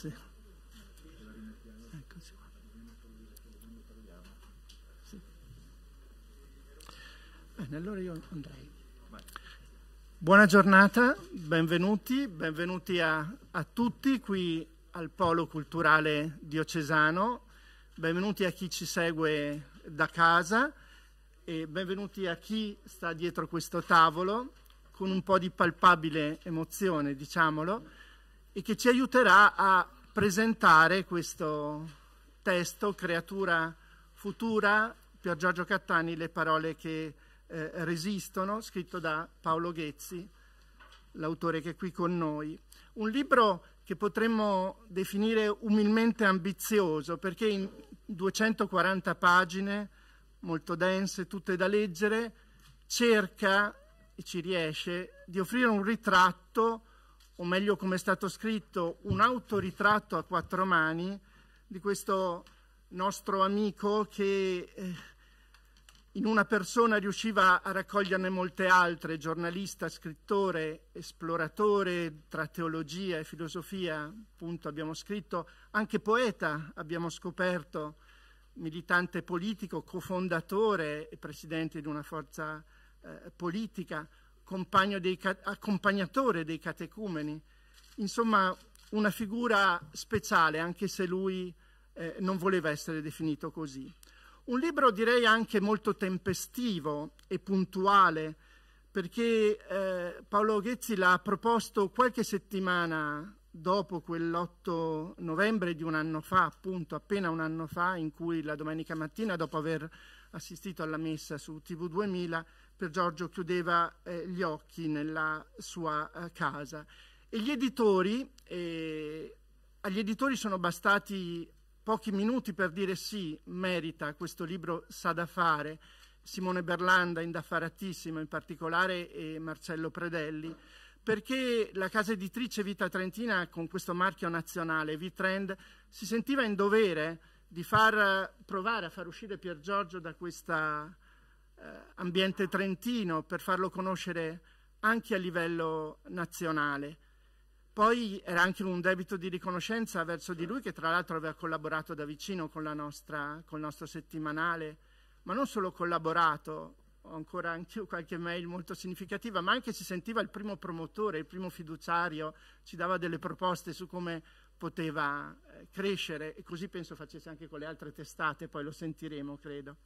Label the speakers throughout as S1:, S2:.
S1: forse. Eccoci qua.
S2: Sì. Bene, allora io andrei. Buona giornata, benvenuti, benvenuti a, a tutti qui al Polo Culturale Diocesano, benvenuti a chi ci segue da casa e benvenuti a chi sta dietro questo tavolo con un po' di palpabile emozione, diciamolo, e che ci aiuterà a presentare questo testo, Creatura futura, Pier Giorgio Cattani, le parole che eh, resistono, scritto da Paolo Ghezzi, l'autore che è qui con noi. Un libro che potremmo definire umilmente ambizioso, perché in 240 pagine, molto dense, tutte da leggere, cerca e ci riesce di offrire un ritratto o meglio come è stato scritto, un autoritratto a quattro mani di questo nostro amico che eh, in una persona riusciva a raccoglierne molte altre, giornalista, scrittore, esploratore tra teologia e filosofia, appunto abbiamo scritto, anche poeta abbiamo scoperto, militante politico, cofondatore e presidente di una forza eh, politica dei, accompagnatore dei catecumeni, insomma una figura speciale anche se lui eh, non voleva essere definito così. Un libro direi anche molto tempestivo e puntuale perché eh, Paolo Ghezzi l'ha proposto qualche settimana dopo quell'8 novembre di un anno fa, appunto appena un anno fa, in cui la domenica mattina, dopo aver assistito alla messa su TV 2000, per Giorgio chiudeva eh, gli occhi nella sua eh, casa. E gli editori, eh, agli editori sono bastati pochi minuti per dire sì, merita, questo libro sa da fare. Simone Berlanda, indaffaratissimo in particolare, e Marcello Predelli, perché la casa editrice Vita Trentina, con questo marchio nazionale, V-Trend si sentiva in dovere di far eh, provare a far uscire Pier Giorgio da questa eh, ambiente trentino per farlo conoscere anche a livello nazionale. Poi era anche un debito di riconoscenza verso di lui che tra l'altro aveva collaborato da vicino con nostra, col nostro settimanale, ma non solo collaborato, ho ancora anch'io qualche mail molto significativa, ma anche si sentiva il primo promotore, il primo fiduciario, ci dava delle proposte su come poteva eh, crescere e così penso facesse anche con le altre testate, poi lo sentiremo credo.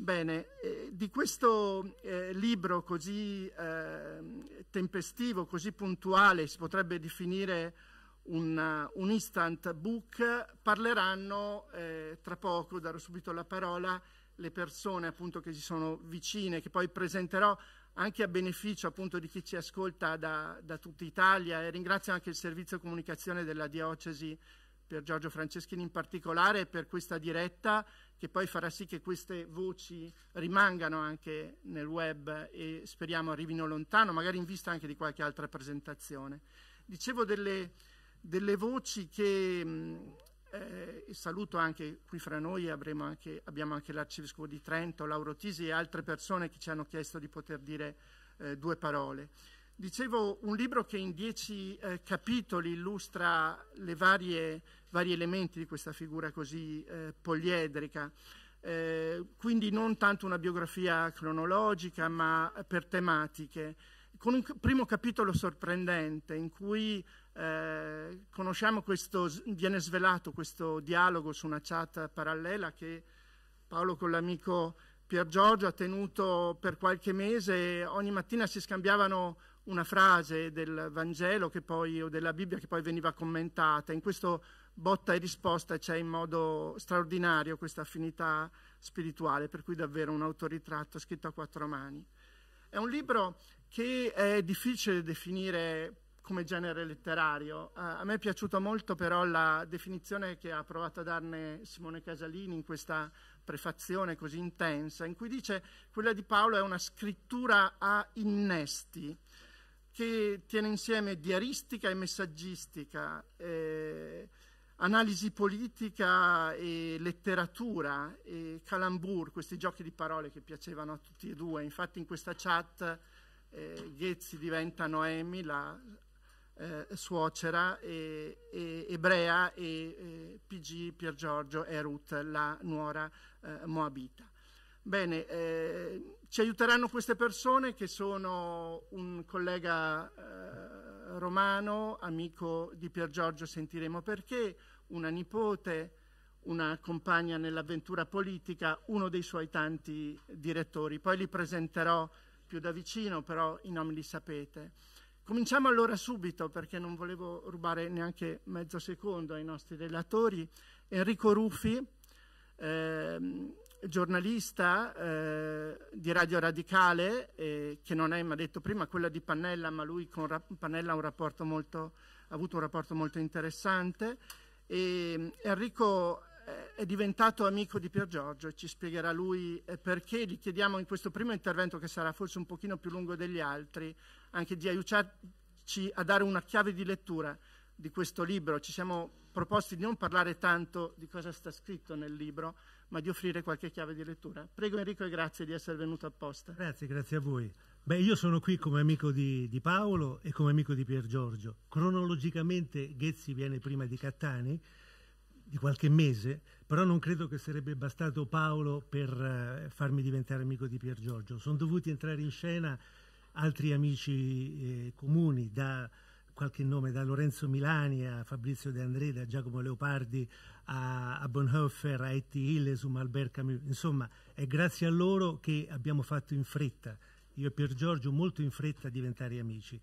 S2: Bene, eh, di questo eh, libro così eh, tempestivo, così puntuale, si potrebbe definire un, eh, un instant book, parleranno eh, tra poco, darò subito la parola, le persone appunto che ci sono vicine, che poi presenterò anche a beneficio appunto di chi ci ascolta da, da tutta Italia e ringrazio anche il servizio comunicazione della diocesi per Giorgio Franceschini in particolare per questa diretta che poi farà sì che queste voci rimangano anche nel web e speriamo arrivino lontano, magari in vista anche di qualche altra presentazione. Dicevo delle, delle voci che, mm, eh, saluto anche qui fra noi, anche, abbiamo anche l'arcivescovo di Trento, Lauro Tisi e altre persone che ci hanno chiesto di poter dire eh, due parole. Dicevo, un libro che in dieci eh, capitoli illustra i vari elementi di questa figura così eh, poliedrica. Eh, quindi non tanto una biografia cronologica, ma per tematiche. Con un primo capitolo sorprendente in cui eh, conosciamo questo, viene svelato questo dialogo su una chat parallela che Paolo con l'amico Pier Giorgio ha tenuto per qualche mese. Ogni mattina si scambiavano una frase del Vangelo poi, o della Bibbia che poi veniva commentata. In questo botta e risposta c'è in modo straordinario questa affinità spirituale, per cui davvero un autoritratto scritto a quattro mani. È un libro che è difficile definire come genere letterario. Eh, a me è piaciuta molto però la definizione che ha provato a darne Simone Casalini in questa prefazione così intensa, in cui dice quella di Paolo è una scrittura a innesti, che tiene insieme diaristica e messaggistica, eh, analisi politica e letteratura e calambour, questi giochi di parole che piacevano a tutti e due. Infatti in questa chat eh, Ghezzi diventa Noemi, la eh, suocera e, e, ebrea e, e PG Piergiorgio è Ruth, la nuora eh, moabita. Bene, eh, ci aiuteranno queste persone che sono un collega eh, romano, amico di Pier Giorgio, sentiremo perché, una nipote, una compagna nell'avventura politica, uno dei suoi tanti direttori. Poi li presenterò più da vicino, però i nomi li sapete. Cominciamo allora subito, perché non volevo rubare neanche mezzo secondo ai nostri relatori. Enrico Ruffi, ehm, giornalista eh, di Radio Radicale, eh, che non è, mi ha detto prima, quella di Pannella, ma lui con Ra Pannella ha, molto, ha, avuto un rapporto molto interessante. E, mm, Enrico eh, è diventato amico di Pier Giorgio e ci spiegherà lui eh, perché. Gli chiediamo in questo primo intervento, che sarà forse un pochino più lungo degli altri, anche di aiutarci a dare una chiave di lettura di questo libro. Ci siamo proposti di non parlare tanto di cosa sta scritto nel libro, ma di offrire qualche chiave di lettura. Prego Enrico e grazie di essere venuto apposta.
S3: Grazie, grazie a voi. Beh, io sono qui come amico di, di Paolo e come amico di Pier Giorgio. Cronologicamente Ghezzi viene prima di Cattani, di qualche mese, però non credo che sarebbe bastato Paolo per eh, farmi diventare amico di Pier Giorgio. Sono dovuti entrare in scena altri amici eh, comuni, da qualche nome, da Lorenzo Milani a Fabrizio De André, da Giacomo Leopardi a, a Bonhoeffer, a Etty Hillesum, Albert Camus, insomma è grazie a loro che abbiamo fatto in fretta, io e Pier Giorgio molto in fretta diventare amici.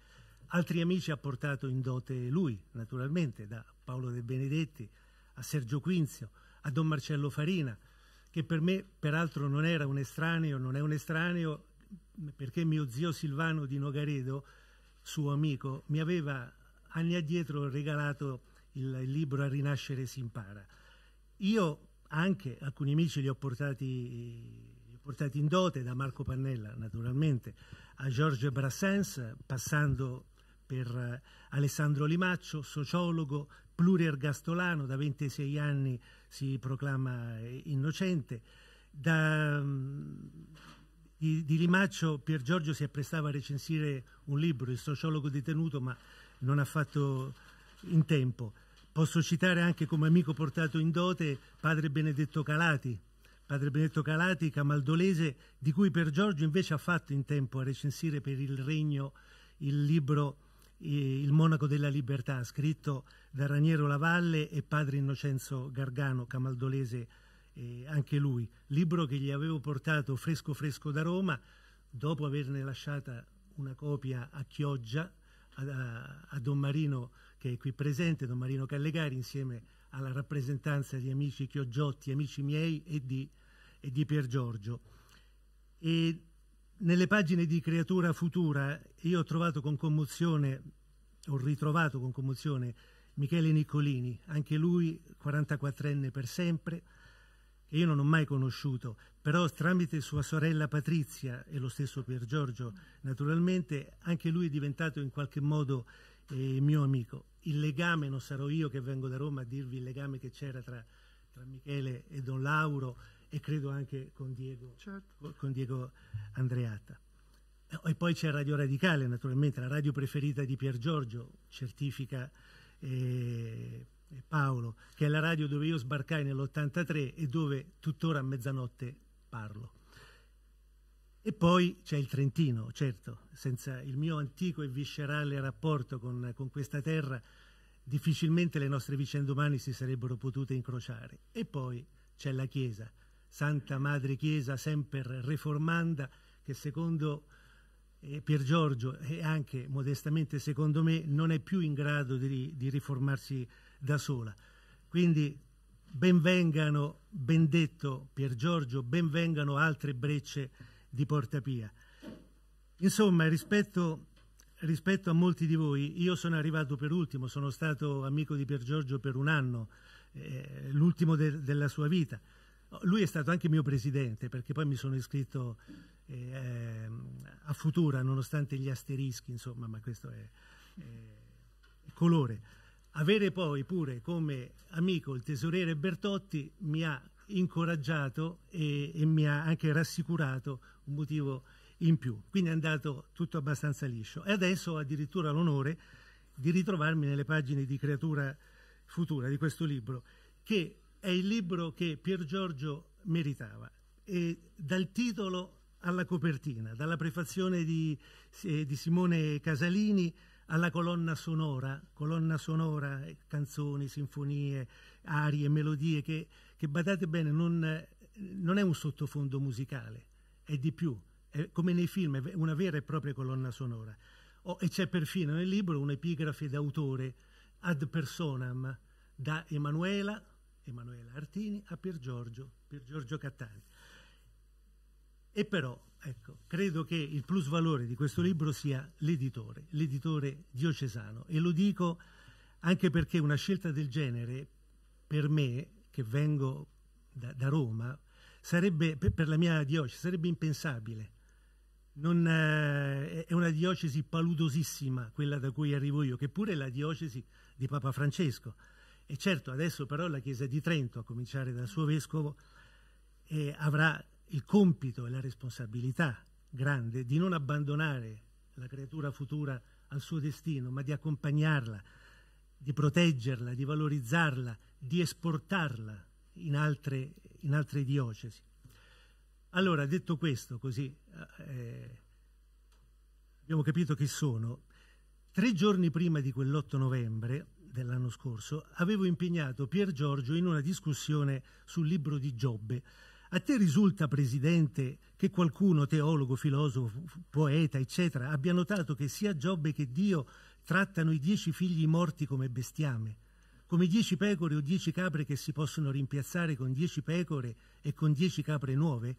S3: Altri amici ha portato in dote lui, naturalmente, da Paolo De Benedetti a Sergio Quinzio, a Don Marcello Farina, che per me peraltro non era un estraneo, non è un estraneo, perché mio zio Silvano di Nogaredo, suo amico, mi aveva anni addietro regalato il, il libro A rinascere si impara. Io anche alcuni amici li ho portati portati in dote da Marco Pannella, naturalmente, a Giorgio Brassens, passando per eh, Alessandro Limaccio, sociologo pluriergastolano, da 26 anni si proclama eh, innocente. Da, mm, di, di Limaccio Pier Giorgio si apprestava a recensire un libro, Il sociologo detenuto, ma non ha fatto in tempo. Posso citare anche come amico portato in dote padre Benedetto Calati, padre Benedetto Calati, camaldolese, di cui per Giorgio invece ha fatto in tempo a recensire per il Regno il libro eh, Il monaco della libertà, scritto da Raniero Lavalle e padre Innocenzo Gargano, camaldolese eh, anche lui, libro che gli avevo portato fresco fresco da Roma, dopo averne lasciata una copia a Chioggia, a, a Don Marino che è qui presente, Don Marino Callegari, insieme alla rappresentanza di amici Chioggiotti, amici miei e di, e di Pier Giorgio. E nelle pagine di Creatura Futura io ho trovato con commozione, ho ritrovato con commozione Michele Niccolini, anche lui 44enne per sempre, che io non ho mai conosciuto, però tramite sua sorella Patrizia e lo stesso Pier Giorgio, naturalmente, anche lui è diventato in qualche modo eh, mio amico il legame, non sarò io che vengo da Roma a dirvi il legame che c'era tra, tra Michele e Don Lauro e credo anche con Diego, certo. con Diego Andreatta. E poi c'è Radio Radicale, naturalmente, la radio preferita di Pier Giorgio, certifica eh, eh Paolo, che è la radio dove io sbarcai nell'83 e dove tuttora a mezzanotte parlo. E poi c'è il Trentino, certo, senza il mio antico e viscerale rapporto con, con questa terra difficilmente le nostre vicende umane si sarebbero potute incrociare. E poi c'è la Chiesa, Santa Madre Chiesa, sempre reformanda, che secondo eh, Pier Giorgio e anche modestamente secondo me non è più in grado di, di riformarsi da sola. Quindi benvengano, ben detto Pier Giorgio, benvengano altre brecce di Porta Pia. Insomma, rispetto, rispetto a molti di voi, io sono arrivato per ultimo, sono stato amico di Pier Giorgio per un anno, eh, l'ultimo de della sua vita. Lui è stato anche mio presidente, perché poi mi sono iscritto eh, a Futura, nonostante gli asterischi, insomma, ma questo è, è colore. Avere poi pure come amico il tesoriere Bertotti mi ha incoraggiato e, e mi ha anche rassicurato un motivo in più. Quindi è andato tutto abbastanza liscio. E adesso ho addirittura l'onore di ritrovarmi nelle pagine di Creatura Futura di questo libro, che è il libro che Pier Giorgio meritava. E dal titolo alla copertina, dalla prefazione di, eh, di Simone Casalini alla colonna sonora, colonna sonora, canzoni, sinfonie, arie, melodie che che badate bene non, non è un sottofondo musicale, è di più, è come nei film, è una vera e propria colonna sonora. Oh, e c'è perfino nel libro un'epigrafe d'autore ad personam da Emanuela, Emanuela Artini a Pier Giorgio, Pier Giorgio Cattani. E però, ecco, credo che il plus valore di questo libro sia l'editore, l'editore diocesano. E lo dico anche perché una scelta del genere, per me, che vengo da, da Roma, sarebbe, per, per, la mia diocesi, sarebbe impensabile. Non, eh, è una diocesi paludosissima quella da cui arrivo io, che pure è la diocesi di Papa Francesco. E certo, adesso però la Chiesa di Trento, a cominciare dal suo vescovo, eh, avrà il compito e la responsabilità grande di non abbandonare la creatura futura al suo destino, ma di accompagnarla, di proteggerla, di valorizzarla, di esportarla in altre, in altre diocesi. Allora, detto questo, così eh, abbiamo capito chi sono. Tre giorni prima di quell'8 novembre dell'anno scorso avevo impegnato Pier Giorgio in una discussione sul libro di Giobbe. A te risulta, Presidente, che qualcuno, teologo, filosofo, poeta, eccetera, abbia notato che sia Giobbe che Dio trattano i dieci figli morti come bestiame? come dieci pecore o dieci capre che si possono rimpiazzare con dieci pecore e con dieci capre nuove,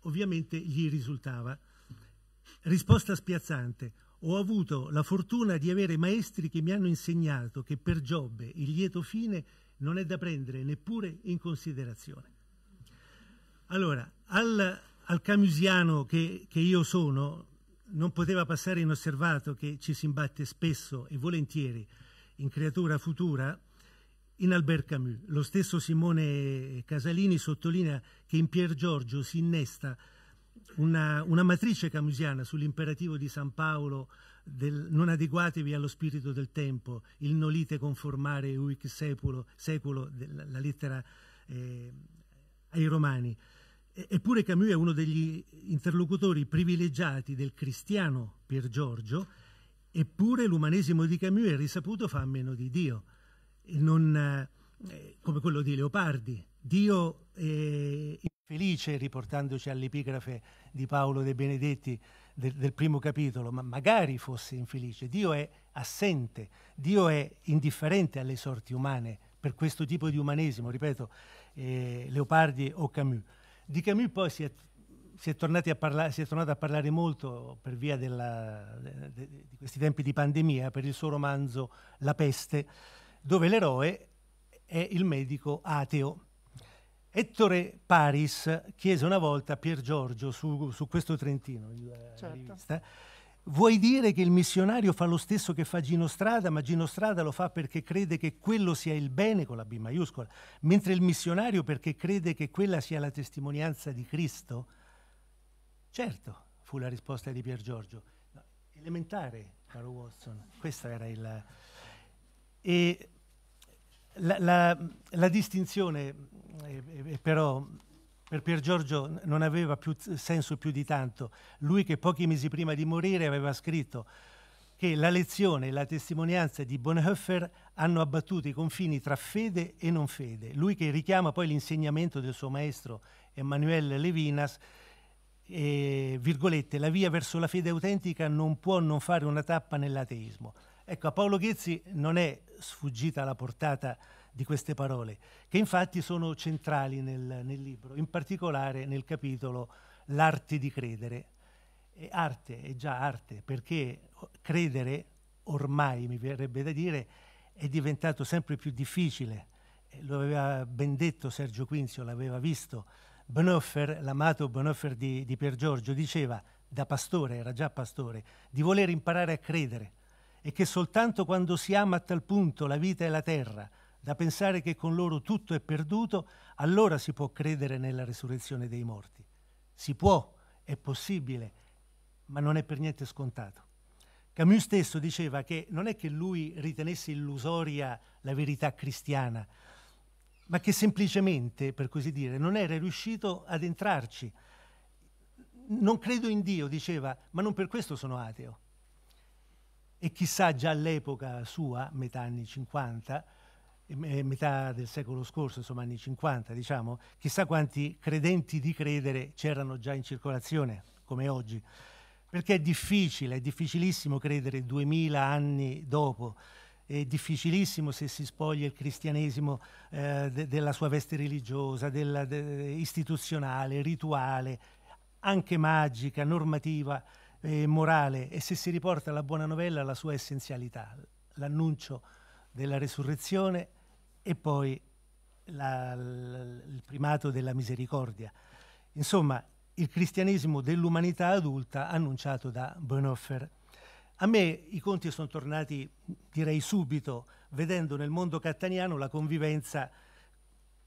S3: ovviamente gli risultava. Risposta spiazzante. Ho avuto la fortuna di avere maestri che mi hanno insegnato che per Giobbe il lieto fine non è da prendere neppure in considerazione. Allora, al, al camusiano che, che io sono, non poteva passare inosservato che ci si imbatte spesso e volentieri in creatura futura in Albert Camus. Lo stesso Simone Casalini sottolinea che in Pier Giorgio si innesta una, una matrice camusiana sull'imperativo di San Paolo del non adeguatevi allo spirito del tempo, il nolite conformare uic secolo seculo la lettera eh, ai Romani. E, eppure Camus è uno degli interlocutori privilegiati del cristiano Pier Giorgio, eppure l'umanesimo di Camus è risaputo fa a meno di Dio non, eh, come quello di Leopardi. Dio è felice, riportandoci all'epigrafe di Paolo De Benedetti del, del primo capitolo, ma magari fosse infelice. Dio è assente, Dio è indifferente alle sorti umane per questo tipo di umanesimo, ripeto, eh, Leopardi o Camus. Di Camus poi si è, si, è parla- si è, tornato a parlare molto per via della, de, de, di questi tempi di pandemia, per il suo romanzo La peste, dove l'eroe è il medico ateo. Ettore Paris chiese una volta a Pier Giorgio su, su questo Trentino, eh, certo. rivista, vuoi dire che il missionario fa lo stesso che fa Gino Strada, ma Gino Strada lo fa perché crede che quello sia il bene con la B maiuscola, mentre il missionario perché crede che quella sia la testimonianza di Cristo? Certo, fu la risposta di Pier Giorgio. elementare, caro Watson, questa era il... E la, la, la distinzione eh, eh, però per Pier Giorgio non aveva più senso più di tanto. Lui che pochi mesi prima di morire aveva scritto che la lezione e la testimonianza di Bonhoeffer hanno abbattuto i confini tra fede e non fede. Lui che richiama poi l'insegnamento del suo maestro Emanuele Levinas, eh, virgolette, la via verso la fede autentica non può non fare una tappa nell'ateismo. Ecco, a Paolo Ghezzi non è sfuggita la portata di queste parole, che infatti sono centrali nel, nel libro, in particolare nel capitolo L'arte di credere. E arte è già arte, perché credere, ormai mi verrebbe da dire, è diventato sempre più difficile. Lo aveva ben detto Sergio Quinzio, l'aveva visto. Bonhoeffer, l'amato Bonhoeffer di, di Pier Giorgio, diceva, da pastore, era già pastore, di voler imparare a credere e che soltanto quando si ama a tal punto la vita e la terra da pensare che con loro tutto è perduto, allora si può credere nella risurrezione dei morti. Si può, è possibile, ma non è per niente scontato. Camus stesso diceva che non è che lui ritenesse illusoria la verità cristiana, ma che semplicemente, per così dire, non era riuscito ad entrarci. Non credo in Dio, diceva, ma non per questo sono ateo e chissà già all'epoca sua, metà anni 50, eh, metà del secolo scorso, insomma anni 50, diciamo, chissà quanti credenti di credere c'erano già in circolazione, come oggi. Perché è difficile, è difficilissimo credere duemila anni dopo, è difficilissimo se si spoglia il cristianesimo eh, de- della sua veste religiosa, della, de- istituzionale, rituale, anche magica, normativa eh, morale e se si riporta la buona novella la sua essenzialità, l'annuncio della resurrezione e poi la, la, il primato della misericordia. Insomma, il cristianesimo dell'umanità adulta annunciato da Bonhoeffer. A me i conti sono tornati, direi subito, vedendo nel mondo cattaniano la convivenza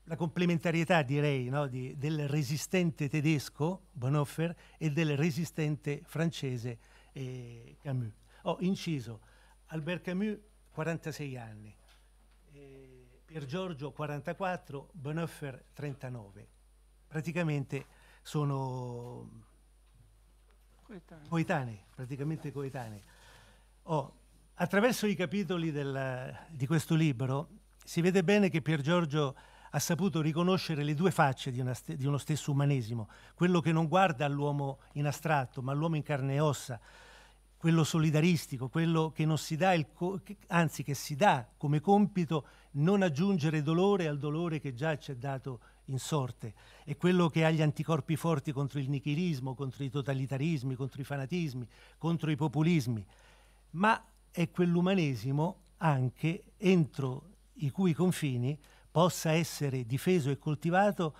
S3: la complementarietà, direi, no, di, del resistente tedesco Bonhoeffer e del resistente francese eh, Camus. Ho oh, inciso, Albert Camus 46 anni, eh, Pier Giorgio 44, Bonhoeffer 39. Praticamente sono coetanei, coetanei praticamente coetanei. Oh, attraverso i capitoli della, di questo libro si vede bene che Pier Giorgio ha saputo riconoscere le due facce di, st- di uno stesso umanesimo, quello che non guarda all'uomo in astratto, ma all'uomo in carne e ossa, quello solidaristico, quello che non si dà, co- che, anzi che si dà come compito non aggiungere dolore al dolore che già ci è dato in sorte, è quello che ha gli anticorpi forti contro il nichilismo, contro i totalitarismi, contro i fanatismi, contro i populismi, ma è quell'umanesimo anche entro i cui confini possa essere difeso e coltivato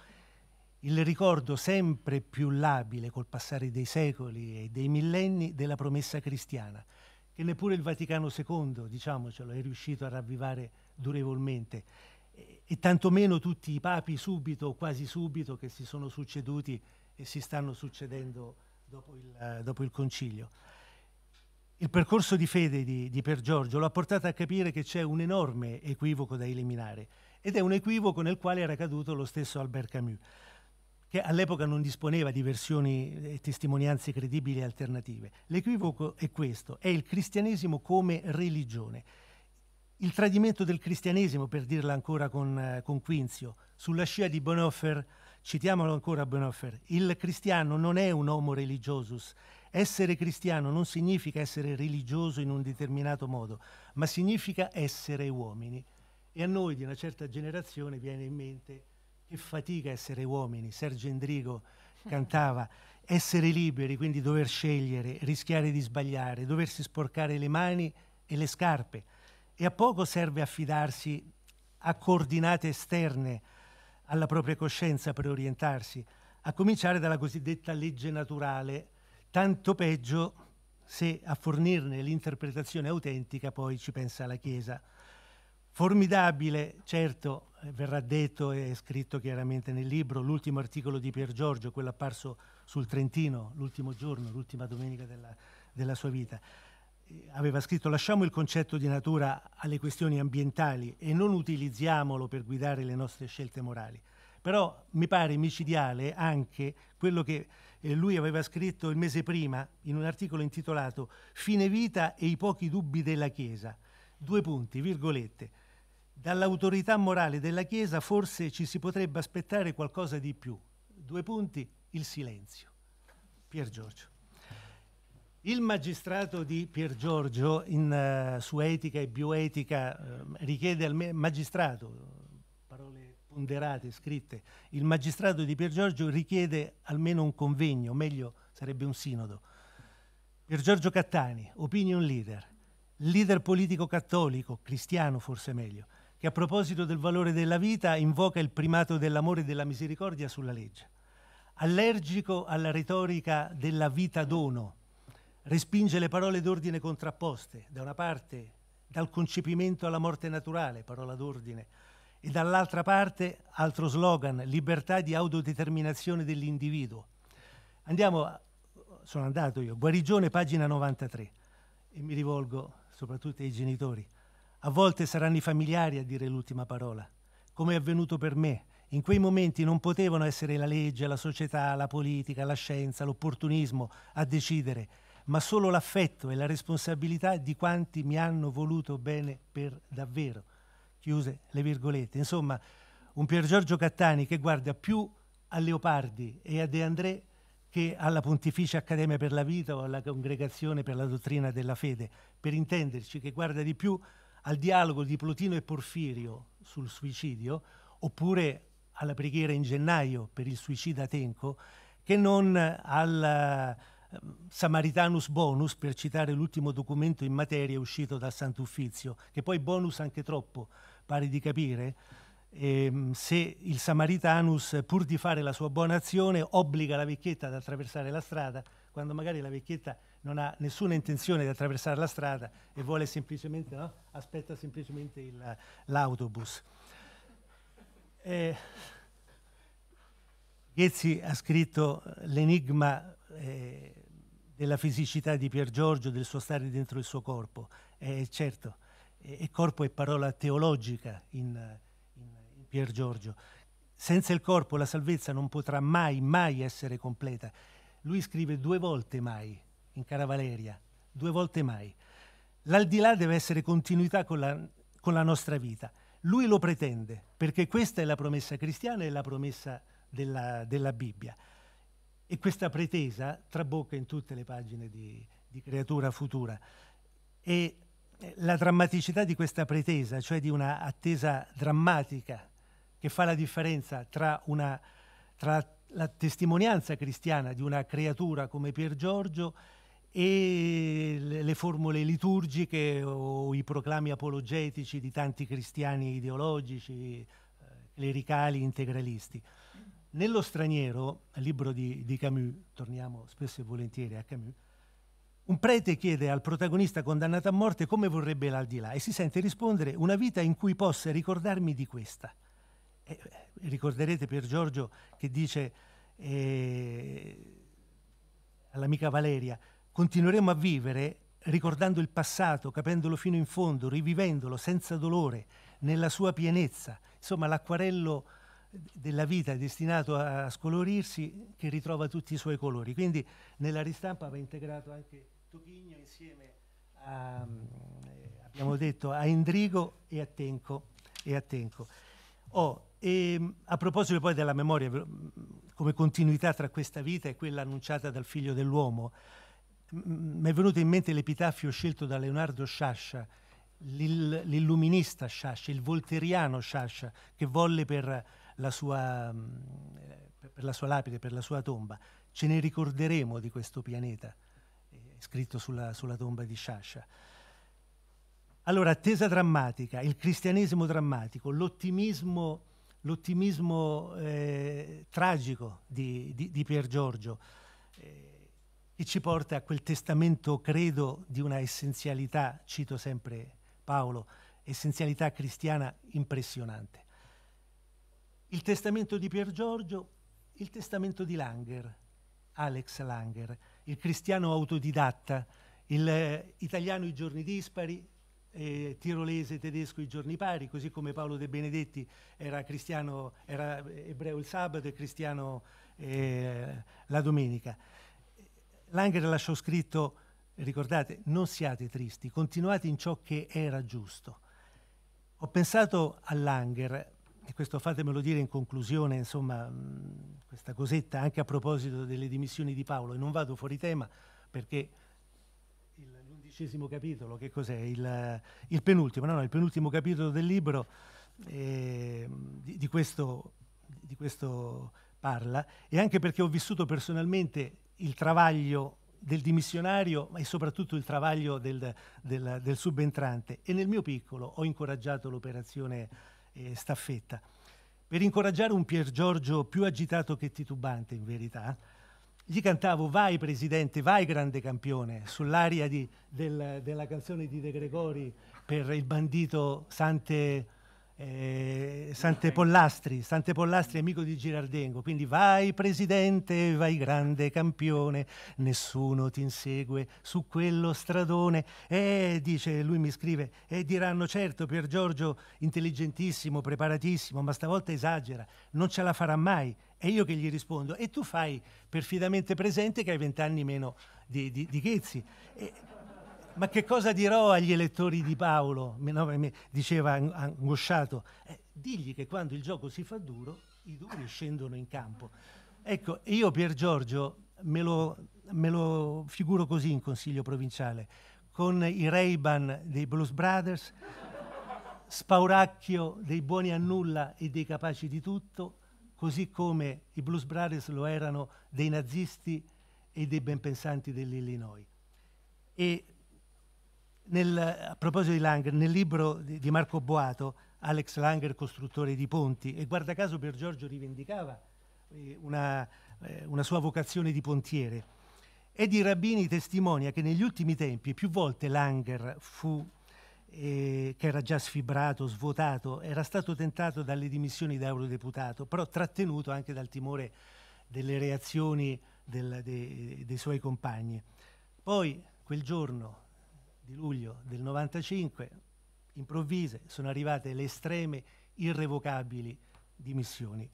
S3: il ricordo sempre più labile col passare dei secoli e dei millenni della promessa cristiana, che neppure il Vaticano II, diciamocelo, è riuscito a ravvivare durevolmente, e, e tantomeno tutti i papi subito o quasi subito che si sono succeduti e si stanno succedendo dopo il, uh, dopo il concilio. Il percorso di fede di, di Per Giorgio lo ha portato a capire che c'è un enorme equivoco da eliminare ed è un equivoco nel quale era caduto lo stesso Albert Camus, che all'epoca non disponeva di versioni e eh, testimonianze credibili e alternative. L'equivoco è questo, è il cristianesimo come religione. Il tradimento del cristianesimo, per dirla ancora con, eh, con Quinzio, sulla scia di Bonhoeffer, citiamolo ancora Bonhoeffer, il cristiano non è un homo religiosus, essere cristiano non significa essere religioso in un determinato modo, ma significa essere uomini. E a noi di una certa generazione viene in mente che fatica essere uomini. Sergio Endrigo cantava essere liberi, quindi dover scegliere, rischiare di sbagliare, doversi sporcare le mani e le scarpe. E a poco serve affidarsi a coordinate esterne alla propria coscienza per orientarsi, a cominciare dalla cosiddetta legge naturale, tanto peggio se a fornirne l'interpretazione autentica poi ci pensa la Chiesa. Formidabile, certo, eh, verrà detto e scritto chiaramente nel libro, l'ultimo articolo di Pier Giorgio, quello apparso sul Trentino, l'ultimo giorno, l'ultima domenica della, della sua vita. Eh, aveva scritto lasciamo il concetto di natura alle questioni ambientali e non utilizziamolo per guidare le nostre scelte morali. Però mi pare micidiale anche quello che eh, lui aveva scritto il mese prima in un articolo intitolato Fine vita e i pochi dubbi della Chiesa. Due punti, virgolette. Dall'autorità morale della Chiesa forse ci si potrebbe aspettare qualcosa di più. Due punti, il silenzio. Pier Giorgio. Il magistrato di Pier Giorgio, in, uh, su etica e bioetica, uh, richiede al magistrato, parole ponderate, scritte, il magistrato di Pier Giorgio richiede almeno un convegno, meglio sarebbe un sinodo. Pier Giorgio Cattani, opinion leader, leader politico cattolico, cristiano forse meglio che a proposito del valore della vita invoca il primato dell'amore e della misericordia sulla legge. Allergico alla retorica della vita dono, respinge le parole d'ordine contrapposte, da una parte dal concepimento alla morte naturale, parola d'ordine, e dall'altra parte altro slogan, libertà di autodeterminazione dell'individuo. Andiamo, sono andato io, Guarigione, pagina 93, e mi rivolgo soprattutto ai genitori. A volte saranno i familiari a dire l'ultima parola, come è avvenuto per me. In quei momenti non potevano essere la legge, la società, la politica, la scienza, l'opportunismo a decidere, ma solo l'affetto e la responsabilità di quanti mi hanno voluto bene per davvero. Chiuse le virgolette. Insomma, un Pier Giorgio Cattani che guarda più a Leopardi e a De André che alla Pontificia Accademia per la Vita o alla Congregazione per la Dottrina della Fede, per intenderci, che guarda di più al dialogo di Plotino e Porfirio sul suicidio, oppure alla preghiera in gennaio per il suicida Tenco, che non al eh, Samaritanus Bonus, per citare l'ultimo documento in materia uscito da Sant'Uffizio, che poi bonus anche troppo, pare di capire, ehm, se il Samaritanus, pur di fare la sua buona azione, obbliga la vecchietta ad attraversare la strada, quando magari la vecchietta non ha nessuna intenzione di attraversare la strada e vuole semplicemente, no? aspetta semplicemente il, l'autobus. Eh, Ghezzi ha scritto eh, l'enigma eh, della fisicità di Pier Giorgio, del suo stare dentro il suo corpo. Eh, eh certo, eh, e corpo è parola teologica in, in, in Pier Giorgio. Senza il corpo la salvezza non potrà mai, mai essere completa. Lui scrive due volte mai, in cara Valeria, due volte mai. L'aldilà deve essere continuità con la, con la nostra vita. Lui lo pretende, perché questa è la promessa cristiana e la promessa della, della, Bibbia. E questa pretesa trabocca in tutte le pagine di, di Creatura Futura. E eh, la drammaticità di questa pretesa, cioè di una attesa drammatica che fa la differenza tra, una, tra la testimonianza cristiana di una creatura come Pier Giorgio e le formule liturgiche o i proclami apologetici di tanti cristiani ideologici, eh, clericali, integralisti. Nello straniero, al libro di, di, Camus, torniamo spesso e volentieri a Camus, un prete chiede al protagonista condannato a morte come vorrebbe l'aldilà e si sente rispondere una vita in cui possa ricordarmi di questa. Eh, ricorderete per Giorgio che dice eh, all'amica Valeria, Continueremo a vivere ricordando il passato, capendolo fino in fondo, rivivendolo senza dolore, nella sua pienezza. Insomma, l'acquarello della vita è destinato a scolorirsi che ritrova tutti i suoi colori. Quindi nella ristampa va integrato anche Tochigno insieme a, eh, abbiamo detto, a Endrigo e a Tenco. E a, Tenco. Oh, e ehm, a proposito poi della memoria, mm, come continuità tra questa vita e quella annunciata dal figlio dell'uomo, mi è venuto in mente l'epitafio scelto da Leonardo Sciascia, l'ill- l'illuminista Sciascia, il volteriano Sciascia, che volle per la, sua, eh, per la sua lapide, per la sua tomba. Ce ne ricorderemo di questo pianeta, eh, scritto sulla, sulla tomba di Sciascia. Allora, attesa drammatica, il cristianesimo drammatico, l'ottimismo, l'ottimismo eh, tragico di, di, di Pier Giorgio. Eh, e ci porta a quel testamento, credo, di una essenzialità, cito sempre Paolo, essenzialità cristiana impressionante. Il testamento di Pier Giorgio, il testamento di Langer, Alex Langer, il cristiano autodidatta, il eh, italiano i giorni dispari, eh, tirolese tedesco i giorni pari, così come Paolo De Benedetti era cristiano, era ebreo il sabato e cristiano eh, la domenica. Langer lasciò scritto, ricordate, non siate tristi, continuate in ciò che era giusto. Ho pensato a Langer, e questo fatemelo dire in conclusione, insomma, questa cosetta anche a proposito delle dimissioni di Paolo, e non vado fuori tema perché l'undicesimo capitolo, che cos'è? Il, il, penultimo, no, no, il penultimo capitolo del libro eh, di, di, questo, di questo parla, e anche perché ho vissuto personalmente il travaglio del dimissionario ma e soprattutto il travaglio del, del, del, subentrante e nel mio piccolo ho incoraggiato l'operazione eh, staffetta. Per incoraggiare un Pier Giorgio più agitato che titubante in verità, gli cantavo Vai presidente, vai grande campione sull'aria del, della canzone di De Gregori per il bandito Sante eh, Sante Pollastri, Sante Pollastri amico di Girardengo, quindi vai presidente, vai grande campione, nessuno ti insegue su quello stradone. E eh, dice, lui mi scrive, e eh, diranno certo Pier Giorgio intelligentissimo, preparatissimo, ma stavolta esagera, non ce la farà mai. E io che gli rispondo, e tu fai perfidamente presente che hai vent'anni meno di, di, di Ghezzi. E, ma che cosa dirò agli elettori di Paolo? Mi, no, mi diceva angosciato. Eh, digli che quando il gioco si fa duro, i duri scendono in campo. Ecco, io Pier Giorgio me lo, me lo figuro così in consiglio provinciale, con i Ray-Ban dei Blues Brothers, spauracchio dei buoni a nulla e dei capaci di tutto, così come i Blues Brothers lo erano dei nazisti e dei benpensanti dell'Illinois. E nel, a proposito di Langer, nel libro di, di Marco Boato, Alex Langer, costruttore di ponti, e guarda caso per Giorgio rivendicava eh, una, eh, una, sua vocazione di pontiere. Edi Rabbini testimonia che negli ultimi tempi più volte Langer fu, eh, che era già sfibrato, svuotato, era stato tentato dalle dimissioni da eurodeputato, però trattenuto anche dal timore delle reazioni del, de, dei suoi compagni. Poi, quel giorno, di luglio del 95, improvvise, sono arrivate le estreme irrevocabili dimissioni.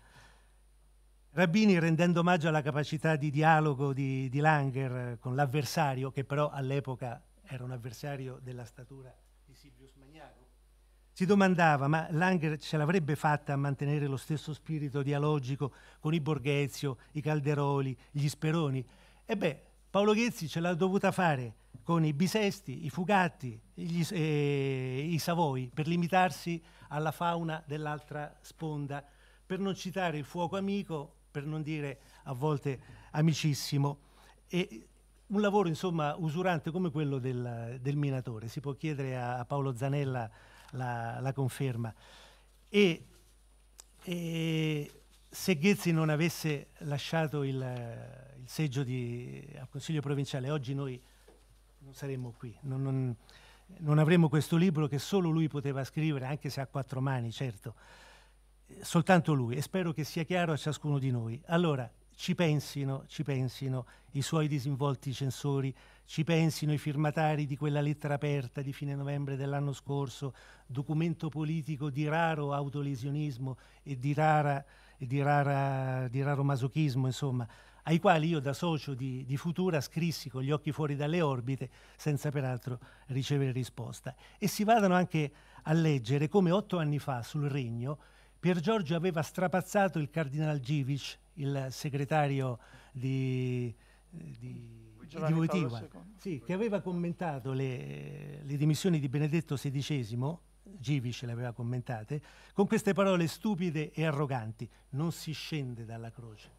S3: Rabbini, rendendo omaggio alla capacità di dialogo di, di Langer eh, con l'avversario, che però all'epoca era un avversario della statura di Silvius Magnago, si domandava ma Langer ce l'avrebbe fatta a mantenere lo stesso spirito dialogico con i Borghezio, i Calderoli, gli Speroni? E beh, Paolo Ghezzi ce l'ha dovuta fare con i Bisesti, i Fugatti, gli, eh, i Savoi, per limitarsi alla fauna dell'altra sponda, per non citare il fuoco amico, per non dire a volte amicissimo. E un lavoro insomma usurante come quello del, del minatore, si può chiedere a, a Paolo Zanella la, la conferma. E, e, se Ghezzi non avesse lasciato il il seggio di, eh, al Consiglio provinciale, oggi noi non saremmo qui, non, non, non avremmo questo libro che solo lui poteva scrivere, anche se a quattro mani, certo, eh, soltanto lui, e spero che sia chiaro a ciascuno di noi. Allora, ci pensino, ci pensino i suoi disinvolti censori, ci pensino i firmatari di quella lettera aperta di fine novembre dell'anno scorso, documento politico di raro autolesionismo e di, rara, di, rara, di raro masochismo, insomma, ai quali io da socio di, di, Futura scrissi con gli occhi fuori dalle orbite senza peraltro ricevere risposta. E si vadano anche a leggere come otto anni fa sul Regno Pier Giorgio aveva strapazzato il cardinal Givic, il segretario di, di Giovottiva, sì, che aveva commentato le, le dimissioni di Benedetto XVI Givic le aveva commentate, con queste parole stupide e arroganti, non si scende dalla croce.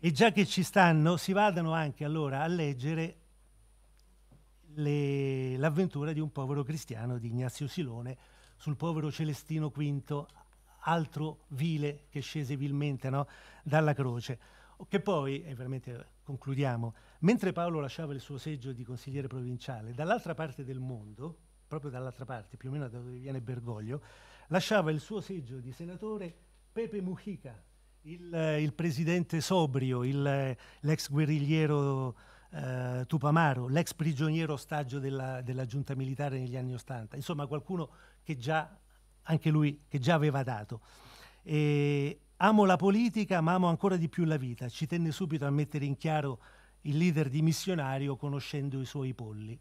S3: E già che ci stanno, si vadano anche allora a leggere le, l'avventura di un povero cristiano di Ignazio Silone sul povero Celestino V, altro vile che scese vilmente no? dalla croce. Che poi, e veramente concludiamo, mentre Paolo lasciava il suo seggio di consigliere provinciale, dall'altra parte del mondo, proprio dall'altra parte, più o meno da dove viene Bergoglio, lasciava il suo seggio di senatore Pepe Mujica, il, il presidente sobrio, il, l'ex guerrigliero eh, Tupamaro, l'ex prigioniero ostaggio della, della giunta militare negli anni Ottanta, insomma qualcuno che già, anche lui, che già aveva dato. E amo la politica, ma amo ancora di più la vita. Ci tenne subito a mettere in chiaro il leader dimissionario conoscendo i suoi polli.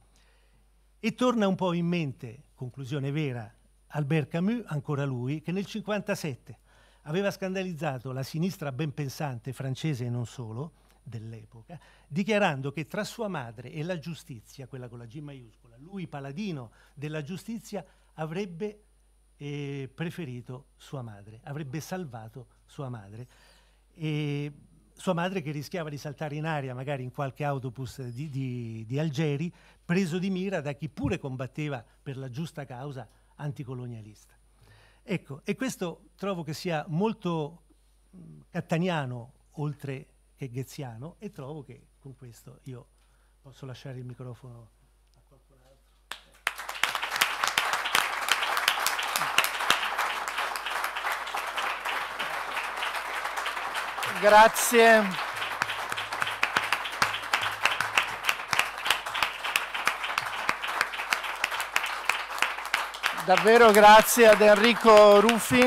S3: E torna un po' in mente, conclusione vera, Albert Camus, ancora lui, che nel 1957 aveva scandalizzato la sinistra ben pensante francese e non solo dell'epoca, dichiarando che tra sua madre e la giustizia, quella con la G maiuscola, lui paladino della giustizia, avrebbe eh, preferito sua madre, avrebbe salvato sua madre. E sua madre che rischiava di saltare in aria magari in qualche autobus di, di, di Algeri, preso di mira da chi pure combatteva per la giusta causa anticolonialista. Ecco, e questo trovo che sia molto mm, cattaniano oltre che gheziano e trovo che con questo io posso lasciare il microfono a qualcun altro.
S2: Grazie. Davvero grazie ad Enrico Ruffi,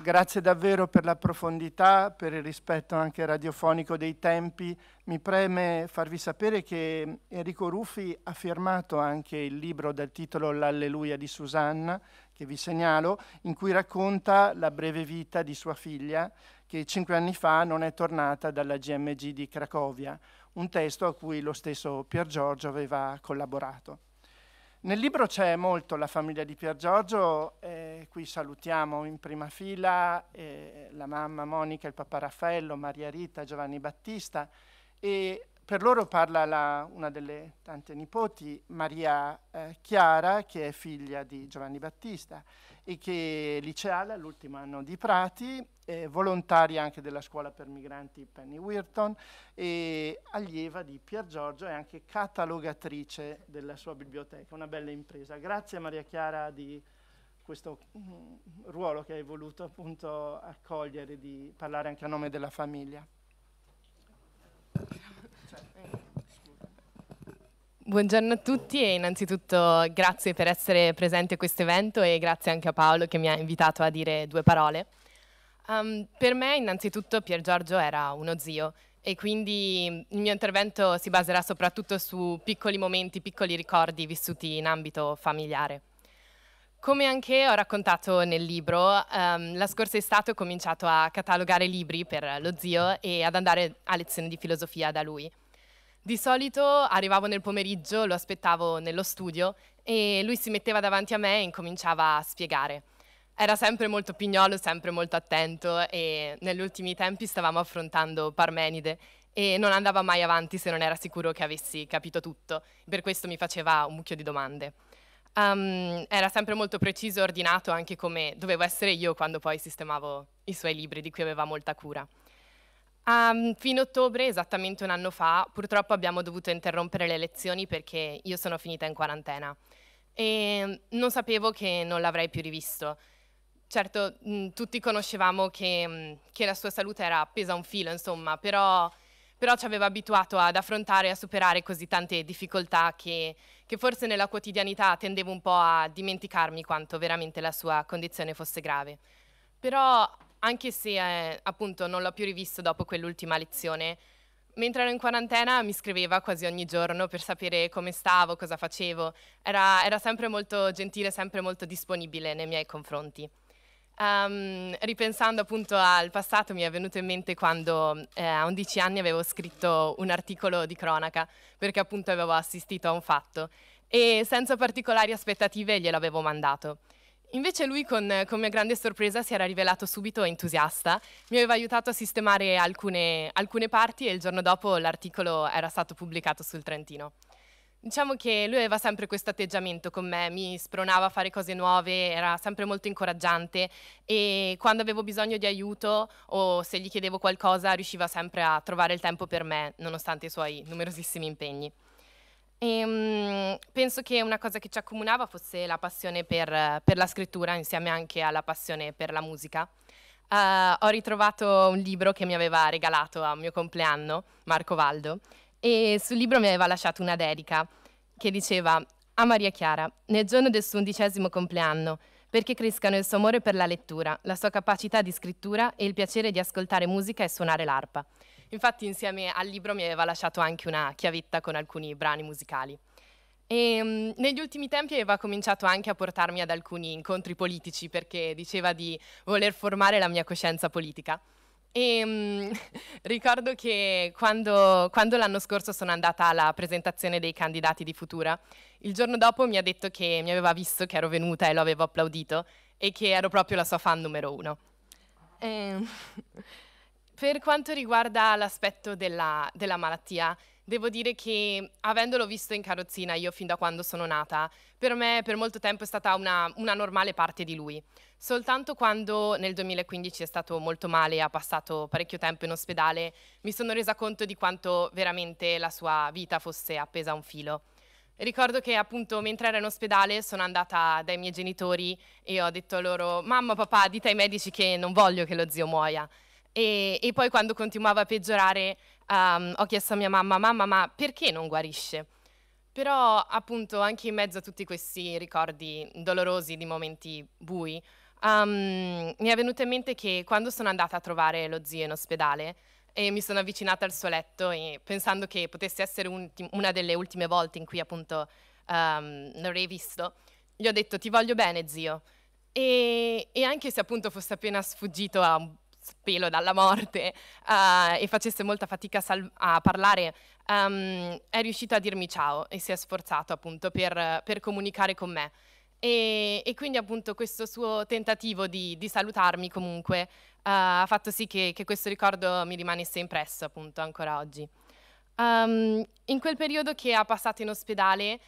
S2: grazie davvero per la profondità, per il rispetto anche radiofonico dei tempi. Mi preme farvi sapere che Enrico Ruffi ha firmato anche il libro dal titolo L'Alleluia di Susanna, che vi segnalo, in cui racconta la breve vita di sua figlia, che cinque anni fa non è tornata dalla GMG di Cracovia, un testo a cui lo stesso Pier Giorgio aveva collaborato. Nel libro c'è molto la famiglia di Pier Giorgio, eh, qui salutiamo in prima fila eh, la mamma Monica, il papà Raffaello, Maria Rita, Giovanni Battista e per loro parla la, una delle tante nipoti, Maria eh, Chiara, che è figlia di Giovanni Battista e che liceale all'ultimo anno di Prati, eh, volontaria anche della scuola per migranti Penny Wirton e allieva di Pier Giorgio e anche catalogatrice della sua biblioteca. Una bella impresa. Grazie Maria Chiara di questo mm, ruolo che hai voluto appunto accogliere, di parlare anche a nome della famiglia.
S4: Buongiorno a tutti e innanzitutto grazie per essere presenti a questo evento e grazie anche a Paolo che mi ha invitato a dire due parole. Um, per me innanzitutto Pier Giorgio era uno zio e quindi il mio intervento si baserà soprattutto su piccoli momenti, piccoli ricordi vissuti in ambito familiare. Come anche ho raccontato nel libro, um, la scorsa estate ho cominciato a catalogare libri per lo zio e ad andare a lezioni di filosofia da lui. Di solito arrivavo nel pomeriggio, lo aspettavo nello studio e lui si metteva davanti a me e incominciava a spiegare. Era sempre molto pignolo, sempre molto attento e negli ultimi tempi stavamo affrontando Parmenide e non andava mai avanti se non era sicuro che avessi capito tutto, per questo mi faceva un mucchio di domande. Um, era sempre molto preciso e ordinato anche come dovevo essere io quando poi sistemavo i suoi libri di cui aveva molta cura. Um, fino a ottobre, esattamente un anno fa, purtroppo abbiamo dovuto interrompere le lezioni perché io sono finita in quarantena e mm, non sapevo che non l'avrei più rivisto. Certo, mh, mm, tutti conoscevamo che, mh, mm, che, la sua salute era appesa a un filo, insomma, però, però, ci aveva abituato ad affrontare e a superare così tante difficoltà che, che forse nella quotidianità tendevo un po' a dimenticarmi quanto veramente la sua condizione fosse grave. Però anche se eh, appunto non l'ho più rivisto dopo quell'ultima lezione, mentre ero in quarantena mi scriveva quasi ogni giorno per sapere come stavo, cosa facevo. Era, era sempre molto gentile, sempre molto disponibile nei miei confronti. Um, ripensando appunto al passato mi è venuto in mente quando eh, a 11 anni avevo scritto un articolo di cronaca perché appunto avevo assistito a un fatto e senza particolari aspettative gliel'avevo mandato. Invece lui, con, con, mia grande sorpresa, si era rivelato subito entusiasta, mi aveva aiutato a sistemare alcune, alcune parti e il giorno dopo l'articolo era stato pubblicato sul Trentino. Diciamo che lui aveva sempre questo atteggiamento con me, mi spronava a fare cose nuove, era sempre molto incoraggiante e quando avevo bisogno di aiuto o se gli chiedevo qualcosa riusciva sempre a trovare il tempo per me, nonostante i suoi numerosissimi impegni. E, um, penso che una cosa che ci accomunava fosse la passione per, per la scrittura insieme anche alla passione per la musica. Uh, ho ritrovato un libro che mi aveva regalato a mio compleanno, Marco Valdo, e sul libro mi aveva lasciato una dedica che diceva a Maria Chiara, nel giorno del suo undicesimo compleanno, perché crescano il suo amore per la lettura, la sua capacità di scrittura e il piacere di ascoltare musica e suonare l'arpa. Infatti insieme al libro mi aveva lasciato anche una chiavetta con alcuni brani musicali. E, um, negli ultimi tempi aveva cominciato anche a portarmi ad alcuni incontri politici perché diceva di voler formare la mia coscienza politica. E, um, ricordo che quando, quando l'anno scorso sono andata alla presentazione dei candidati di Futura, il giorno dopo mi ha detto che mi aveva visto che ero venuta e lo avevo applaudito e che ero proprio la sua fan numero uno. E... Ehm, per quanto riguarda l'aspetto della, della malattia, devo dire che avendolo visto in carrozzina io fin da quando sono nata, per me per molto tempo è stata una, una, normale parte di lui. Soltanto quando nel 2015 è stato molto male e ha passato parecchio tempo in ospedale, mi sono resa conto di quanto veramente la sua vita fosse appesa a un filo. Ricordo che appunto mentre ero in ospedale sono andata dai miei genitori e ho detto loro mamma papà dite ai medici che non voglio che lo zio muoia. E, e poi quando continuava a peggiorare um, ho chiesto a mia mamma, mamma ma perché non guarisce? Però appunto anche in mezzo a tutti questi ricordi dolorosi di momenti bui, um, mi è venuto in mente che quando sono andata a trovare lo zio in ospedale, e mi sono avvicinata al suo letto e, pensando che potesse essere una delle ultime volte in cui appunto um, l'avrei visto, gli ho detto ti voglio bene zio e, e anche se appunto fosse appena sfuggito a un spelo dalla morte uh, e facesse molta fatica sal- a parlare, um, è riuscito a dirmi ciao e si è sforzato appunto per, per comunicare con me. E, e, quindi appunto questo suo tentativo di, di salutarmi comunque uh, ha fatto sì che, che, questo ricordo mi rimanesse impresso appunto ancora oggi. Um, in quel periodo che ha passato in ospedale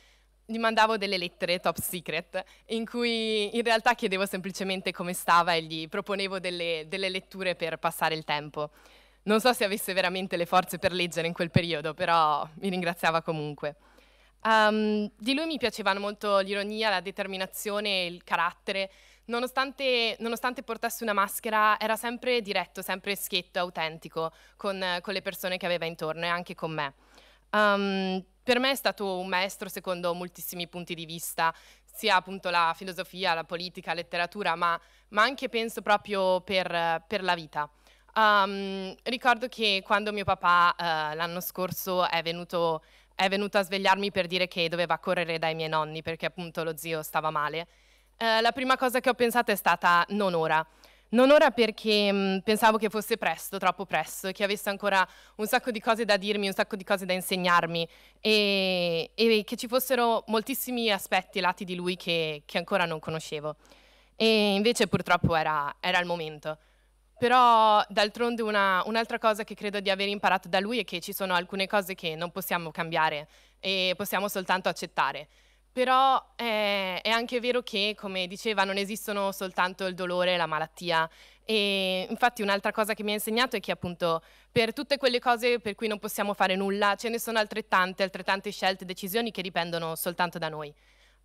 S4: gli mandavo delle lettere top secret in cui in realtà chiedevo semplicemente come stava e gli proponevo delle, delle, letture per passare il tempo. Non so se avesse veramente le forze per leggere in quel periodo, però mi ringraziava comunque. Um, di lui mi piacevano molto l'ironia, la determinazione, il carattere. Nonostante, nonostante, portasse una maschera, era sempre diretto, sempre schietto, autentico con, con, le persone che aveva intorno e anche con me. Um, per me è stato un maestro secondo moltissimi punti di vista, sia appunto la filosofia, la politica, la letteratura, ma, ma anche penso proprio per, per la vita. Um, ricordo che quando mio papà uh, l'anno scorso è venuto, è venuto, a svegliarmi per dire che doveva correre dai miei nonni perché appunto lo zio stava male, uh, la prima cosa che ho pensato è stata non ora non ora perché mh, mm, pensavo che fosse presto, troppo presto, e che avesse ancora un sacco di cose da dirmi, un sacco di cose da insegnarmi e, e che ci fossero moltissimi aspetti e lati di lui che, che, ancora non conoscevo. E invece purtroppo era, era il momento. Però d'altronde un'altra cosa che credo di aver imparato da lui è che ci sono alcune cose che non possiamo cambiare e possiamo soltanto accettare. Però eh, è anche vero che, come diceva, non esistono soltanto il dolore e la malattia. E infatti un'altra cosa che mi ha insegnato è che appunto per tutte quelle cose per cui non possiamo fare nulla, ce ne sono altrettante, altrettante scelte e decisioni che dipendono soltanto da noi.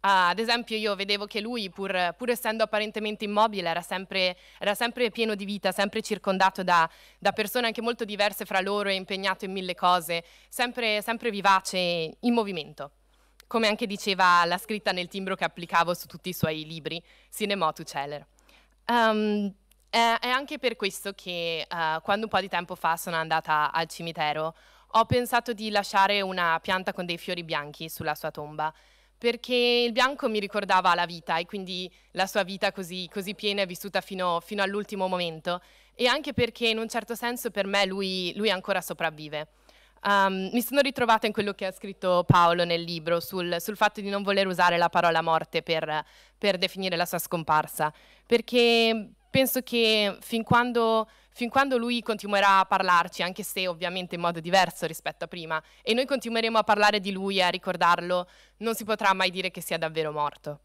S4: Ah, ad esempio io vedevo che lui, pur, pur essendo apparentemente immobile, era sempre, era sempre, pieno di vita, sempre circondato da, da, persone anche molto diverse fra loro e impegnato in mille cose, sempre, sempre vivace, in movimento come anche diceva la scritta nel timbro che applicavo su tutti i suoi libri, Cinema to Celer. Um, è, è, anche per questo che uh, quando un po' di tempo fa sono andata al cimitero ho pensato di lasciare una pianta con dei fiori bianchi sulla sua tomba, perché il bianco mi ricordava la vita e quindi la sua vita così, così piena e vissuta fino, fino all'ultimo momento, e anche perché in un certo senso per me lui, lui ancora sopravvive um, mi sono ritrovata in quello che ha scritto Paolo nel libro sul, sul fatto di non voler usare la parola morte per, per definire la sua scomparsa, perché penso che fin quando fin quando lui continuerà a parlarci, anche se ovviamente in modo diverso rispetto a prima, e noi continueremo a parlare di lui e a ricordarlo, non si potrà mai dire che sia davvero morto.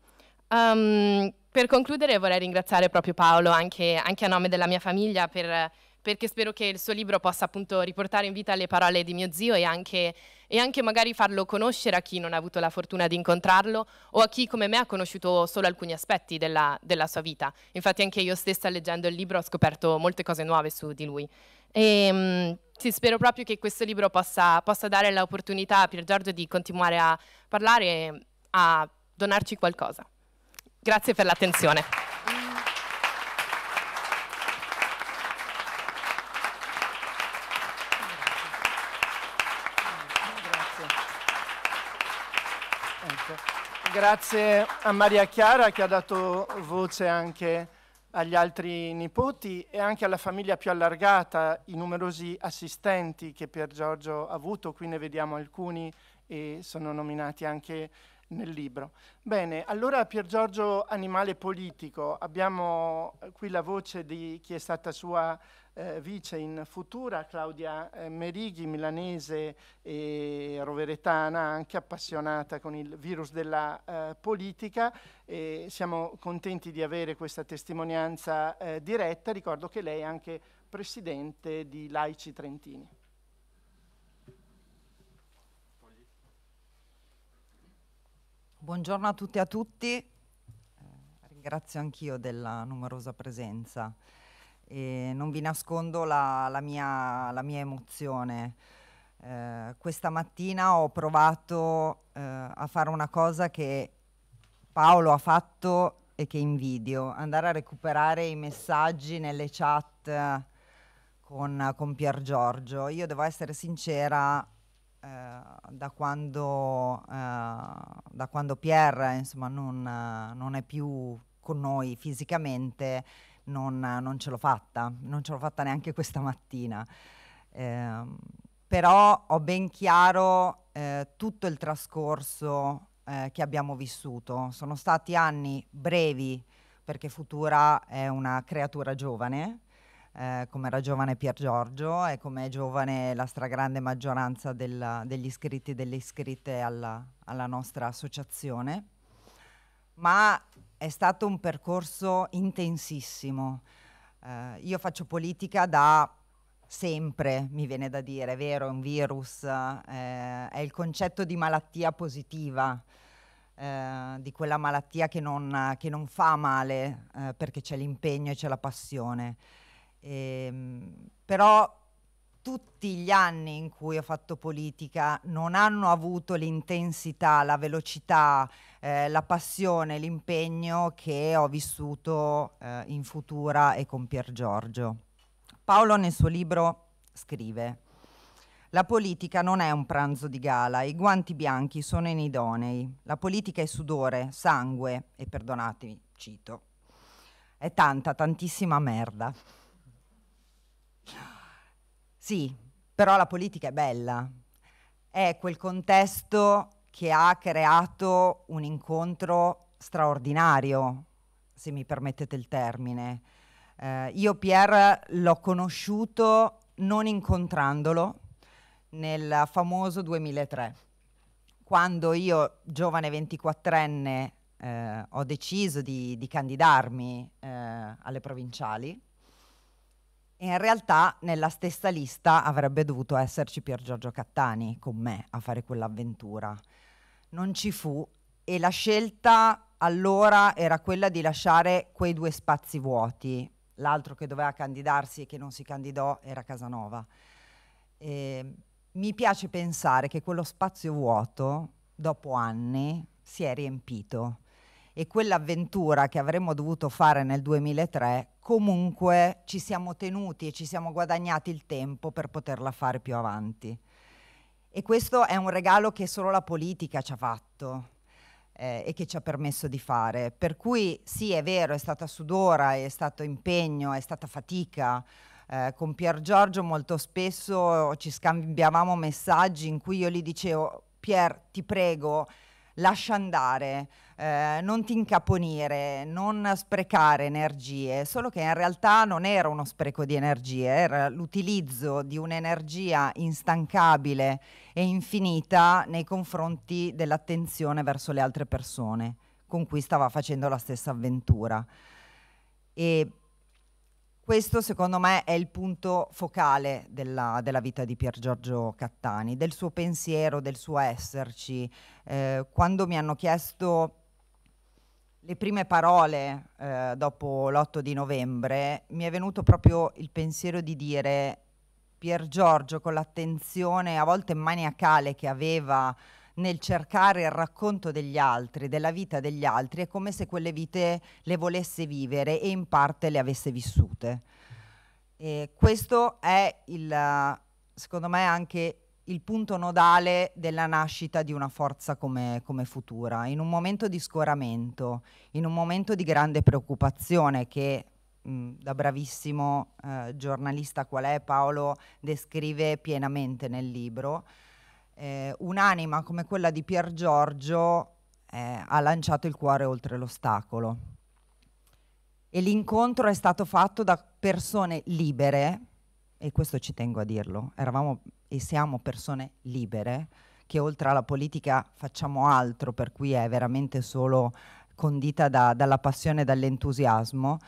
S4: Um, per concludere vorrei ringraziare proprio Paolo, anche, anche, a nome della mia famiglia, per, perché spero che il suo libro possa appunto riportare in vita le parole di mio zio e anche, e anche magari farlo conoscere a chi non ha avuto la fortuna di incontrarlo o a chi come me ha conosciuto solo alcuni aspetti della, della sua vita. Infatti anche io stessa leggendo il libro ho scoperto molte cose nuove su di lui. E, ehm, sì, spero proprio che questo libro possa, possa dare l'opportunità a Pier Giorgio di continuare a parlare e a donarci qualcosa. Grazie per l'attenzione.
S2: Grazie a Maria Chiara che ha dato voce anche agli altri nipoti e anche alla famiglia più allargata, i numerosi assistenti che Pier Giorgio ha avuto, qui ne vediamo alcuni e sono nominati anche nel libro. Bene, allora Pier Giorgio Animale Politico, abbiamo eh, qui la voce di chi è stata sua eh, vice in futura, Claudia eh, Merighi, milanese e roveretana, anche appassionata con il virus della eh, politica. E siamo contenti di avere questa testimonianza eh, diretta, ricordo che lei è anche presidente di Laici Trentini.
S5: Buongiorno a tutti e a tutti, eh, ringrazio anch'io della numerosa presenza. E non vi nascondo la, la, mia, la mia, emozione. Eh, questa mattina ho provato eh, a fare una cosa che Paolo ha fatto e che invidio, andare a recuperare i messaggi nelle chat eh, con, con Pier Giorgio. Io devo essere sincera, eh, da quando, eh, da quando Pierre insomma, non, non, è più con noi fisicamente, non, non, ce l'ho fatta, non ce l'ho fatta neanche questa mattina. Eh, però ho ben chiaro eh, tutto il trascorso eh, che abbiamo vissuto. Sono stati anni brevi, perché Futura è una creatura giovane, eh, come era giovane Pier Giorgio e come è giovane la stragrande maggioranza della, degli iscritti e delle iscritte alla, alla nostra associazione. Ma è stato un percorso intensissimo. Uh, io faccio politica da sempre, mi viene da dire, è vero, è un virus, eh, è il concetto di malattia positiva, eh, di quella malattia che non, che non fa male eh, perché c'è l'impegno e c'è la passione. Ehm, però tutti gli anni in cui ho fatto politica non hanno avuto l'intensità, la velocità, eh, la passione, l'impegno che ho vissuto eh, in futura e con Pier Giorgio. Paolo nel suo libro scrive la politica non è un pranzo di gala, i guanti bianchi sono inidonei. La politica è sudore, sangue e perdonatemi, cito. È tanta, tantissima merda. Sì, però la politica è bella, è quel contesto che ha creato un incontro straordinario, se mi permettete il termine. Eh, io Pierre l'ho conosciuto non incontrandolo nel famoso 2003, quando io, giovane 24enne, eh, ho deciso di, di candidarmi eh, alle provinciali e In realtà nella stessa lista avrebbe dovuto esserci Pier Giorgio Cattani con me a fare quell'avventura. Non ci fu e la scelta allora era quella di lasciare quei due spazi vuoti. L'altro che doveva candidarsi e che non si candidò era Casanova. E mi piace pensare che quello spazio vuoto, dopo anni, si è riempito e quell'avventura che avremmo dovuto fare nel 2003 comunque ci siamo tenuti e ci siamo guadagnati il tempo per poterla fare più avanti. E questo è un regalo che solo la politica ci ha fatto eh, e che ci ha permesso di fare. Per cui sì, è vero, è stata sudora, è stato impegno, è stata fatica. Eh, con Pier Giorgio molto spesso ci scambiavamo messaggi in cui io gli dicevo Pier, ti prego, lascia andare, eh, non ti incaponire, non sprecare energie, solo che in realtà non era uno spreco di energie, era l'utilizzo di un'energia instancabile e infinita nei confronti dell'attenzione verso le altre persone con cui stava facendo la stessa avventura. E questo secondo me è il punto focale della, della, vita di Pier Giorgio Cattani, del suo pensiero, del suo esserci. Eh, quando mi hanno chiesto le prime parole eh, dopo l'8 di novembre mi è venuto proprio il pensiero di dire Pier Giorgio con l'attenzione a volte maniacale che aveva nel cercare il racconto degli altri, della vita degli altri, è come se quelle vite le volesse vivere e in parte le avesse vissute. E questo è il, secondo me, anche il punto nodale della nascita di una forza come, come, futura, in un momento di scoramento, in un momento di grande preoccupazione che mh, da bravissimo eh, giornalista qual è Paolo descrive pienamente nel libro, eh, un'anima come quella di Pier Giorgio eh, ha lanciato il cuore oltre l'ostacolo. E l'incontro è stato fatto da persone libere, e questo ci tengo a dirlo, eravamo e siamo persone libere, che oltre alla politica facciamo altro, per cui è veramente solo condita da, dalla passione e dall'entusiasmo,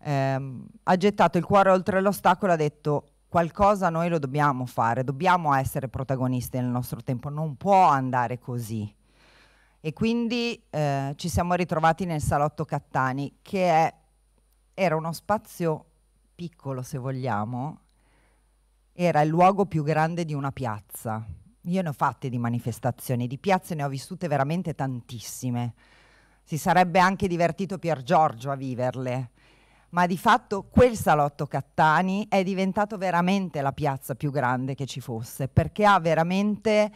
S5: ehm, ha gettato il cuore oltre l'ostacolo e ha detto qualcosa noi lo dobbiamo fare, dobbiamo essere protagonisti nel nostro tempo, non può andare così. E quindi eh, ci siamo ritrovati nel Salotto Cattani, che è, era uno spazio piccolo, se vogliamo, era il luogo più grande di una piazza. Io ne ho fatte di manifestazioni, di piazze ne ho vissute veramente tantissime. Si sarebbe anche divertito Pier Giorgio a viverle, ma di fatto quel salotto Cattani è diventato veramente la piazza più grande che ci fosse, perché ha veramente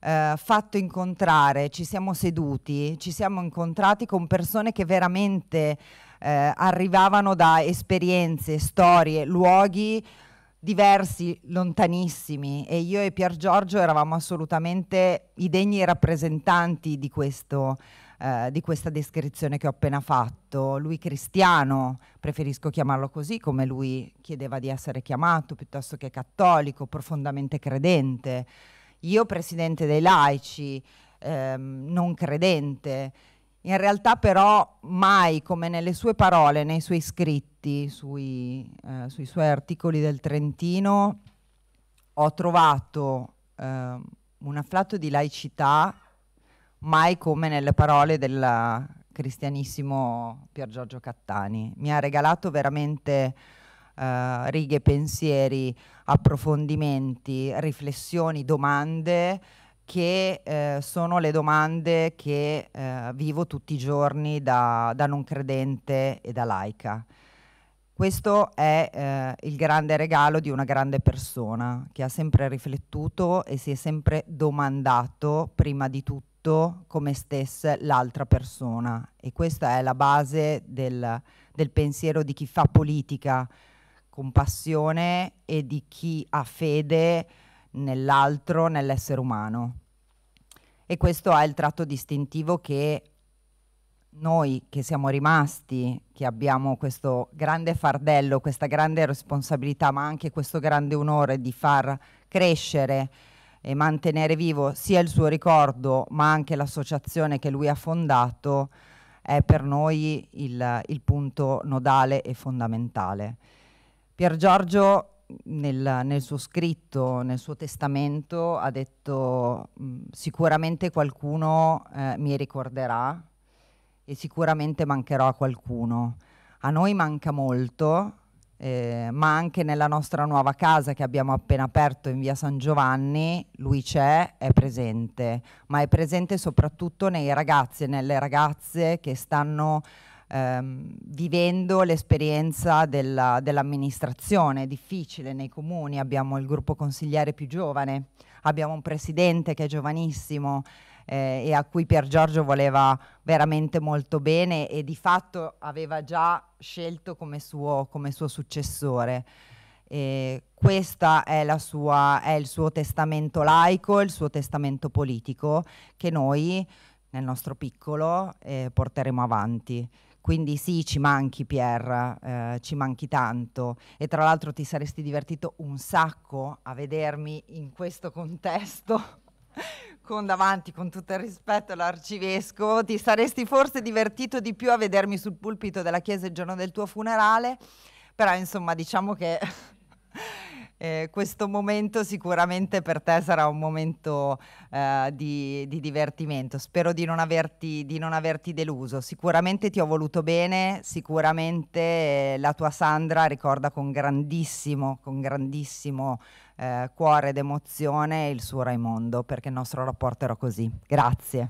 S5: eh, fatto incontrare, ci siamo seduti, ci siamo incontrati con persone che veramente eh, arrivavano da esperienze, storie, luoghi diversi, lontanissimi e io e Pier Giorgio eravamo assolutamente i degni rappresentanti di, questo, eh, di questa descrizione che ho appena fatto. Lui cristiano, preferisco chiamarlo così come lui chiedeva di essere chiamato, piuttosto che cattolico, profondamente credente. Io presidente dei laici, ehm, non credente. In realtà però mai, come nelle sue parole, nei suoi scritti, sui, eh, sui suoi articoli del Trentino, ho trovato eh, un afflato di laicità, mai come nelle parole del cristianissimo Pier Giorgio Cattani. Mi ha regalato veramente eh, righe, pensieri, approfondimenti, riflessioni, domande che eh, sono le domande che eh, vivo tutti i giorni da, da, non credente e da laica. Questo è eh, il grande regalo di una grande persona che ha sempre riflettuto e si è sempre domandato prima di tutto come stesse l'altra persona e questa è la base del, del pensiero di chi fa politica con passione e di chi ha fede nell'altro, nell'essere umano. E questo è il tratto distintivo che noi che siamo rimasti, che abbiamo questo grande fardello, questa grande responsabilità, ma anche questo grande onore di far crescere e mantenere vivo sia il suo ricordo, ma anche l'associazione che lui ha fondato, è per noi il, il punto nodale e fondamentale. Pier Giorgio nel, nel, suo scritto, nel suo testamento, ha detto mm, sicuramente qualcuno eh, mi ricorderà e sicuramente mancherò a qualcuno. A noi manca molto, eh, ma anche nella nostra nuova casa che abbiamo appena aperto in via San Giovanni, lui c'è, è presente, ma è presente soprattutto nei ragazzi e nelle ragazze che stanno ehm, vivendo l'esperienza della, dell'amministrazione, difficile nei comuni, abbiamo il gruppo consigliere più giovane, abbiamo un presidente che è giovanissimo eh, e a cui Pier Giorgio voleva veramente molto bene e di fatto aveva già scelto come suo, come suo successore. questo è, è, il suo testamento laico, il suo testamento politico che noi nel nostro piccolo eh, porteremo avanti. Quindi sì, ci manchi Pier, eh, ci manchi tanto e tra l'altro ti saresti divertito un sacco a vedermi in questo contesto. con davanti, con tutto il rispetto l'arcivescovo, ti saresti forse divertito di più a vedermi sul pulpito della chiesa il giorno del tuo funerale, però insomma diciamo che eh, questo momento sicuramente per te sarà un momento eh, di, di, divertimento. Spero di non, averti, di non, averti, deluso. Sicuramente ti ho voluto bene, sicuramente eh, la tua Sandra ricorda con grandissimo, con grandissimo eh, cuore ed emozione il suo Raimondo, perché il nostro rapporto era così. Grazie.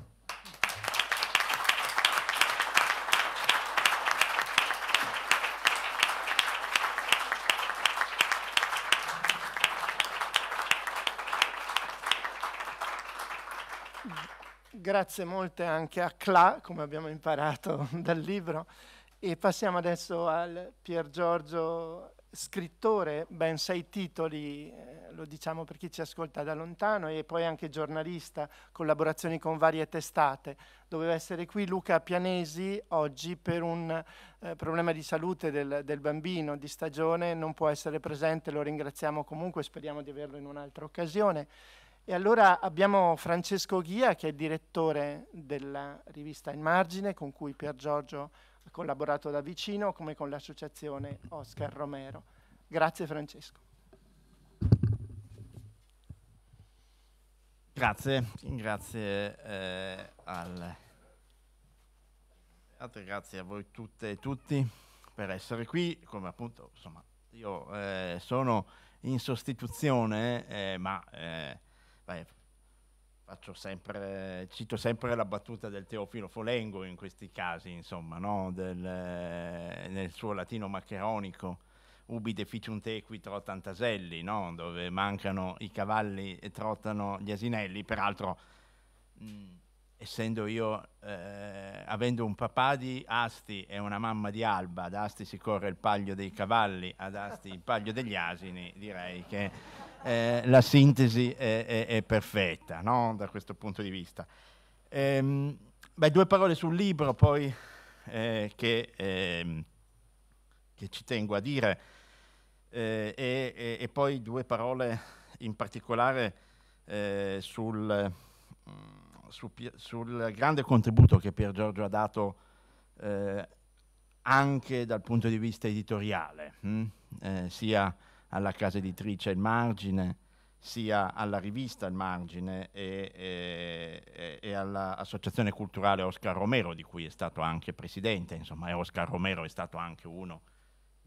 S2: grazie molte anche a Cla, come abbiamo imparato dal libro. E passiamo adesso al Pier Giorgio, scrittore, ben sei titoli, eh, lo diciamo per chi ci ascolta da lontano, e poi anche giornalista, collaborazioni con varie testate. Doveva essere qui Luca Pianesi oggi per un eh, problema di salute del, del bambino di stagione, non può essere presente, lo ringraziamo comunque, speriamo di averlo in un'altra occasione e allora abbiamo Francesco Ghia, che è direttore della rivista In Margine, con cui Pier Giorgio ha collaborato da vicino, come con l'associazione Oscar Romero. Grazie Francesco.
S6: Grazie, grazie eh, al grazie a voi tutte e tutti per essere qui, come appunto, insomma, io eh, sono in sostituzione, eh, ma eh, Beh, faccio sempre, cito sempre la battuta del Teofilo Folengo in questi casi, insomma, no? del, eh, nel suo latino maccheronico, ubi deficiunt equi trottant aselli, no? dove mancano i cavalli e trottano gli asinelli, peraltro... Mh, essendo io, eh, avendo un papà di Asti e una mamma di Alba, ad Asti si corre il paglio dei cavalli, ad Asti il paglio degli asini, direi che eh, la sintesi è, è, è perfetta no? da questo punto di vista. Ehm, beh, due parole sul libro poi eh, che, eh, che, ci tengo a dire eh, e, e, e, poi due parole in particolare eh, sul, mm, su, sul, grande contributo che Pier Giorgio ha dato eh, anche dal punto di vista editoriale, hm? sia alla casa editrice Il Margine, sia alla rivista Il Margine e, e, e all'Associazione Culturale Oscar Romero, di cui è stato anche presidente, insomma, e Oscar Romero è stato anche uno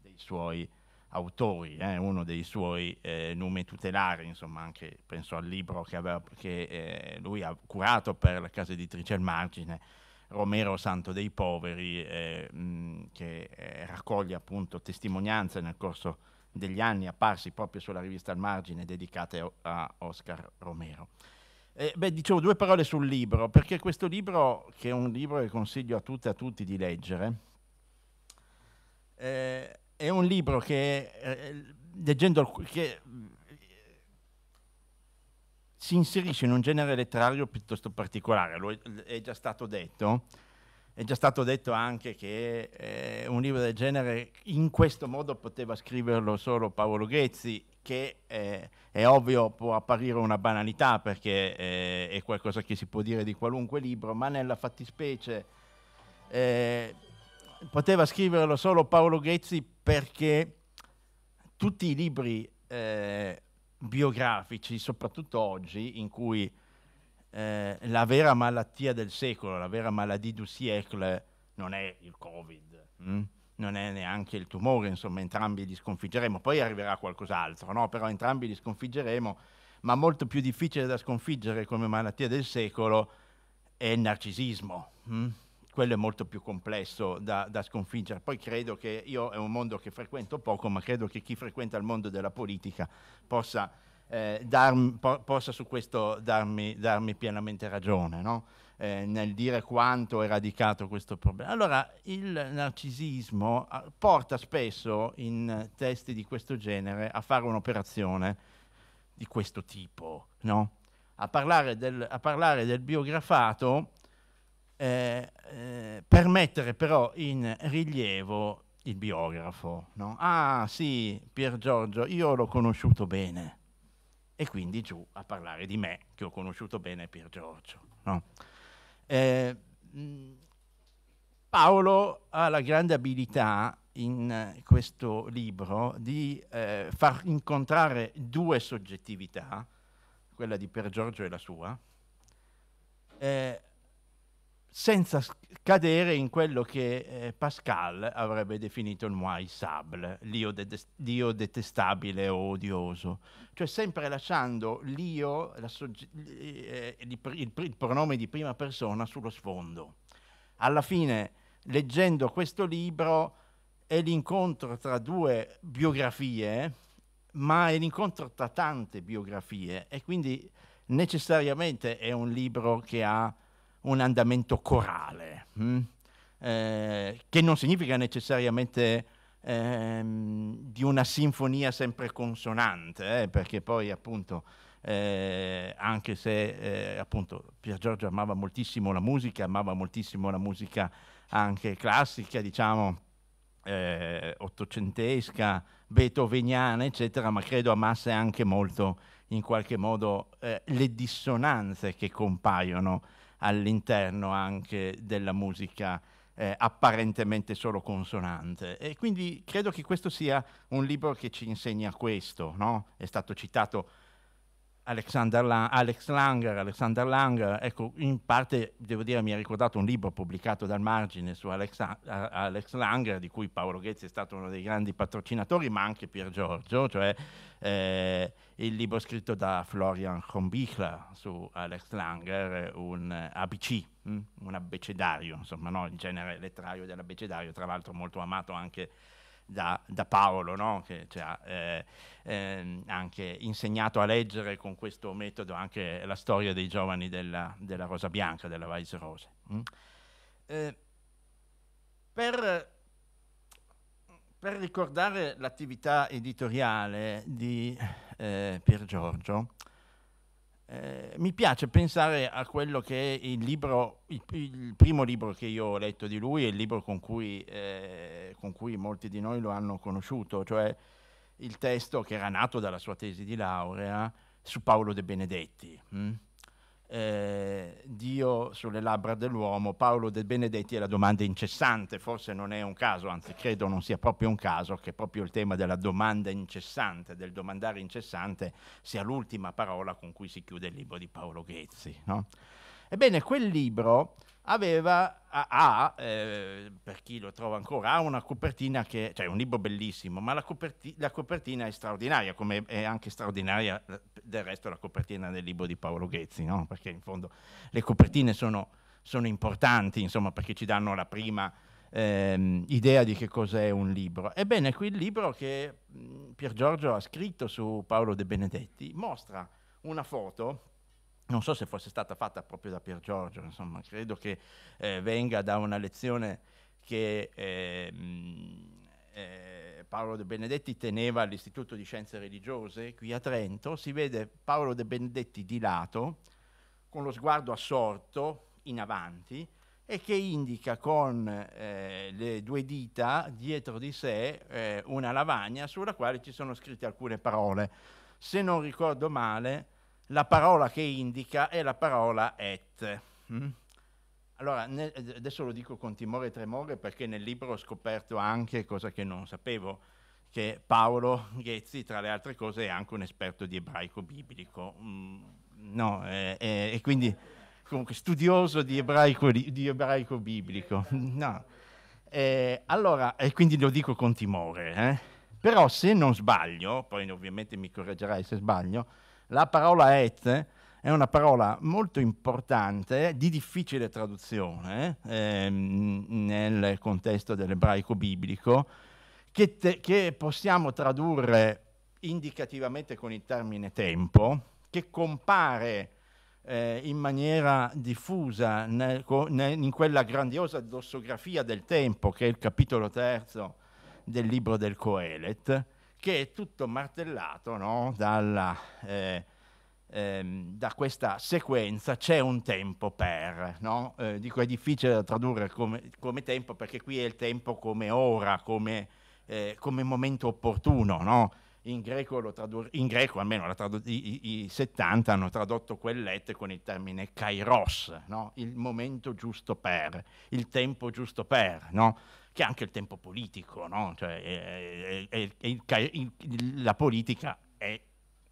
S6: dei suoi autori, eh, uno dei suoi eh, numi tutelari, insomma, anche penso al libro che, aveva, che eh, lui ha curato per la casa editrice Il Margine, Romero Santo dei Poveri, eh, mh, che eh, raccoglie appunto testimonianze nel corso degli anni apparsi proprio sulla rivista Al Margine dedicate a Oscar Romero. Eh, beh, dicevo due parole sul libro, perché questo libro, che è un libro che consiglio a tutte e a tutti di leggere, eh, è un libro che, eh, leggendo, che si inserisce in un genere letterario piuttosto particolare, lo è, è già stato detto, è già stato detto anche che eh, un libro del genere in questo modo poteva scriverlo solo Paolo Ghezzi, che eh, è ovvio può apparire una banalità perché eh, è qualcosa che si può dire di qualunque libro, ma nella fattispecie eh, poteva scriverlo solo Paolo Ghezzi perché tutti i libri eh, biografici, soprattutto oggi, in cui eh, la vera malattia del secolo, la vera maladie du siècle non è il Covid, mh? Mm? non è neanche il tumore, insomma entrambi li sconfiggeremo, poi arriverà qualcos'altro, no? però entrambi li sconfiggeremo, ma molto più difficile da sconfiggere come malattia del secolo è il narcisismo. Mh? Mm? quello è molto più complesso da, da, sconfiggere. Poi credo che io è un mondo che frequento poco, ma credo che chi frequenta il mondo della politica possa eh, dar, po- possa su questo darmi, darmi pienamente ragione, no? eh, nel dire quanto è radicato questo problema. Allora, il narcisismo ah, porta spesso in testi di questo genere a fare un'operazione di questo tipo, no? a, parlare del, a parlare del biografato eh, eh, per mettere però in rilievo il biografo. No? Ah sì, Pier Giorgio, io l'ho conosciuto bene e quindi giù a parlare di me, che ho conosciuto bene Pier Giorgio. No? Eh, mm, Paolo ha la grande abilità in eh, questo libro di eh, far incontrare due soggettività, quella di Pier Giorgio e la sua, eh, senza cadere in quello che eh, Pascal avrebbe definito il moi sable, l'io, de- l'io detestabile o odioso, cioè sempre lasciando l'io, la sogge- eh, il, pr- il, pr- il pronome di prima persona sullo sfondo. Alla fine, leggendo questo libro, è l'incontro tra due biografie, ma è l'incontro tra tante biografie e quindi necessariamente è un libro che ha un andamento corale, hm? eh, che non significa necessariamente ehm, di una sinfonia sempre consonante, eh, perché poi appunto, eh, anche se eh, appunto Pier Giorgio amava moltissimo la musica, amava moltissimo la musica anche classica, diciamo, eh, ottocentesca, beethoveniana, eccetera, ma credo amasse anche molto in qualche modo eh, le dissonanze che compaiono all'interno anche della musica eh, apparentemente solo consonante. E quindi credo che questo sia un libro che ci insegna questo, no? È stato citato Alexander Lang, Alex Langer, Alexander Langer, ecco, in parte devo dire mi ha ricordato un libro pubblicato dal Margine su Alex, Alex Langer, di cui Paolo Ghezzi è stato uno dei grandi patrocinatori, ma anche Pier Giorgio, cioè eh, il libro scritto da Florian Hombichler su Alex Langer, un ABC, hm, un abbecedario, insomma, no? il genere letterario dell'abbecedario, tra l'altro molto amato anche da, da Paolo, no? che ci cioè, ha eh, eh, anche insegnato a leggere con questo metodo anche la storia dei giovani della, della Rosa Bianca, della Weiss Rose. Mm? Eh, per, per, ricordare l'attività editoriale di eh, Pier Giorgio, eh, mi piace pensare a quello che è il libro, il, il, primo libro che io ho letto di lui, è il libro con cui, eh, con cui, molti di noi lo hanno conosciuto, cioè il testo che era nato dalla sua tesi di laurea su Paolo De Benedetti. Hm? eh, Dio sulle labbra dell'uomo, Paolo De Benedetti è la domanda incessante, forse non è un caso, anzi credo non sia proprio un caso che proprio il tema della domanda incessante, del domandare incessante, sia l'ultima parola con cui si chiude il libro di Paolo Ghezzi. No? Ebbene, quel libro aveva, ha, eh, per chi lo trova ancora, ha una copertina che, cioè un libro bellissimo, ma la, coperti, la copertina è straordinaria, come è anche straordinaria eh, del resto la copertina del libro di Paolo Ghezzi, no? perché in fondo le copertine sono, sono importanti, insomma, perché ci danno la prima... Ehm, idea di che cos'è un libro. Ebbene, qui il libro che Pier Giorgio ha scritto su Paolo De Benedetti mostra una foto non so se fosse stata fatta proprio da Pier Giorgio, insomma, credo che eh, venga da una lezione che eh, eh, Paolo De Benedetti teneva all'Istituto di Scienze Religiose qui a Trento, si vede Paolo De Benedetti di lato, con lo sguardo assorto in avanti e che indica con eh, le due dita dietro di sé eh, una lavagna sulla quale ci sono scritte alcune parole. Se non ricordo male, la parola che indica è la parola et. Mm? Allora, ne, adesso lo dico con timore e tremore perché nel libro ho scoperto anche, cosa che non sapevo, che Paolo Ghezzi, tra le altre cose, è anche un esperto di ebraico biblico. Mm, no, e eh, eh, quindi comunque studioso di ebraico, di ebraico biblico. No. Eh, allora, e quindi lo dico con timore, eh. però se non sbaglio, poi ovviamente mi correggerai se sbaglio, la parola et è una parola molto importante, di difficile traduzione eh, nel contesto dell'ebraico biblico, che, te, che possiamo tradurre indicativamente con il termine tempo, che compare eh, in maniera diffusa nel, nel, in quella grandiosa dossografia del tempo che è il capitolo terzo del libro del Coelet, che è tutto martellato no? Dalla, eh, ehm, da questa sequenza c'è un tempo per, no? eh, dico è difficile da tradurre come, come, tempo perché qui è il tempo come ora, come, eh, come momento opportuno, no? in greco, tradu- in greco almeno tradu- i, i, i, 70 hanno tradotto quell'et con il termine kairos, no? il momento giusto per, il tempo giusto per, no? che è anche il tempo politico, no? cioè, è, è, è, il, la politica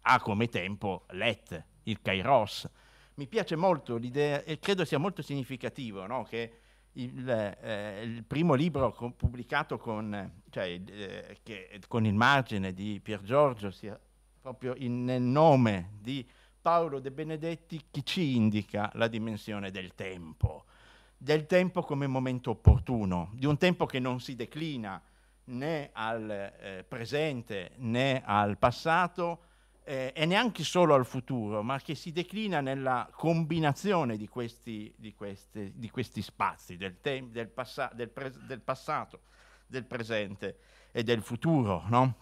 S6: ha come tempo l'et, il kairos. Mi piace molto l'idea e credo sia molto significativo che il, eh, il primo libro con, pubblicato con, cioè, eh, che, con, il margine di Pier Giorgio, sia proprio in, nel nome di Paolo De Benedetti, che ci indica la dimensione del tempo, del tempo come momento opportuno, di un tempo che non si declina né al eh, presente né al passato, eh, e neanche solo al futuro, ma che si declina nella combinazione di questi, di queste, di questi spazi, del, te- del, passa- del, pre- del, passato, del presente e del futuro. No?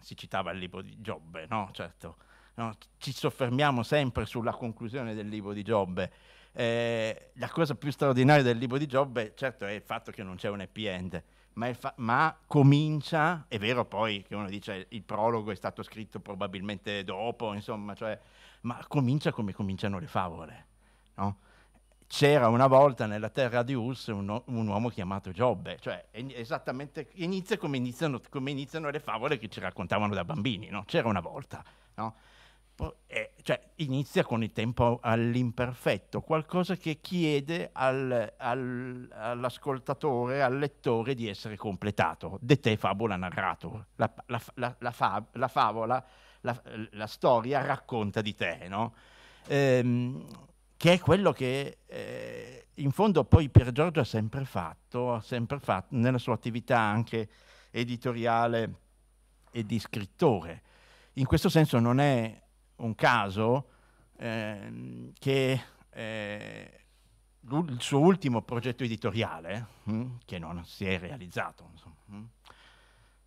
S6: Si citava il libro di Giobbe, no? Certo. No? Ci soffermiamo sempre sulla conclusione del libro di Giobbe. Eh, la cosa più straordinaria del libro di Giobbe, certo, è il fatto che non c'è un happy end ma, fa- ma, comincia, è vero poi che uno dice il prologo è stato scritto probabilmente dopo, insomma, cioè, ma comincia come cominciano le favole. No? C'era una volta nella terra di Urs un, un uomo chiamato Giobbe, cioè esattamente inizia come iniziano, come iniziano, le favole che ci raccontavano da bambini, no? c'era una volta. No? eh, cioè, inizia con il tempo all'imperfetto, qualcosa che chiede al, al, all'ascoltatore, al lettore di essere completato. De te fabula narrato. La, la, la, la fab, favola, la, storia racconta di te, no? ehm, che è quello che eh, in fondo poi Pier Giorgio ha sempre fatto, ha sempre fatto nella sua attività anche editoriale e di scrittore. In questo senso non è un caso eh, che eh, il suo ultimo progetto editoriale, mh, hm, che non si è realizzato, insomma, mh, hm,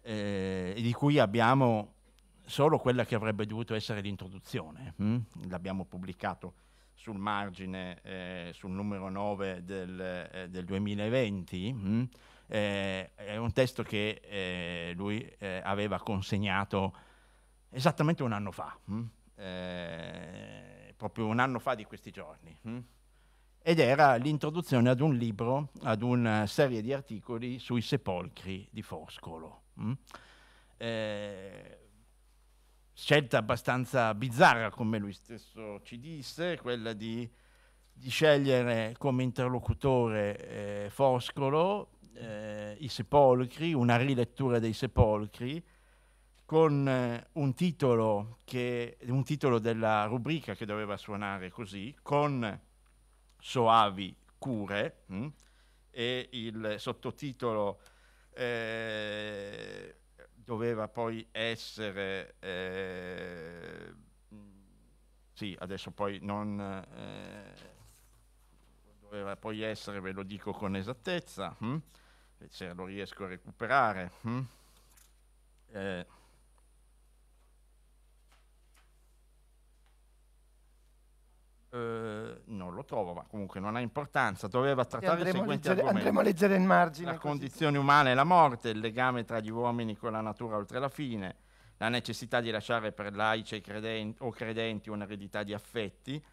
S6: eh, di cui abbiamo solo quella che avrebbe dovuto essere l'introduzione, hm, l'abbiamo pubblicato sul margine, eh, sul numero 9 del, eh, del 2020, eh, è un testo che lui aveva consegnato esattamente un anno fa. Mh eh, proprio un anno fa di questi giorni, hm? ed era l'introduzione ad un libro, ad una serie di articoli sui sepolcri di Foscolo. Hm? Eh, scelta abbastanza bizzarra, come lui stesso ci disse, quella di, di scegliere come interlocutore eh, Foscolo, eh, i sepolcri, una rilettura dei sepolcri, con eh, un titolo, che, un titolo della rubrica che doveva suonare così, con Soavi Cure mh? Hm, e il sottotitolo eh, doveva poi essere... Eh, sì, adesso poi non... Eh, doveva poi essere, ve lo dico con esattezza, mh? Hm, se lo riesco a recuperare. Hm, eh, Ehm, non lo trovo, ma comunque non ha importanza. Doveva trattare i seguenti leggere, argomenti: andremo a leggere
S2: in margine. La
S6: condizione umana e la morte, il legame tra gli uomini con la natura oltre la fine, la necessità di lasciare per laici credenti, o credenti un'eredità di affetti,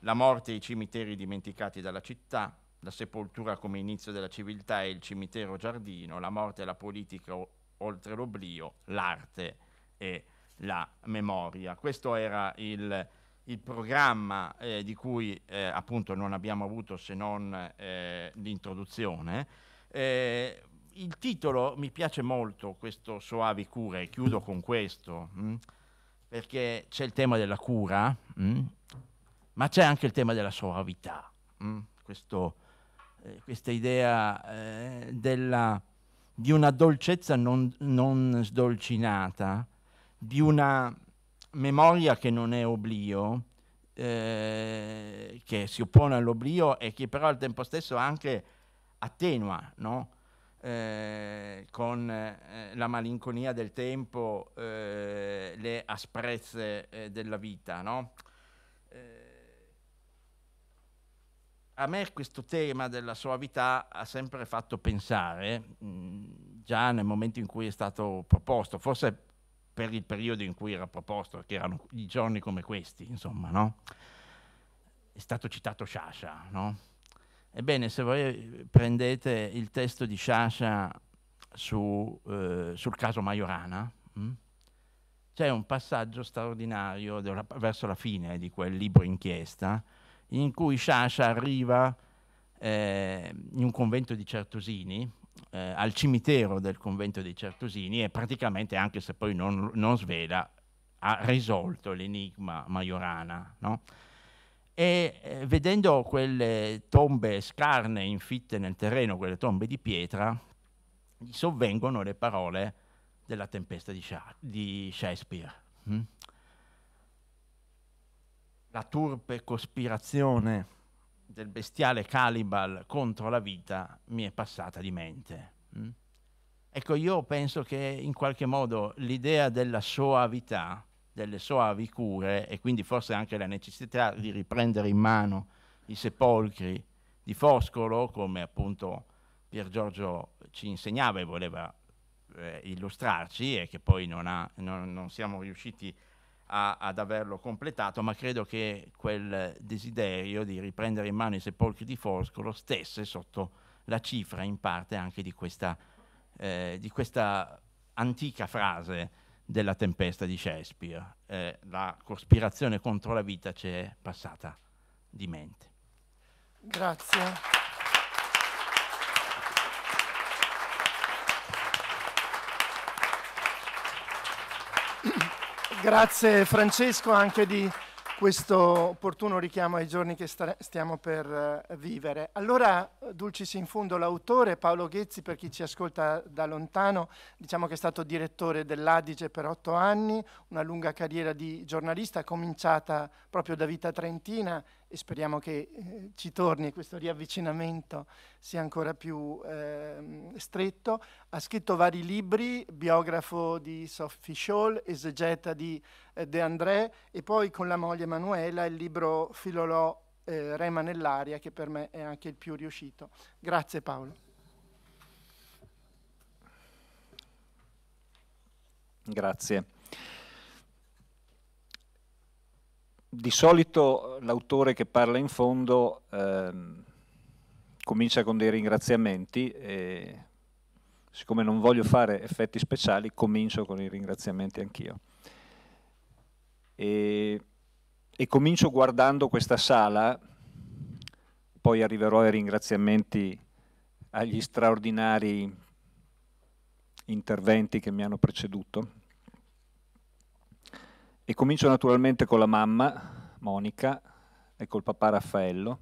S6: la morte e i cimiteri dimenticati dalla città, la sepoltura come inizio della civiltà e il cimitero giardino, la morte e la politica o, oltre l'oblio, l'arte e la memoria. Questo era il il programma eh, di cui eh, appunto non abbiamo avuto se non eh, l'introduzione. Eh, il titolo mi piace molto, questo Soavi Cure, e chiudo con questo, mh, mm, perché c'è il tema della cura, mh, mm, ma c'è anche il tema della soavità, mh, mm, questo, eh, questa idea eh, della, di una dolcezza non, non sdolcinata, di una memoria che non è oblio, eh, che si oppone all'oblio e che però al tempo stesso anche attenua, no? eh, con eh, la malinconia del tempo, eh, le asprezze eh, della vita. No? Eh, a me questo tema della soavità ha sempre fatto pensare, mh, mm, già nel momento in cui è stato proposto, forse per il periodo in cui era proposto, che erano i giorni come questi, insomma, no? È stato citato Sciascia, no? Ebbene, se voi prendete il testo di Sciascia su, eh, sul caso Majorana, mh? Mm, c'è un passaggio straordinario della, verso la fine di quel libro inchiesta, in cui Sciascia arriva eh, in un convento di Certosini, eh, al cimitero del convento dei Certosini e praticamente, anche se poi non, non svela, ha risolto l'enigma majorana. No? E eh, vedendo quelle tombe scarne infitte nel terreno, quelle tombe di pietra, gli sovvengono le parole della tempesta di, Sha di Shakespeare. Mm? La turpe cospirazione del bestiale Calibal contro la vita mi è passata di mente. Mm? Ecco, io penso che in qualche modo l'idea della soavità, delle soavi cure, e quindi forse anche la necessità di riprendere in mano i sepolcri di Foscolo, come appunto Pier Giorgio ci insegnava e voleva eh, illustrarci, e che poi non, ha, non, non siamo riusciti a a, ad averlo completato, ma credo che quel desiderio di riprendere in mano i sepolcri di Foscolo stesse sotto la cifra in parte anche di questa, eh, di questa antica frase della tempesta di Shakespeare. Eh, la cospirazione contro la vita ci è passata di mente.
S2: Grazie. Grazie Francesco anche di questo opportuno richiamo ai giorni che stiamo per eh, vivere. Allora, Dulcis in fondo, l'autore Paolo Ghezzi, per chi ci ascolta da lontano, diciamo che è stato direttore dell'Adige per otto anni, una lunga carriera di giornalista cominciata proprio da Vita Trentina e speriamo che eh, ci torni e questo riavvicinamento sia ancora più eh, stretto. Ha scritto vari libri, biografo di Sophie Scholl, esegeta di eh, De André e poi con la moglie Emanuela il libro Filolò eh, Rema nell'aria che per me è anche il più riuscito. Grazie Paolo.
S1: Grazie. di solito l'autore che parla in fondo ehm, comincia con dei ringraziamenti e siccome non voglio fare effetti speciali comincio con i ringraziamenti anch'io. E, e comincio guardando questa sala, poi arriverò ai ringraziamenti agli straordinari interventi che mi hanno preceduto e comincio naturalmente con la mamma, Monica, e col papà Raffaello.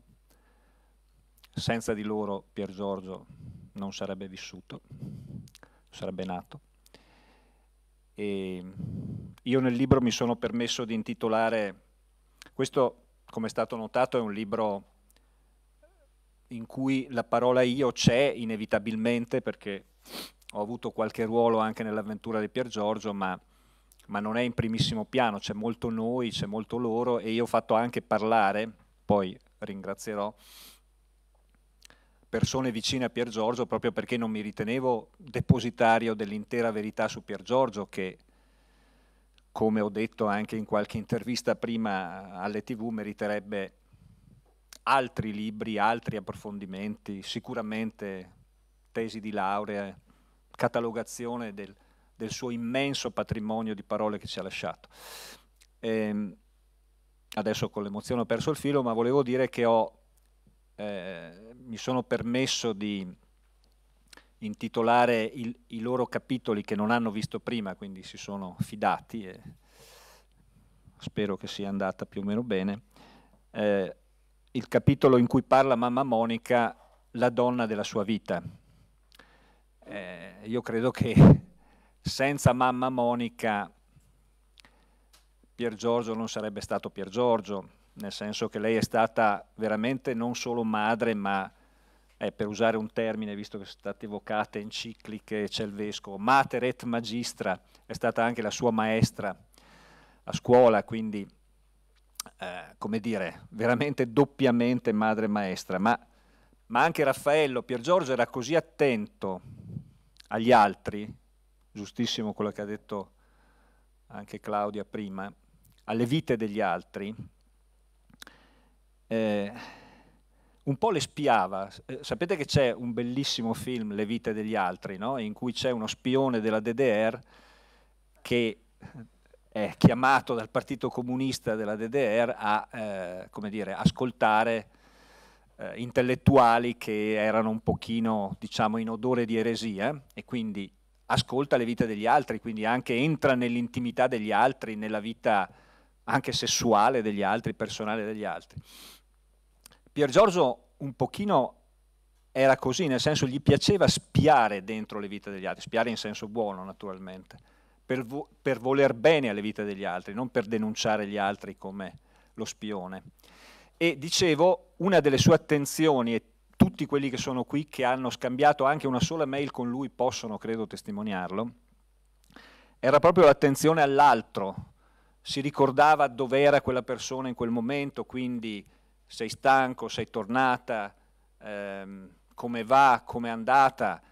S1: Senza di loro Pier Giorgio non sarebbe vissuto, sarebbe nato. E io nel libro mi sono permesso di intitolare, questo come è stato notato è un libro in cui la parola io c'è inevitabilmente perché ho avuto qualche ruolo anche nell'avventura di Pier Giorgio, ma ma non è in primissimo piano, c'è molto noi, c'è molto loro e io ho fatto anche parlare, poi ringrazierò, persone vicine a Pier Giorgio proprio perché non mi ritenevo depositario dell'intera verità su Pier Giorgio che come ho detto anche in qualche intervista prima alle tv meriterebbe altri libri, altri approfondimenti, sicuramente tesi di laurea, catalogazione del, del suo immenso patrimonio di parole che ci ha lasciato. E ehm, adesso con l'emozione ho perso il filo, ma volevo dire che ho, eh, mi sono permesso di intitolare il, i loro capitoli che non hanno visto prima, quindi si sono fidati e spero che sia andata più o meno bene. Eh, il capitolo in cui parla mamma Monica, la donna della sua vita. Eh, io credo che senza mamma Monica Pier Giorgio non sarebbe stato Pier Giorgio, nel senso che lei è stata veramente non solo madre, ma eh, per usare un termine, visto che sono state evocate encicliche, c'è il vescovo, mater et magistra, è stata anche la sua maestra a scuola, quindi, eh, come dire, veramente doppiamente madre e maestra. Ma, ma anche Raffaello, Pier Giorgio era così attento agli altri, giustissimo quello che ha detto anche Claudia prima, alle vite degli altri, eh, un po' le spiava. Eh, sapete che c'è un bellissimo film, Le vite degli altri, no? in cui c'è uno spione della DDR che eh, è chiamato dal Partito Comunista della DDR a eh, come dire, ascoltare eh, intellettuali che erano un pochino diciamo, in odore di eresia e quindi ascolta le vite degli altri, quindi anche entra nell'intimità degli altri, nella vita anche sessuale degli altri, personale degli altri. Pier Giorgio un pochino era così, nel senso gli piaceva spiare dentro le vite degli altri, spiare in senso buono naturalmente, per, vo- per voler bene alle vite degli altri, non per denunciare gli altri come lo spione. E dicevo, una delle sue attenzioni e tutti quelli che sono qui, che hanno scambiato anche una sola mail con lui, possono, credo, testimoniarlo, era proprio l'attenzione all'altro, si ricordava dove era quella persona in quel momento, quindi sei stanco, sei tornata, ehm, come va, come è andata.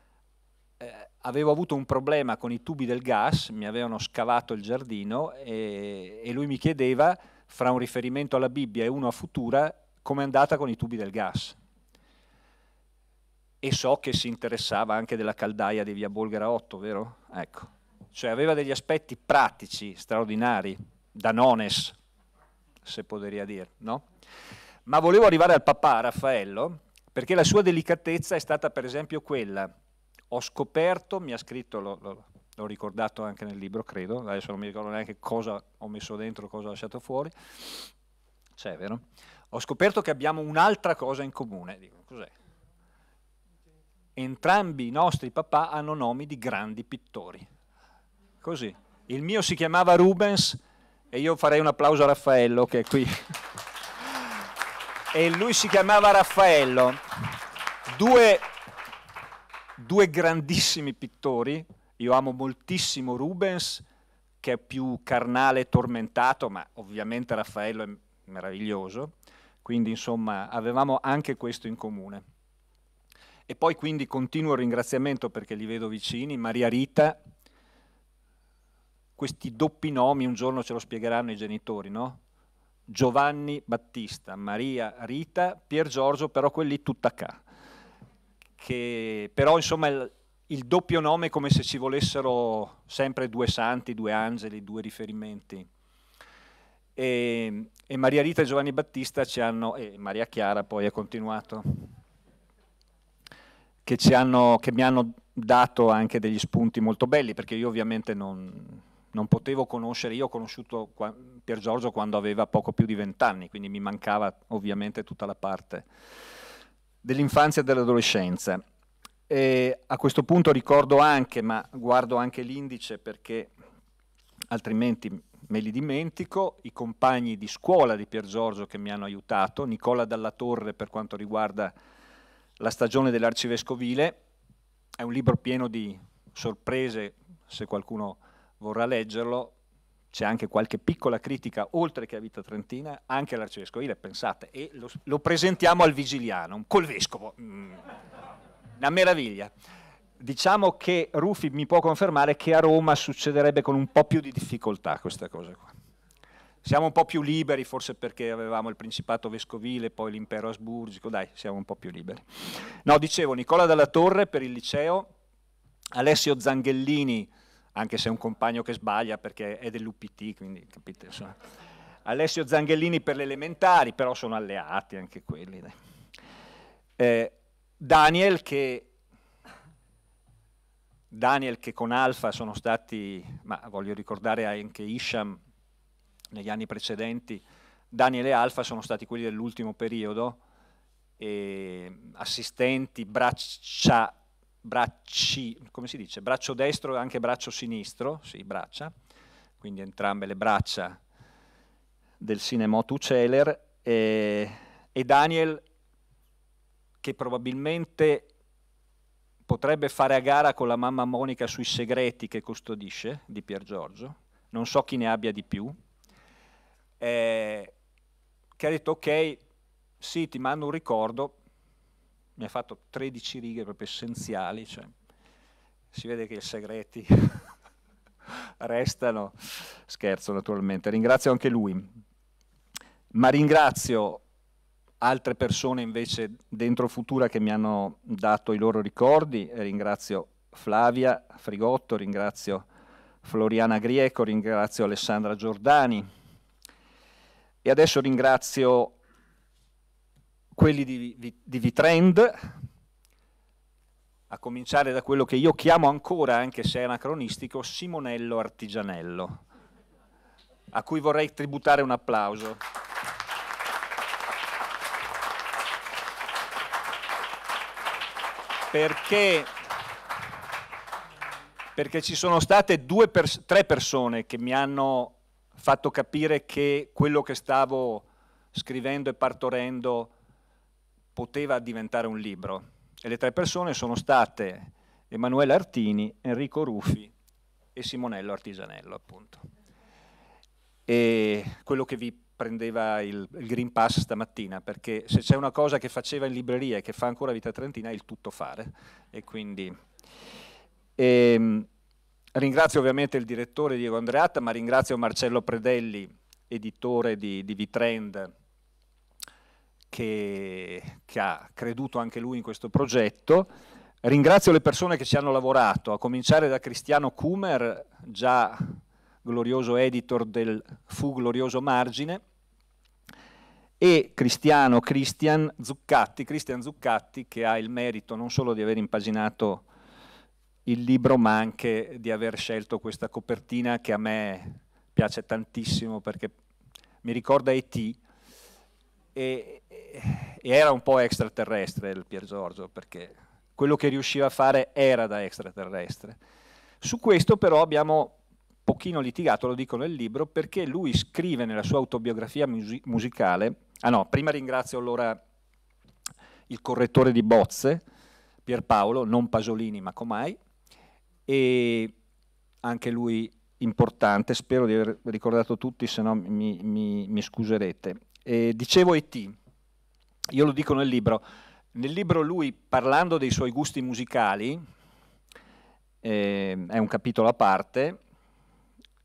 S1: Eh, avevo avuto un problema con i tubi del gas, mi avevano scavato il giardino e, e lui mi chiedeva, fra un riferimento alla Bibbia e uno a futura, come è andata con i tubi del gas e so che si interessava anche della caldaia di via Bolgara 8, vero? Ecco, cioè aveva degli aspetti pratici straordinari, da nones, se poteria dire, no? Ma volevo arrivare al papà Raffaello, perché la sua delicatezza è stata per esempio quella, ho scoperto, mi ha scritto, l'ho ricordato anche nel libro, credo, adesso non mi ricordo neanche cosa ho messo dentro, cosa ho lasciato fuori, c'è cioè, vero? Ho scoperto che abbiamo un'altra cosa in comune, dico, cos'è? entrambi i nostri papà hanno nomi di grandi pittori. Così. Il mio si chiamava Rubens e io farei un applauso a Raffaello che è qui. e lui si chiamava Raffaello. Due, due grandissimi pittori. Io amo moltissimo Rubens, che è più carnale e tormentato, ma ovviamente Raffaello è meraviglioso. Quindi, insomma, avevamo anche questo in comune. E poi quindi continuo il ringraziamento perché li vedo vicini, Maria Rita, questi doppi nomi un giorno ce lo spiegheranno i genitori, no? Giovanni Battista, Maria Rita, Pier Giorgio, però quelli tutta K. Che però insomma il, il doppio nome è come se ci volessero sempre due santi, due angeli, due riferimenti. E, e Maria Rita e Giovanni Battista ci hanno, e Maria Chiara poi ha continuato, che, hanno, che mi hanno dato anche degli spunti molto belli, perché io ovviamente non, non potevo conoscere, io ho conosciuto Pier Giorgio quando aveva poco più di vent'anni, quindi mi mancava ovviamente tutta la parte dell'infanzia e dell'adolescenza. E a questo punto ricordo anche, ma guardo anche l'indice perché altrimenti me li dimentico, i compagni di scuola di Pier Giorgio che mi hanno aiutato, Nicola Dalla Torre per quanto riguarda la stagione dell'arcivescovile è un libro pieno di sorprese, se qualcuno vorrà leggerlo, c'è anche qualche piccola critica, oltre che a Vita Trentina, anche all'arcivescovile, pensate, e lo, lo presentiamo al vigiliano, col vescovo. Mm. Una meraviglia. Diciamo che Rufi mi può confermare che a Roma succederebbe con un po' più di difficoltà questa cosa qua siamo un po' più liberi, forse perché avevamo il Principato Vescovile, poi l'impero asburgico, dai, siamo un po' più liberi. No, dicevo, Nicola Dalla Torre per il liceo, Alessio Zanghellini, anche se è un compagno che sbaglia perché è dell'UPT, quindi capite, insomma. Alessio Zanghellini per le elementari, però sono alleati anche quelli. Dai. Eh, Daniel, che, Daniel che con Alfa sono stati, ma voglio ricordare anche Isham, negli anni precedenti Daniele Alfa sono stati quelli dell'ultimo periodo, assistenti, braccia, bracci, come si dice? Braccio destro e anche braccio sinistro, sì, braccia, quindi entrambe le braccia del Cinemotu Celer e, e Daniel che probabilmente potrebbe fare a gara con la mamma Monica sui segreti che custodisce di Pier Giorgio, non so chi ne abbia di più, eh, che ha detto ok, sì, ti mando un ricordo, mi ha fatto 13 righe proprio essenziali, cioè, si vede che i segreti restano, scherzo naturalmente, ringrazio anche lui, ma ringrazio altre persone invece dentro Futura che mi hanno dato i loro ricordi, eh, ringrazio Flavia Frigotto, ringrazio Floriana Grieco, ringrazio Alessandra Giordani, e adesso ringrazio quelli di, di Vitrend, a cominciare da quello che io chiamo ancora, anche se è anacronistico, Simonello Artigianello, a cui vorrei tributare un applauso. Perché, perché ci sono state pers tre persone che mi hanno fatto capire che quello che stavo scrivendo e partorendo poteva diventare un libro. E le tre persone sono state Emanuele Artini, Enrico Ruffi e Simonello Artisanello, appunto. E quello che vi prendeva il, il Green Pass stamattina, perché se c'è una cosa che faceva in libreria e che fa ancora Vita Trentina è il tutto fare. E quindi... E, ehm, Ringrazio ovviamente il direttore Diego Andreatta, ma ringrazio Marcello Predelli, editore di, di Vitrend, che, che ha creduto anche lui in questo progetto. Ringrazio le persone che ci hanno lavorato, a cominciare da Cristiano Kumer, già glorioso editor del Fu Glorioso Margine, e Cristiano Christian Zuccatti, Christian Zuccatti che ha il merito non solo di aver impaginato il libro, ma anche di aver scelto questa copertina che a me piace tantissimo perché mi ricorda E.T. E, e era un po' extraterrestre il Pier Giorgio perché quello che riusciva a fare era da extraterrestre. Su questo però abbiamo pochino litigato, lo dico nel libro, perché lui scrive nella sua autobiografia mus musicale, ah no, prima ringrazio allora il correttore di bozze, Pierpaolo, non Pasolini ma Comai, e anche lui importante, spero di aver ricordato tutti, se no mi, mi, mi scuserete. E dicevo E.T., io lo dico nel libro, nel libro lui parlando dei suoi gusti musicali, eh, è un capitolo a parte,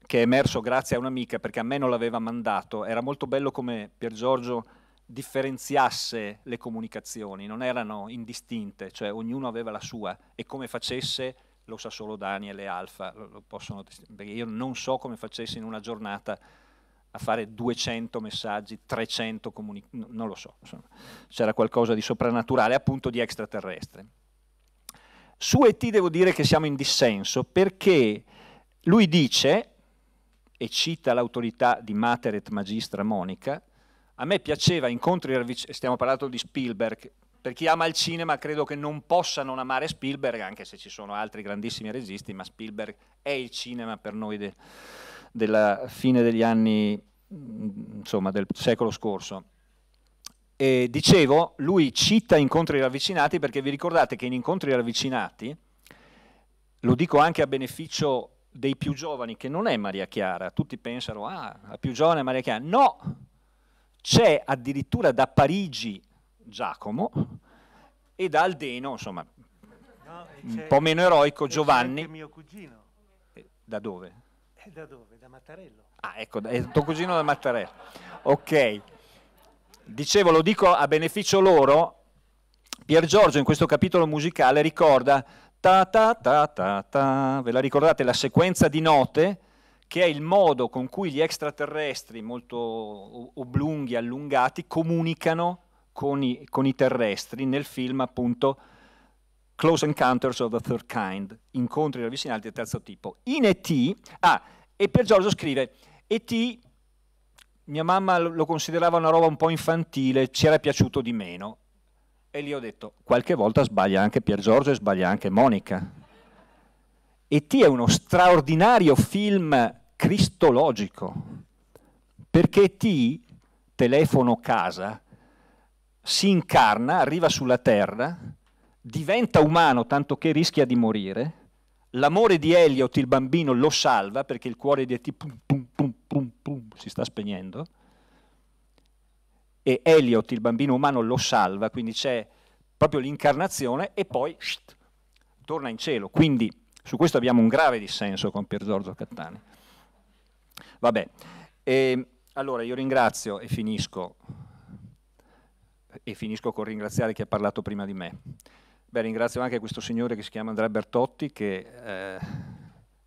S1: che è emerso grazie a un'amica perché a me non l'aveva mandato, era molto bello come Pier Giorgio differenziasse le comunicazioni, non erano indistinte, cioè ognuno aveva la sua e come facesse lo sa solo Daniel e Alfa, lo, lo possono, perché io non so come facessi in una giornata a fare 200 messaggi, 300 comunicazioni, non lo so, c'era qualcosa di soprannaturale, appunto di extraterrestre. Su ET devo dire che siamo in dissenso perché lui dice, e cita l'autorità di Materet Magistra Monica, a me piaceva incontri ravvicinati, stiamo parlando di Spielberg, per chi ama il cinema credo che non possa non amare Spielberg, anche se ci sono altri grandissimi registi, ma Spielberg è il cinema per noi de, della fine degli anni, mm, insomma, del secolo scorso. E dicevo, lui cita incontri ravvicinati perché vi ricordate che in incontri ravvicinati, lo dico anche a beneficio dei più giovani, che non è Maria Chiara, tutti pensano, ah, la più giovane è Maria Chiara, no, c'è addirittura da Parigi Giacomo e da Aldeno, insomma,
S3: no, un po' meno eroico, Giovanni. mio cugino. Eh, da dove? Eh, da dove? Da Mattarello.
S1: Ah, ecco, è tuo cugino da Mattarello. Ok. Dicevo, lo dico a beneficio loro, Pier Giorgio in questo capitolo musicale ricorda ta ta ta ta ta, ve la ricordate la sequenza di note che è il modo con cui gli extraterrestri molto oblunghi, allungati, comunicano con i, con i terrestri nel film appunto Close Encounters of the Third Kind, incontri ravvicinati del terzo tipo. In E.T., ah, e per Giorgio scrive, E.T. mia mamma lo considerava una roba un po' infantile, ci era piaciuto di meno. E lì ho detto, qualche volta sbaglia anche Pier Giorgio e sbaglia anche Monica. E.T. è uno straordinario film cristologico, perché E.T., telefono casa, si incarna, arriva sulla terra, diventa umano tanto che rischia di morire, l'amore di Elliot, il bambino, lo salva perché il cuore di Eti pum, pum, pum, pum, pum, si sta spegnendo, e Elliot, il bambino umano, lo salva, quindi c'è proprio l'incarnazione e poi shht, torna in cielo. Quindi su questo abbiamo un grave dissenso con Pier Giorgio Cattani. Vabbè, e, ehm, allora io ringrazio e finisco e finisco col ringraziare chi ha parlato prima di me. Beh, ringrazio anche questo signore che si chiama Andrea Bertotti, che eh,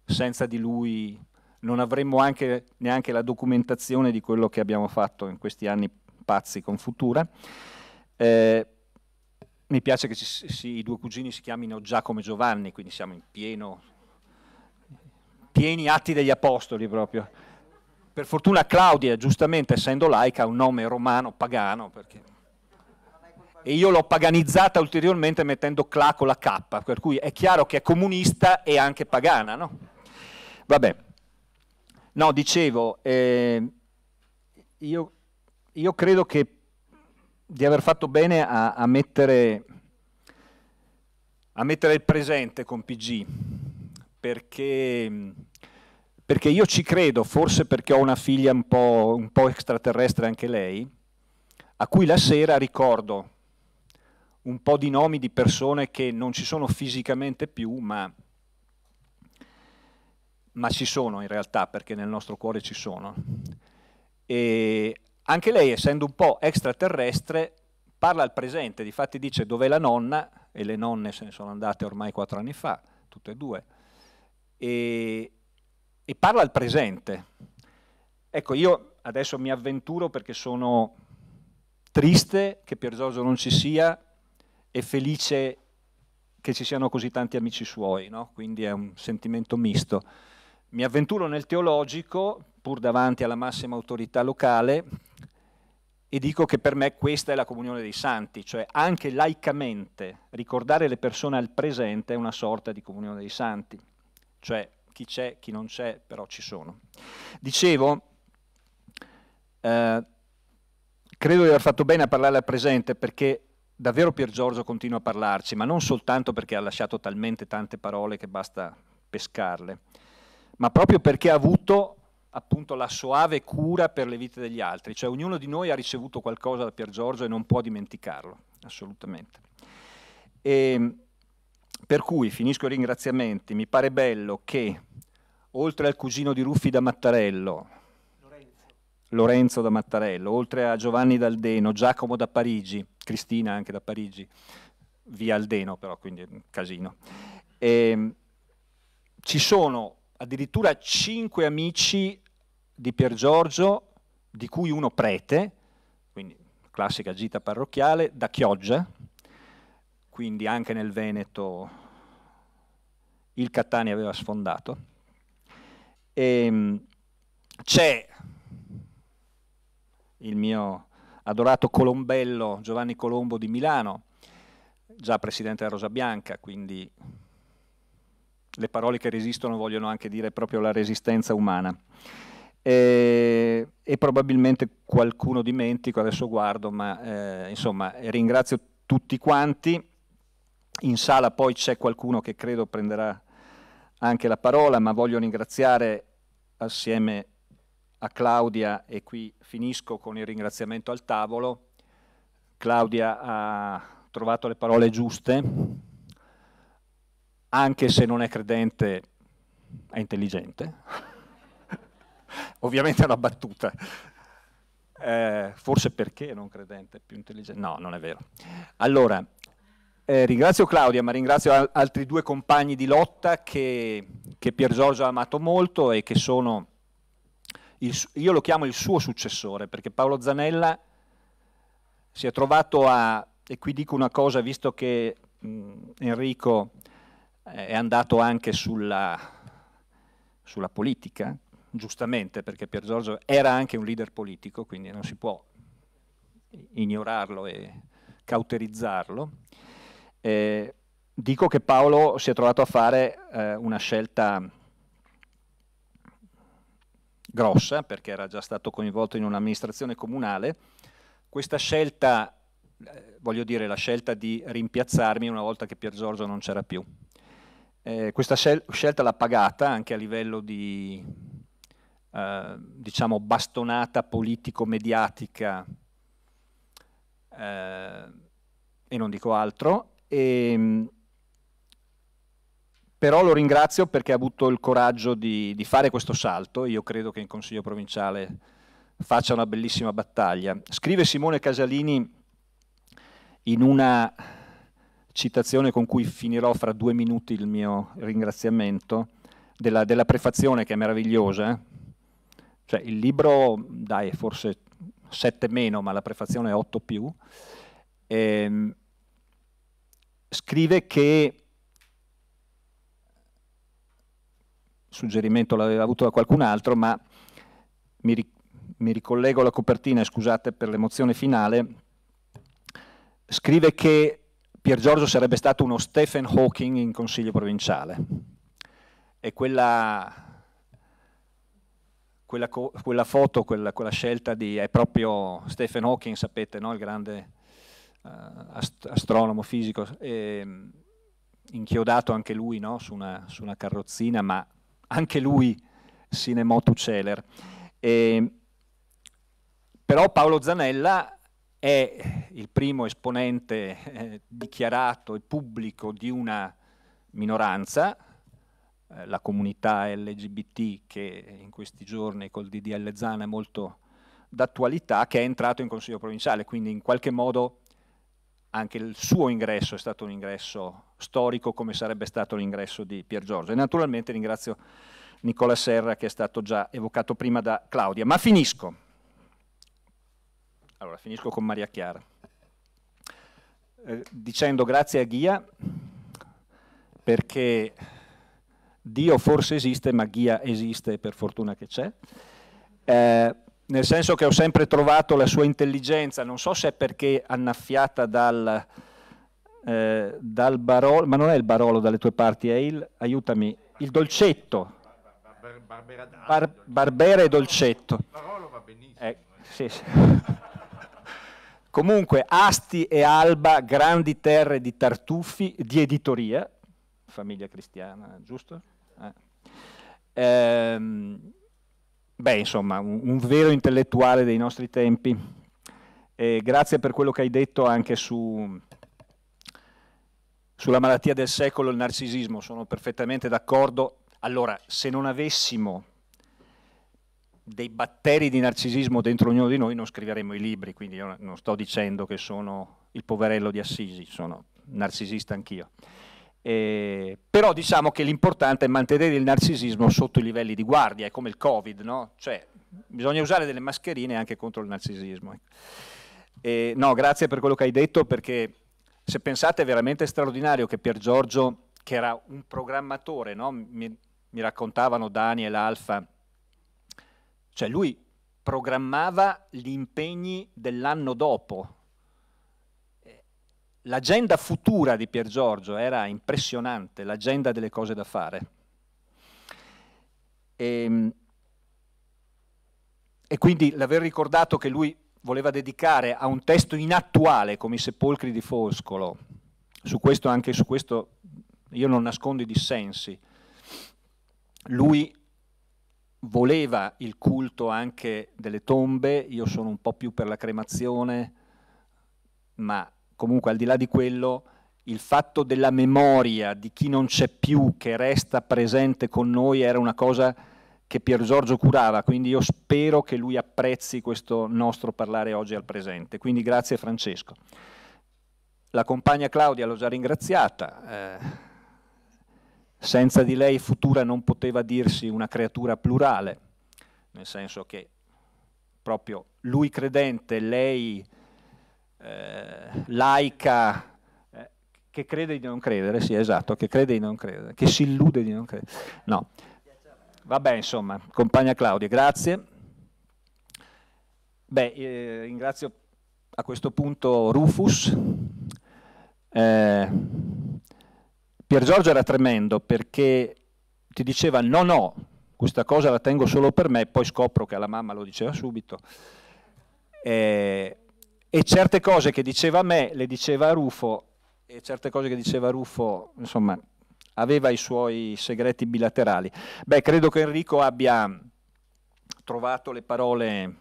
S1: senza di lui non avremmo anche, neanche la documentazione di quello che abbiamo fatto in questi anni pazzi con Futura. Eh, mi piace che ci, si, i due cugini si chiamino Giacomo e Giovanni, quindi siamo in pieno, pieni atti degli apostoli proprio. Per fortuna Claudia, giustamente essendo laica, ha un nome romano, pagano, perché e io l'ho paganizzata ulteriormente mettendo cla con la K, per cui è chiaro che è comunista e anche pagana, no? Vabbè. No, dicevo, eh, io, io, credo che di aver fatto bene a, a, mettere, a mettere il presente con PG, perché perché io ci credo, forse perché ho una figlia un po', un po', extraterrestre anche lei, a cui la sera ricordo un po' di nomi di persone che non ci sono fisicamente più, ma, ma ci sono in realtà, perché nel nostro cuore ci sono. E anche lei, essendo un po' extraterrestre, parla al presente, difatti dice dov'è la nonna, e le nonne se ne sono andate ormai quattro anni fa, tutte e due, e, e parla al presente. Ecco, io adesso mi avventuro perché sono triste che Pier Giorgio non ci sia, e felice che ci siano così tanti amici suoi, no? quindi è un sentimento misto. Mi avventuro nel teologico, pur davanti alla massima autorità locale, e dico che per me questa è la comunione dei santi, cioè anche laicamente ricordare le persone al presente è una sorta di comunione dei santi, cioè chi c'è, chi non c'è, però ci sono. Dicevo, eh, credo di aver fatto bene a parlare al presente perché davvero Pier Giorgio continua a parlarci, ma non soltanto perché ha lasciato talmente tante parole che basta pescarle, ma proprio perché ha avuto appunto la soave cura per le vite degli altri, cioè ognuno di noi ha ricevuto qualcosa da Pier Giorgio e non può dimenticarlo, assolutamente. E, ehm, per cui finisco i ringraziamenti, mi pare bello che oltre al cugino di Ruffi da Mattarello, Lorenzo da Mattarello, oltre a Giovanni D'Aldeno, Giacomo da Parigi, Cristina anche da Parigi, via Aldeno però, quindi è un casino. E, ehm, ci sono addirittura cinque amici di Pier Giorgio, di cui uno prete, quindi classica gita parrocchiale, da Chioggia, quindi anche nel Veneto il Catania aveva sfondato. Ehm, c'è il mio adorato Colombello Giovanni Colombo di Milano, già presidente della Rosa Bianca, quindi le parole che resistono vogliono anche dire proprio la resistenza umana. E, e probabilmente qualcuno dimentico, adesso guardo, ma eh, insomma ringrazio tutti quanti. In sala poi c'è qualcuno che credo prenderà anche la parola, ma voglio ringraziare assieme a a Claudia e qui finisco con il ringraziamento al tavolo. Claudia ha trovato le parole giuste, anche se non è credente è intelligente. Ovviamente è una battuta. Eh, forse perché non credente, più intelligente. No, non è vero. Allora, eh, ringrazio Claudia, ma ringrazio al altri due compagni di lotta che, che Pier Giorgio ha amato molto e che sono il, io lo chiamo il suo successore, perché Paolo Zanella si è trovato a, e qui dico una cosa, visto che mh, Enrico è andato anche sulla, sulla politica, giustamente, perché Pier Giorgio era anche un leader politico, quindi non si può ignorarlo e cauterizzarlo. Eh, dico che Paolo si è trovato a fare eh, una scelta grossa, perché era già stato coinvolto in un'amministrazione comunale, questa scelta, eh, voglio dire la scelta di rimpiazzarmi una volta che Pier Giorgio non c'era più, eh, questa scel scelta l'ha pagata anche a livello di, eh, diciamo, bastonata politico-mediatica eh, e non dico altro, e, ehm, però lo ringrazio perché ha avuto il coraggio di, di fare questo salto, io credo che in Consiglio Provinciale faccia una bellissima battaglia. Scrive Simone Casalini in una citazione con cui finirò fra due minuti il mio ringraziamento, della, della prefazione che è meravigliosa. Eh. Cioè, il libro, dai, forse sette meno, ma la prefazione è otto più. Ehm, scrive che suggerimento l'aveva avuto da qualcun altro, ma mi, ri mi ricollego alla copertina, scusate per l'emozione finale, scrive che Pier Giorgio sarebbe stato uno Stephen Hawking in consiglio provinciale. E quella quella, quella, foto, quella, quella, scelta di, è proprio Stephen Hawking, sapete, no? il grande uh, ast astronomo fisico, e, ehm, inchiodato anche lui no? su, una, su, una, carrozzina, ma anche lui sine motu celer. E, ehm, però Paolo Zanella è il primo esponente eh, dichiarato e pubblico di una minoranza, eh, la comunità LGBT che in questi giorni col DDL Zana è molto d'attualità, che è entrato in Consiglio Provinciale, quindi in qualche modo anche il suo ingresso è stato un ingresso storico come sarebbe stato l'ingresso di Pier Giorgio. E naturalmente ringrazio Nicola Serra che è stato già evocato prima da Claudia. Ma finisco. Allora, finisco con Maria Chiara. Eh, dicendo grazie a Ghia perché Dio forse esiste, ma Ghia esiste per fortuna che c'è. Eh, nel senso che ho sempre trovato la sua intelligenza, non so se è perché annaffiata dal, eh, dal Barolo, ma non è il Barolo dalle tue parti, è il, aiutami, il Dolcetto. Barbera, Bar, Barbera e Dolcetto. Barolo va benissimo. Eh, sì, sì. Comunque, Asti e Alba, grandi terre di tartuffi, di editoria, famiglia cristiana, giusto? Eh. Ehm, beh, insomma, un, un, vero intellettuale dei nostri tempi. E grazie per quello che hai detto anche su, sulla malattia del secolo, il narcisismo, sono perfettamente d'accordo. Allora, se non avessimo dei batteri di narcisismo dentro ognuno di noi non scriveremmo i libri, quindi io non sto dicendo che sono il poverello di Assisi, sono narcisista anch'io. Eh, però diciamo che l'importante è mantenere il narcisismo sotto i livelli di guardia, è come il Covid, no? Cioè, bisogna usare delle mascherine anche contro il narcisismo. Eh, no, grazie per quello che hai detto, perché se pensate è veramente straordinario che Pier Giorgio, che era un programmatore, no? mi, mi raccontavano Daniel Alfa, cioè lui programmava gli impegni dell'anno dopo, l'agenda futura di Pier Giorgio era impressionante, l'agenda delle cose da fare. E, ehm, e quindi l'aver ricordato che lui voleva dedicare a un testo inattuale come i sepolcri di Foscolo, su questo anche su questo io non nascondo i dissensi, lui voleva il culto anche delle tombe, io sono un po' più per la cremazione, ma comunque al di là di quello, il fatto della memoria di chi non c'è più, che resta presente con noi, era una cosa che Pier Giorgio curava, quindi io spero che lui apprezzi questo nostro parlare oggi al presente. Quindi grazie Francesco. La compagna Claudia l'ho già ringraziata, eh, senza di lei futura non poteva dirsi una creatura plurale, nel senso che proprio lui credente, lei eh, laica eh, che crede di non credere, sì esatto, che crede di non credere, che si illude di non credere. No, vabbè insomma, compagna Claudia, grazie. Beh, eh, ringrazio a questo punto Rufus. Eh, Pier Giorgio era tremendo perché ti diceva no no, questa cosa la tengo solo per me, poi scopro che alla mamma lo diceva subito. Eh, e certe cose che diceva a me le diceva a Rufo e certe cose che diceva Ruffo, insomma, aveva i suoi segreti bilaterali. Beh, credo che Enrico abbia trovato le parole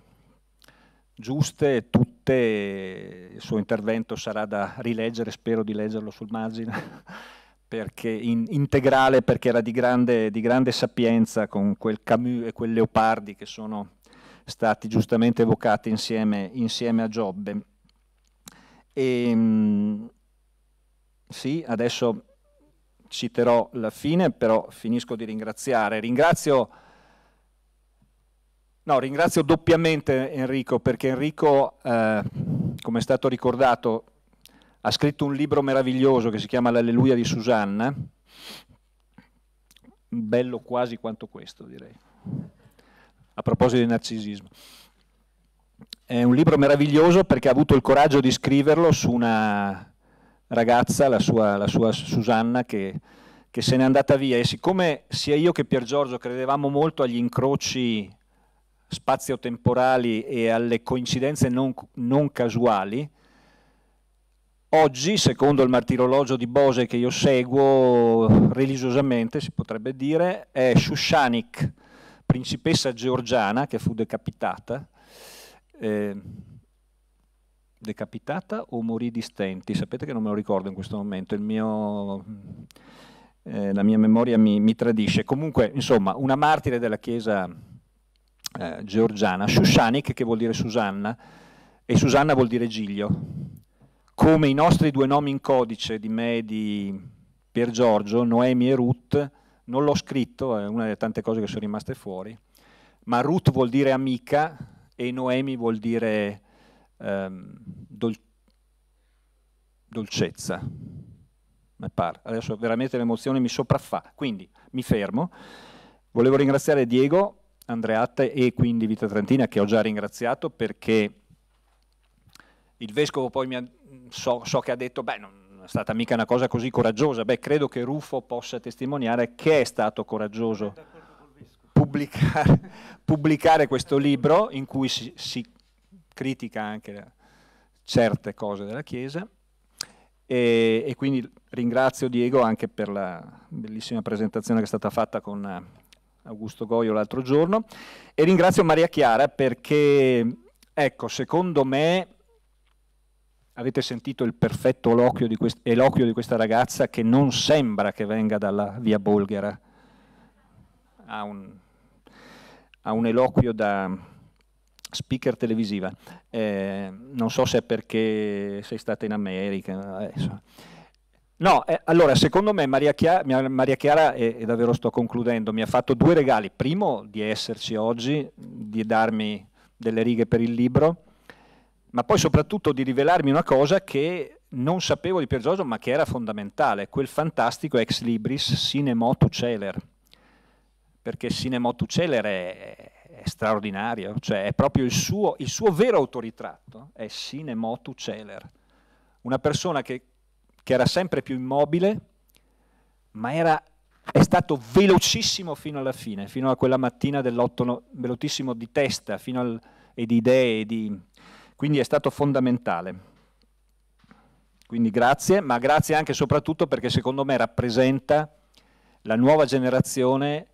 S1: giuste, tutte, il suo intervento sarà da rileggere, spero di leggerlo sul margine, perché in, integrale, perché era di grande, di grande sapienza con quel Camus e quel Leopardi che sono stati giustamente evocati insieme, insieme a Giobbe. E, ehm, sì, adesso citerò la fine, però finisco di ringraziare. Ringrazio, no, ringrazio doppiamente Enrico, perché Enrico, eh, come è stato ricordato, ha scritto un libro meraviglioso che si chiama L'Alleluia di Susanna, bello quasi quanto questo direi a proposito di narcisismo. È un libro meraviglioso perché ha avuto il coraggio di scriverlo su una ragazza, la sua, la sua Susanna, che, che, se n'è andata via. E siccome sia io che Pier Giorgio credevamo molto agli incroci spazio-temporali e alle coincidenze non, non casuali, Oggi, secondo il martirologio di Bose che io seguo religiosamente, si potrebbe dire, è Shushanik, principessa georgiana che fu decapitata, eh, decapitata o morì di stenti? Sapete che non me lo ricordo in questo momento, mio, eh, la mia memoria mi, mi, tradisce. Comunque, insomma, una martire della Chiesa eh, georgiana, Shushanik, che vuol dire Susanna, e Susanna vuol dire Giglio. Come i nostri due nomi in codice di me e di Pier Giorgio, Noemi e Ruth, non l'ho scritto, è una delle tante cose che sono rimaste fuori, ma Ruth vuol dire amica e Noemi vuol dire ehm, dol dolcezza, mi pare. Adesso veramente l'emozione mi sopraffa, quindi mi fermo. Volevo ringraziare Diego, Andreatte e quindi Vita Trentina, che ho già ringraziato perché il vescovo poi mi ha, so, so che ha detto, beh, non, è stata mica una cosa così coraggiosa. Beh, credo che Ruffo possa testimoniare che è stato coraggioso pubblicare, pubblicare questo libro in cui si, si critica anche certe cose della Chiesa. E, e, quindi ringrazio Diego anche per la bellissima presentazione che è stata fatta con Augusto Goio l'altro giorno e ringrazio Maria Chiara perché, ecco, secondo me Avete sentito il perfetto eloquio di, quest- eloquio di questa ragazza che non sembra che venga dalla via Bolghera. Ha un, ha un eloquio da speaker televisiva. Eh, non so se è perché sei stata in America. Adesso. Eh, no, eh, allora, secondo me Maria Chiara, Maria Chiara e, e, davvero sto concludendo, mi ha fatto due regali. Primo, di esserci oggi, di darmi delle righe per il libro ma poi soprattutto di rivelarmi una cosa che non sapevo di Pier Giorgio, ma che era fondamentale, quel fantastico ex libris Sine motu celer, perché Sine motu celer è, è straordinario, cioè è proprio il suo, il suo vero autoritratto, è Sine motu celer, una persona che, che era sempre più immobile, ma era è stato velocissimo fino alla fine, fino a quella mattina dell'8, velocissimo di testa al, e di idee e di, quindi è stato fondamentale. Quindi grazie, ma grazie anche e soprattutto perché secondo me rappresenta la nuova generazione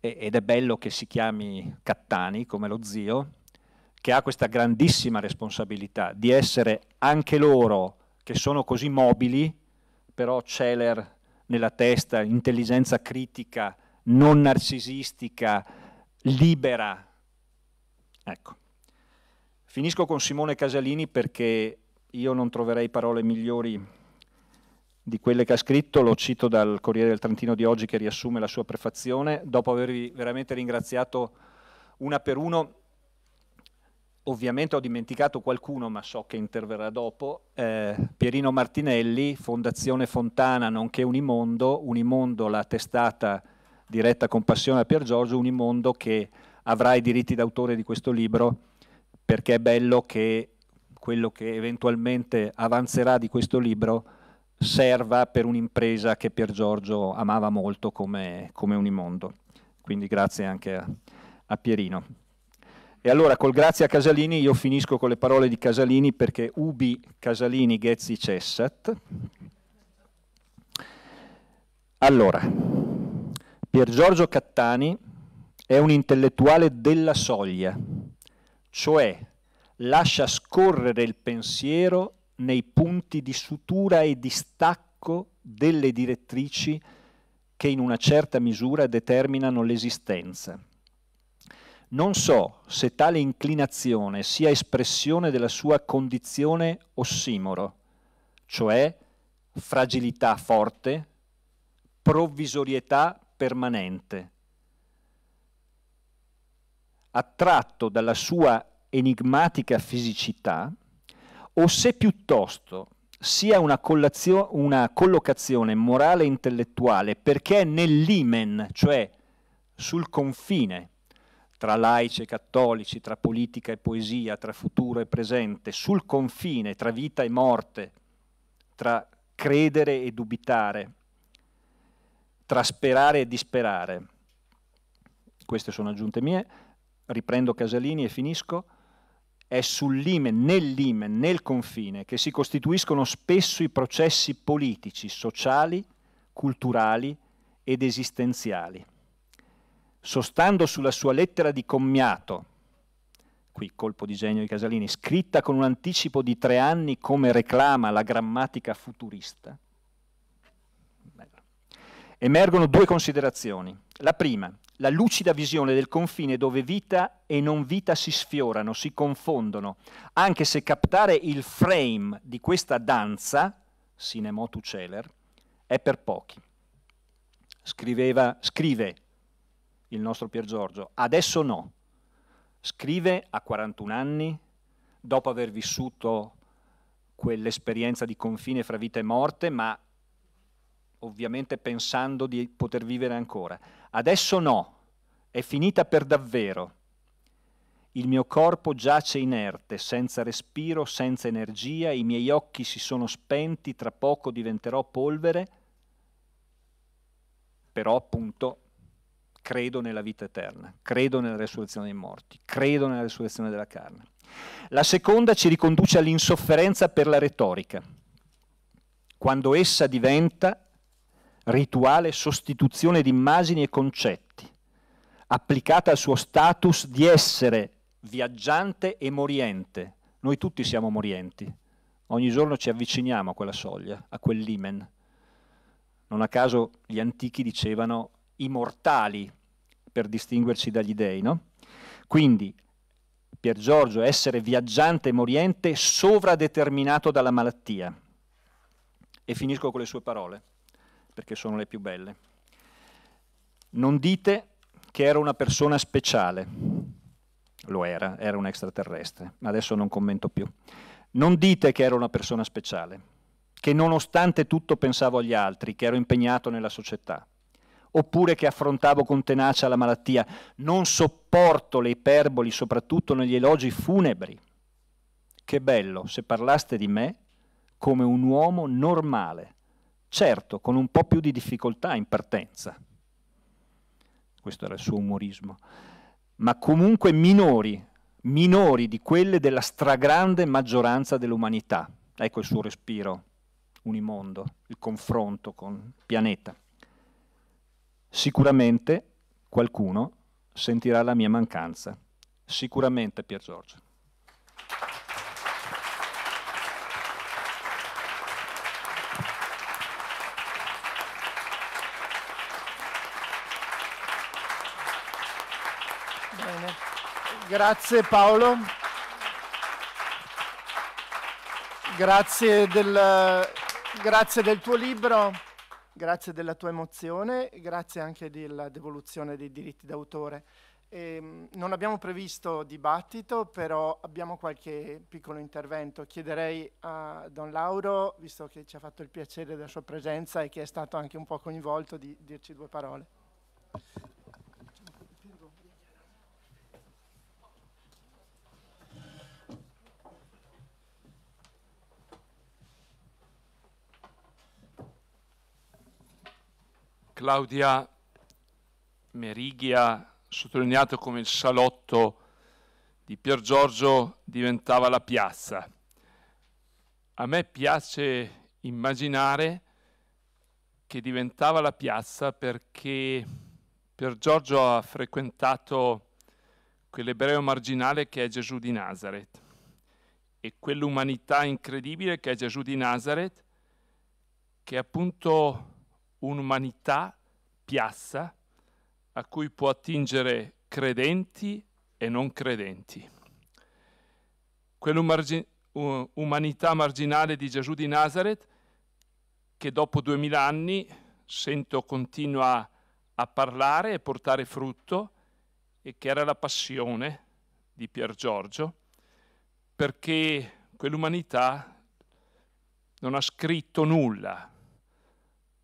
S1: ed è bello che si chiami Cattani come lo zio, che ha questa grandissima responsabilità di essere anche loro che sono così mobili, però celer nella testa, intelligenza critica, non narcisistica, libera. Ecco. Finisco con Simone Casalini perché io non troverei parole migliori di quelle che ha scritto, lo cito dal Corriere del Trentino di oggi che riassume la sua prefazione, dopo avervi veramente ringraziato una per uno, ovviamente ho dimenticato qualcuno ma so che interverrà dopo, eh, Pierino Martinelli, Fondazione Fontana, nonché Unimondo, Unimondo la testata diretta con passione a Pier Giorgio, Unimondo che avrà i diritti d'autore di questo libro perché è bello che quello che eventualmente avanzerà di questo libro serva per un'impresa che Pier Giorgio amava molto come, come immondo. Quindi grazie anche a, a Pierino. E allora col grazie a Casalini io finisco con le parole di Casalini perché ubi Casalini Ghezzi cessat. Allora, Pier Giorgio Cattani è un intellettuale della soglia, cioè lascia scorrere il pensiero nei punti di sutura e di stacco delle direttrici che in una certa misura determinano l'esistenza. Non so se tale inclinazione sia espressione della sua condizione ossimoro, cioè fragilità forte, provvisorietà permanente, attratto dalla sua enigmatica fisicità o se piuttosto sia una, una collocazione morale e intellettuale perché è nell'imen, cioè sul confine tra laici e cattolici, tra politica e poesia, tra futuro e presente, sul confine tra vita e morte, tra credere e dubitare, tra sperare e disperare. Queste sono aggiunte mie riprendo Casalini e finisco, è sul lime, nel lime, nel confine, che si costituiscono spesso i processi politici, sociali, culturali ed esistenziali. Sostando sulla sua lettera di commiato, qui colpo di genio di Casalini, scritta con un anticipo di tre anni come reclama la grammatica futurista, Bello. emergono due considerazioni. La prima, la lucida visione del confine dove vita e non vita si sfiorano, si confondono, anche se captare il frame di questa danza, Sinemotu Celer, è per pochi. Scriveva, scrive il nostro Pier Giorgio, adesso no, scrive a 41 anni, dopo aver vissuto quell'esperienza di confine fra vita e morte, ma ovviamente pensando di poter vivere ancora Adesso no, è finita per davvero. Il mio corpo giace inerte, senza respiro, senza energia, i miei occhi si sono spenti, tra poco diventerò polvere, però appunto credo nella vita eterna, credo nella resurrezione dei morti, credo nella resurrezione della carne. La seconda ci riconduce all'insofferenza per la retorica, quando essa diventa rituale sostituzione di immagini e concetti, applicata al suo status di essere viaggiante e moriente. Noi tutti siamo morienti, ogni giorno ci avviciniamo a quella soglia, a quel limen. Non a caso gli antichi dicevano i mortali per distinguerci dagli dei, no? Quindi, Pier Giorgio, essere viaggiante e moriente sovradeterminato dalla malattia. E finisco con le sue parole perché sono le più belle. Non dite che era una persona speciale, lo era, era un extraterrestre, adesso non commento più. Non dite che era una persona speciale, che nonostante tutto pensavo agli altri, che ero impegnato nella società, oppure che affrontavo con tenacia la malattia. Non sopporto le iperboli, soprattutto negli elogi funebri. Che bello se parlaste di me come un uomo normale, certo con un po' più di difficoltà in partenza, questo era il suo umorismo, ma comunque minori, minori di quelle della stragrande maggioranza dell'umanità. Ecco il suo respiro unimondo, il confronto con il pianeta. Sicuramente qualcuno sentirà la mia mancanza, sicuramente Pier Giorgio.
S2: Grazie Paolo. Grazie del, grazie del, tuo libro, grazie della tua emozione, grazie anche della devoluzione dei diritti d'autore. E, ehm, non abbiamo previsto dibattito, però abbiamo qualche piccolo intervento. Chiederei a Don Lauro, visto che ci ha fatto il piacere della sua presenza e che è stato anche un po' coinvolto, di dirci due parole.
S7: Claudia Merighi ha sottolineato come il salotto di Pier Giorgio diventava la piazza. A me piace immaginare che diventava la piazza perché Pier Giorgio ha frequentato quell'ebreo marginale che è Gesù di Nazareth e quell'umanità incredibile che è Gesù di Nazareth che appunto un'umanità piazza a cui può attingere credenti e non credenti. Quell'umanità marginale di Gesù di Nazareth che dopo duemila anni sento continua a parlare e portare frutto e che era la passione di Pier Giorgio, perché quell'umanità non ha scritto nulla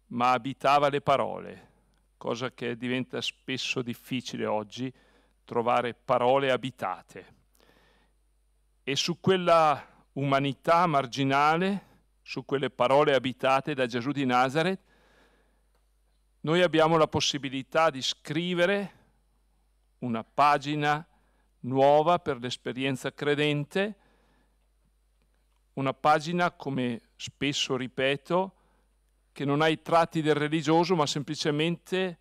S7: ma abitava le parole, cosa che diventa spesso difficile oggi, trovare parole abitate. E su quella umanità marginale, su quelle parole abitate da Gesù di Nazareth, noi abbiamo la possibilità di scrivere una pagina nuova per l'esperienza credente, una pagina, come spesso ripeto, che non ha i tratti del religioso, ma semplicemente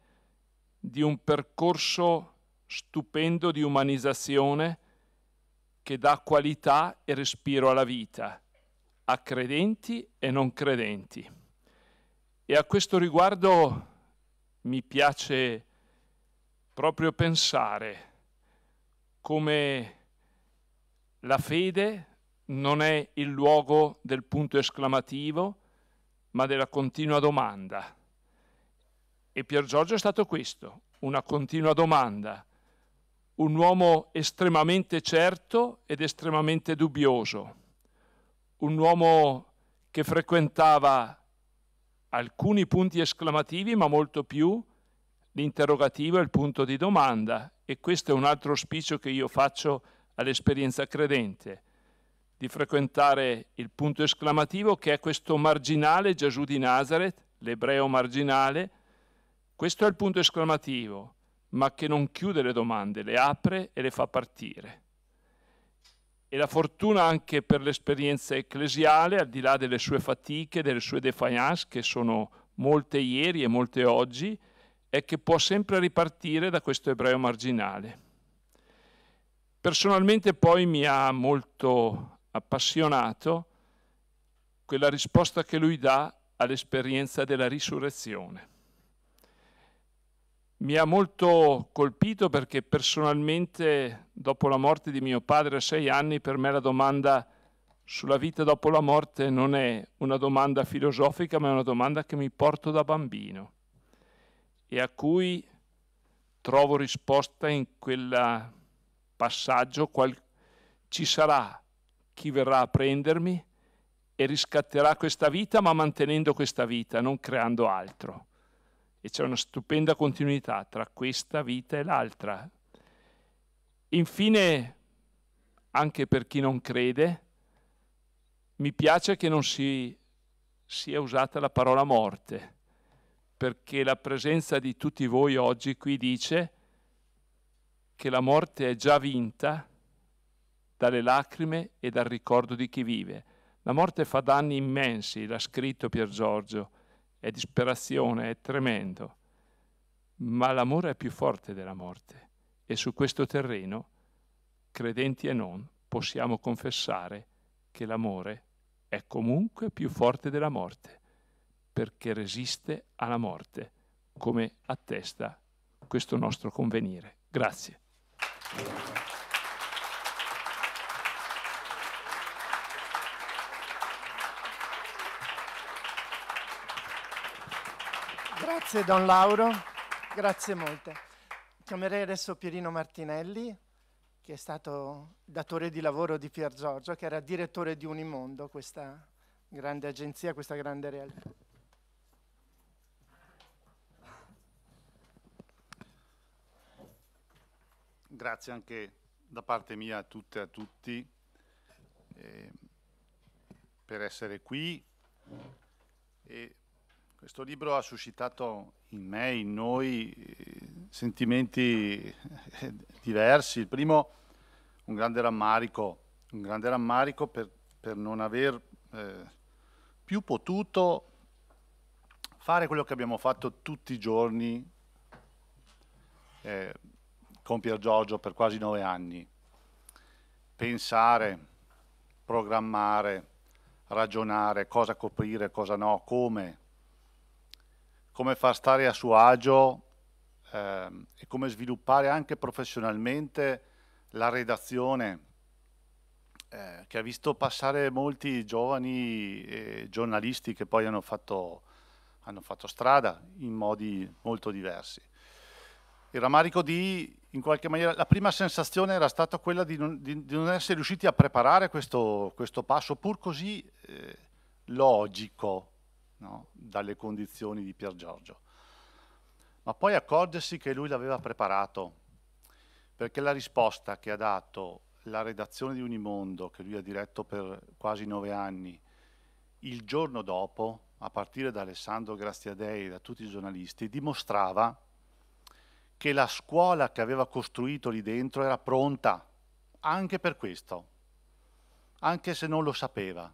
S7: di un percorso stupendo di umanizzazione che dà qualità e respiro alla vita, a credenti e non credenti. E a questo riguardo mi piace proprio pensare come la fede non è il luogo del punto esclamativo, ma della continua domanda. E Pier Giorgio è stato questo, una continua domanda, un uomo estremamente certo ed estremamente dubbioso, un uomo che frequentava alcuni punti esclamativi, ma molto più l'interrogativo e il punto di domanda. E questo è un altro auspicio che io faccio all'esperienza credente, di frequentare il punto esclamativo che è questo marginale Gesù di Nazareth, l'ebreo marginale. Questo è il punto esclamativo, ma che non chiude le domande, le apre e le fa partire. E la fortuna anche per l'esperienza ecclesiale, al di là delle sue fatiche, delle sue defiance, che sono molte ieri e molte oggi, è che può sempre ripartire da questo ebreo marginale. Personalmente poi mi ha molto appassionato, quella risposta che lui dà all'esperienza della risurrezione. Mi ha molto colpito perché personalmente, dopo la morte di mio padre a sei anni, per me la domanda sulla vita dopo la morte non è una domanda filosofica, ma è una domanda che mi porto da bambino e a cui trovo risposta in quel passaggio. Qual- ci sarà chi verrà a prendermi e riscatterà questa vita ma mantenendo questa vita, non creando altro. E c'è una stupenda continuità tra questa vita e l'altra. Infine, anche per chi non crede, mi piace che non si sia usata la parola morte, perché la presenza di tutti voi oggi qui dice che la morte è già vinta dalle lacrime e dal ricordo di chi vive. La morte fa danni immensi, l'ha scritto Pier Giorgio, è disperazione, è tremendo. Ma l'amore è più forte della morte e su questo terreno, credenti e non, possiamo confessare che l'amore è comunque più forte della morte, perché resiste alla morte, come attesta questo nostro convenire. Grazie.
S2: Grazie Don Lauro, grazie molte. Chiamerei adesso Pierino Martinelli, che è stato datore di lavoro di Pier Giorgio, che era direttore di Unimondo, questa grande agenzia, questa grande realtà.
S8: Grazie anche da parte mia a tutte e a tutti eh, per essere qui e questo libro ha suscitato in me, in noi, sentimenti eh, diversi. Il primo, un grande rammarico, un grande rammarico per, per non aver eh, più potuto fare quello che abbiamo fatto tutti i giorni eh, con Pier Giorgio per quasi nove anni. Pensare, programmare, ragionare, cosa coprire, cosa no, come come far stare a suo agio eh, e come sviluppare anche professionalmente la redazione eh, che ha visto passare molti giovani eh, giornalisti che poi hanno fatto, hanno fatto, strada in modi molto diversi. Il rammarico di, in qualche maniera, la prima sensazione era stata quella di non, di, di non essere riusciti a preparare questo, questo passo, pur così eh, logico, no? dalle condizioni di Pier Giorgio. Ma poi accorgersi che lui l'aveva preparato, perché la risposta che ha dato la redazione di Unimondo, che lui ha diretto per quasi nove anni, il giorno dopo, a partire da Alessandro Graziadei e da tutti i giornalisti, dimostrava che la scuola che aveva costruito lì dentro era pronta anche per questo, anche se non lo sapeva.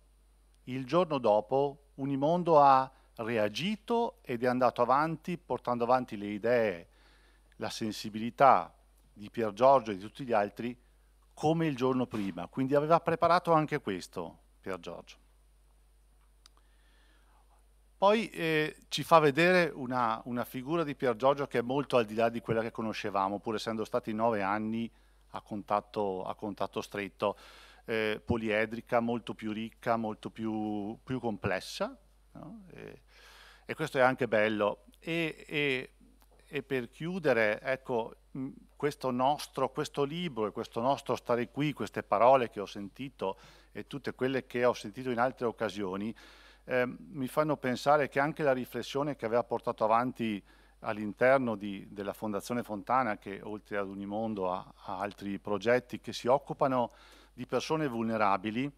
S8: Il giorno dopo Unimondo ha reagito ed è andato avanti portando avanti le idee, la sensibilità di Pier Giorgio e di tutti gli altri come il giorno prima, quindi aveva preparato anche questo Pier Giorgio. Poi eh, ci fa vedere una, una figura di Pier Giorgio che è molto al di là di quella che conoscevamo, pur essendo stati nove anni a contatto, a contatto stretto eh, poliedrica, molto più ricca, molto più, più complessa. No? E, e, questo è anche bello. E, e, e per chiudere, ecco, questo, nostro, questo libro e questo nostro stare qui, queste parole che ho sentito e tutte quelle che ho sentito in altre occasioni, eh, mi fanno pensare che anche la riflessione che aveva portato avanti all'interno della Fondazione Fontana, che oltre ad Unimondo ha, ha altri progetti che si occupano di persone vulnerabili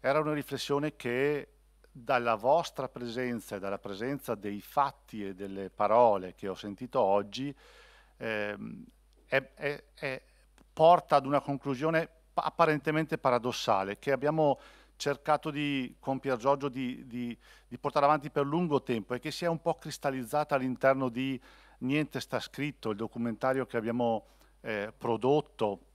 S8: era una riflessione che dalla vostra presenza e dalla presenza dei fatti e delle parole che ho sentito oggi eh, è, è, è, porta ad una conclusione apparentemente paradossale che abbiamo cercato di, con Pier Giorgio di, di, di portare avanti per lungo tempo e che si è un po' cristallizzata all'interno di Niente sta scritto, il documentario che abbiamo eh, prodotto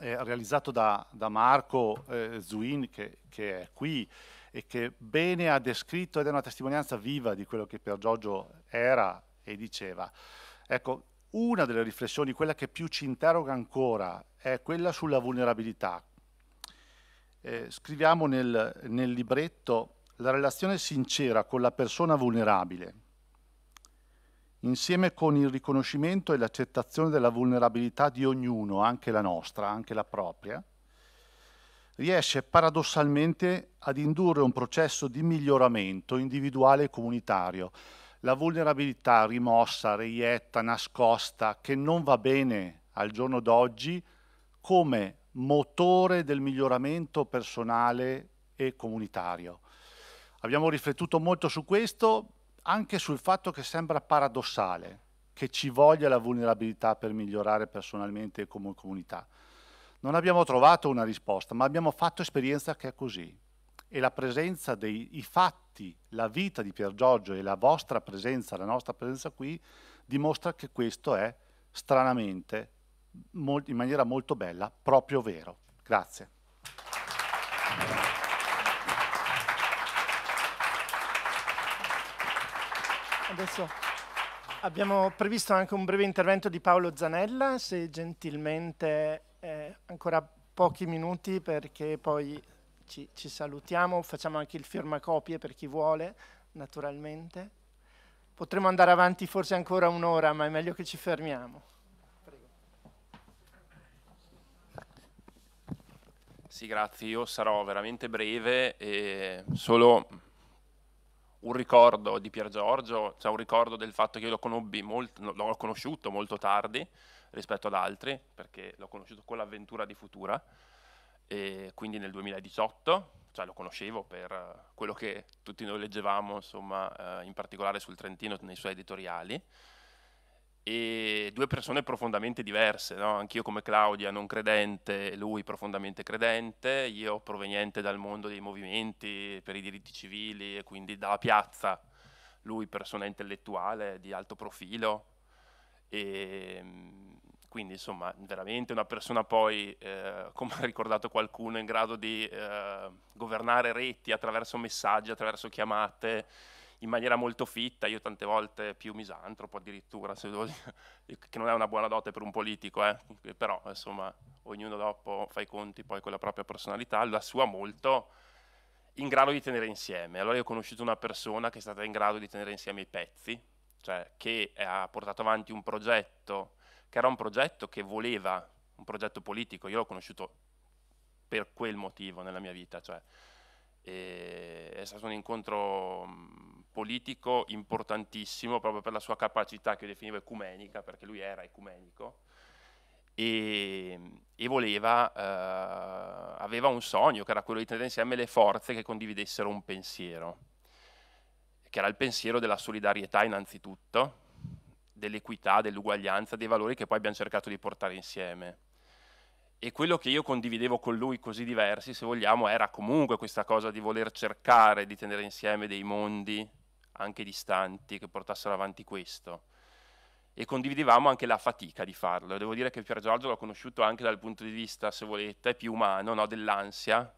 S8: eh, realizzato da, da Marco eh, Zuin, che, che, è qui e che bene ha descritto ed è una testimonianza viva di quello che Pier Giorgio era e diceva. Ecco, una delle riflessioni, quella che più ci interroga ancora, è quella sulla vulnerabilità. Eh, scriviamo nel, nel libretto la relazione sincera con la persona vulnerabile insieme con il riconoscimento e l'accettazione della vulnerabilità di ognuno, anche la nostra, anche la propria, riesce paradossalmente ad indurre un processo di miglioramento individuale e comunitario. La vulnerabilità rimossa, reietta, nascosta, che non va bene al giorno d'oggi, come motore del miglioramento personale e comunitario. Abbiamo riflettuto molto su questo, anche sul fatto che sembra paradossale che ci voglia la vulnerabilità per migliorare personalmente e come comunità. Non abbiamo trovato una risposta, ma abbiamo fatto esperienza che è così. E la presenza dei fatti, la vita di Pier Giorgio e la vostra presenza, la nostra presenza qui, dimostra che questo è stranamente, in maniera molto bella, proprio vero. Grazie.
S2: Adesso abbiamo previsto anche un breve intervento di Paolo Zanella, se gentilmente eh, ancora pochi minuti perché poi ci, ci salutiamo, facciamo anche il firmacopie per chi vuole, naturalmente. Potremmo andare avanti forse ancora un'ora, ma è meglio che ci fermiamo. Prego.
S9: Sì, grazie. Io sarò veramente breve e solo un ricordo di Pier Giorgio, cioè un ricordo del fatto che io lo conobbi molto, l'ho conosciuto molto tardi rispetto ad altri, perché l'ho conosciuto con l'avventura di Futura, e quindi nel 2018, cioè lo conoscevo per quello che tutti noi leggevamo, insomma, eh, in particolare sul Trentino nei suoi editoriali, e due persone profondamente diverse, no? anch'io come Claudia non credente, lui profondamente credente, io proveniente dal mondo dei movimenti per i diritti civili e quindi dalla piazza, lui persona intellettuale di alto profilo e ehm, quindi insomma veramente una persona poi, eh, come ha ricordato qualcuno, in grado di eh, governare reti attraverso messaggi, attraverso chiamate in maniera molto fitta, io tante volte più misantropo addirittura, dire, che non è una buona dote per un politico, eh? però insomma ognuno dopo fa i conti poi con la propria personalità, la sua molto in grado di tenere insieme. Allora io ho conosciuto una persona che è stata in grado di tenere insieme i pezzi, cioè che ha portato avanti un progetto, che era un progetto che voleva, un progetto politico, io l'ho conosciuto per quel motivo nella mia vita, cioè, è stato un incontro mm, politico importantissimo proprio per la sua capacità che io definivo ecumenica, perché lui era ecumenico, e, e voleva, eh, aveva un sogno che era quello di tenere insieme le forze che condividessero un pensiero, che era il pensiero della solidarietà innanzitutto, dell'equità, dell'uguaglianza, dei valori che poi abbiamo cercato di portare insieme. E quello che io condividevo con lui così diversi, se vogliamo, era comunque questa cosa di voler cercare di tenere insieme dei mondi anche distanti, che portassero avanti questo. E condividevamo anche la fatica di farlo. Devo dire che Pier Giorgio l'ho conosciuto anche dal punto di vista, se volete, più umano, no? dell'ansia,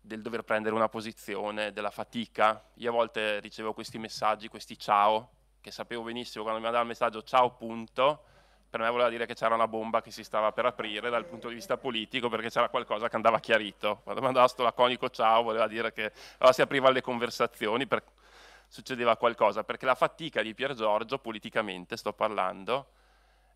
S9: del dover prendere una posizione, della fatica. Io a volte ricevo questi messaggi, questi ciao, che sapevo benissimo quando mi mandava il messaggio ciao punto, per me voleva dire che c'era una bomba che si stava per aprire dal punto di vista politico perché c'era qualcosa che andava chiarito. Quando mandava sto laconico ciao voleva dire che allora si apriva le conversazioni per succedeva qualcosa, perché la fatica di Pier Giorgio, politicamente sto parlando,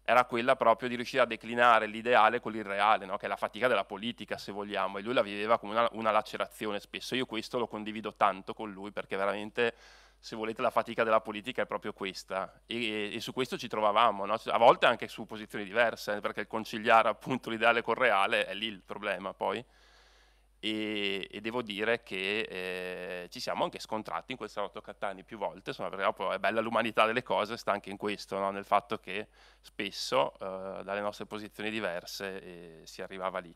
S9: era quella proprio di riuscire a declinare l'ideale con l'irreale, no? che è la fatica della politica, se vogliamo, e lui la viveva come una, una, lacerazione spesso. Io questo lo condivido tanto con lui, perché veramente, se volete, la fatica della politica è proprio questa. E, e su questo ci trovavamo, no? a volte anche su posizioni diverse, perché conciliare appunto l'ideale col reale è lì il problema poi. E, e, devo dire che eh, ci siamo anche scontrati in questo salotto Cattani più volte, insomma, perché dopo è bella l'umanità delle cose, sta anche in questo, no? nel fatto che spesso eh, dalle nostre posizioni diverse eh, si arrivava lì.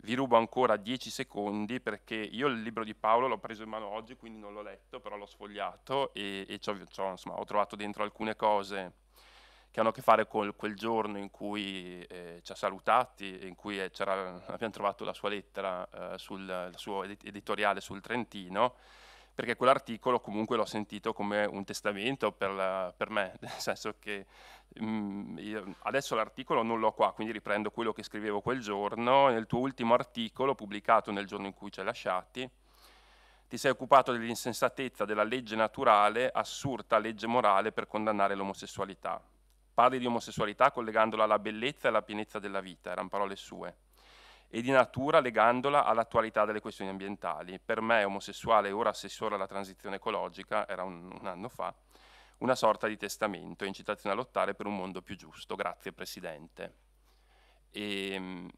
S9: Vi rubo ancora 10 secondi perché io il libro di Paolo l'ho preso in mano oggi, quindi non l'ho letto, però l'ho sfogliato e, e insomma, ho trovato dentro alcune cose che hanno a che fare con quel giorno in cui eh, ci ha salutati, in cui eh, abbiamo trovato la sua lettera, eh, sul, il suo editoriale sul Trentino, perché quell'articolo comunque l'ho sentito come un testamento per, la, per me, nel senso che mh, mm, adesso l'articolo non l'ho qua, quindi riprendo quello che scrivevo quel giorno, nel tuo ultimo articolo pubblicato nel giorno in cui ci hai lasciati, ti sei occupato dell'insensatezza della legge naturale, assurda legge morale per condannare l'omosessualità. Parli di omosessualità collegandola alla bellezza e alla pienezza della vita, erano parole sue, e di natura legandola all'attualità delle questioni ambientali. Per me, omosessuale e ora assessore alla transizione ecologica, era un, un anno fa, una sorta di testamento, incitazione a lottare per un mondo più giusto. Grazie Presidente. E, ehm,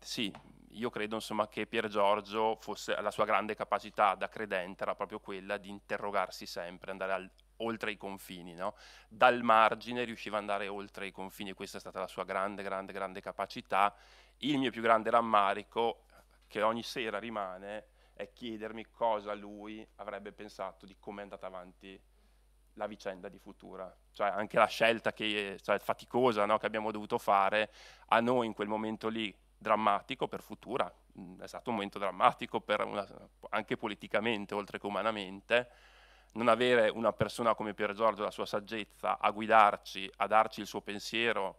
S9: sì, io credo insomma, che Pier Giorgio fosse, la sua grande capacità da credente era proprio quella di interrogarsi sempre, andare al, oltre i confini, no? dal margine riusciva ad andare oltre i confini, questa è stata la sua grande, grande, grande capacità. Il mio più grande rammarico, che ogni sera rimane, è chiedermi cosa lui avrebbe pensato di come è andata avanti la vicenda di Futura, cioè anche la scelta che, cioè, faticosa no? che abbiamo dovuto fare a noi in quel momento lì drammatico per Futura, mm, è stato un momento drammatico una, anche politicamente oltre che umanamente, non avere una persona come Pier Giorgio, la sua saggezza, a guidarci, a darci il suo pensiero,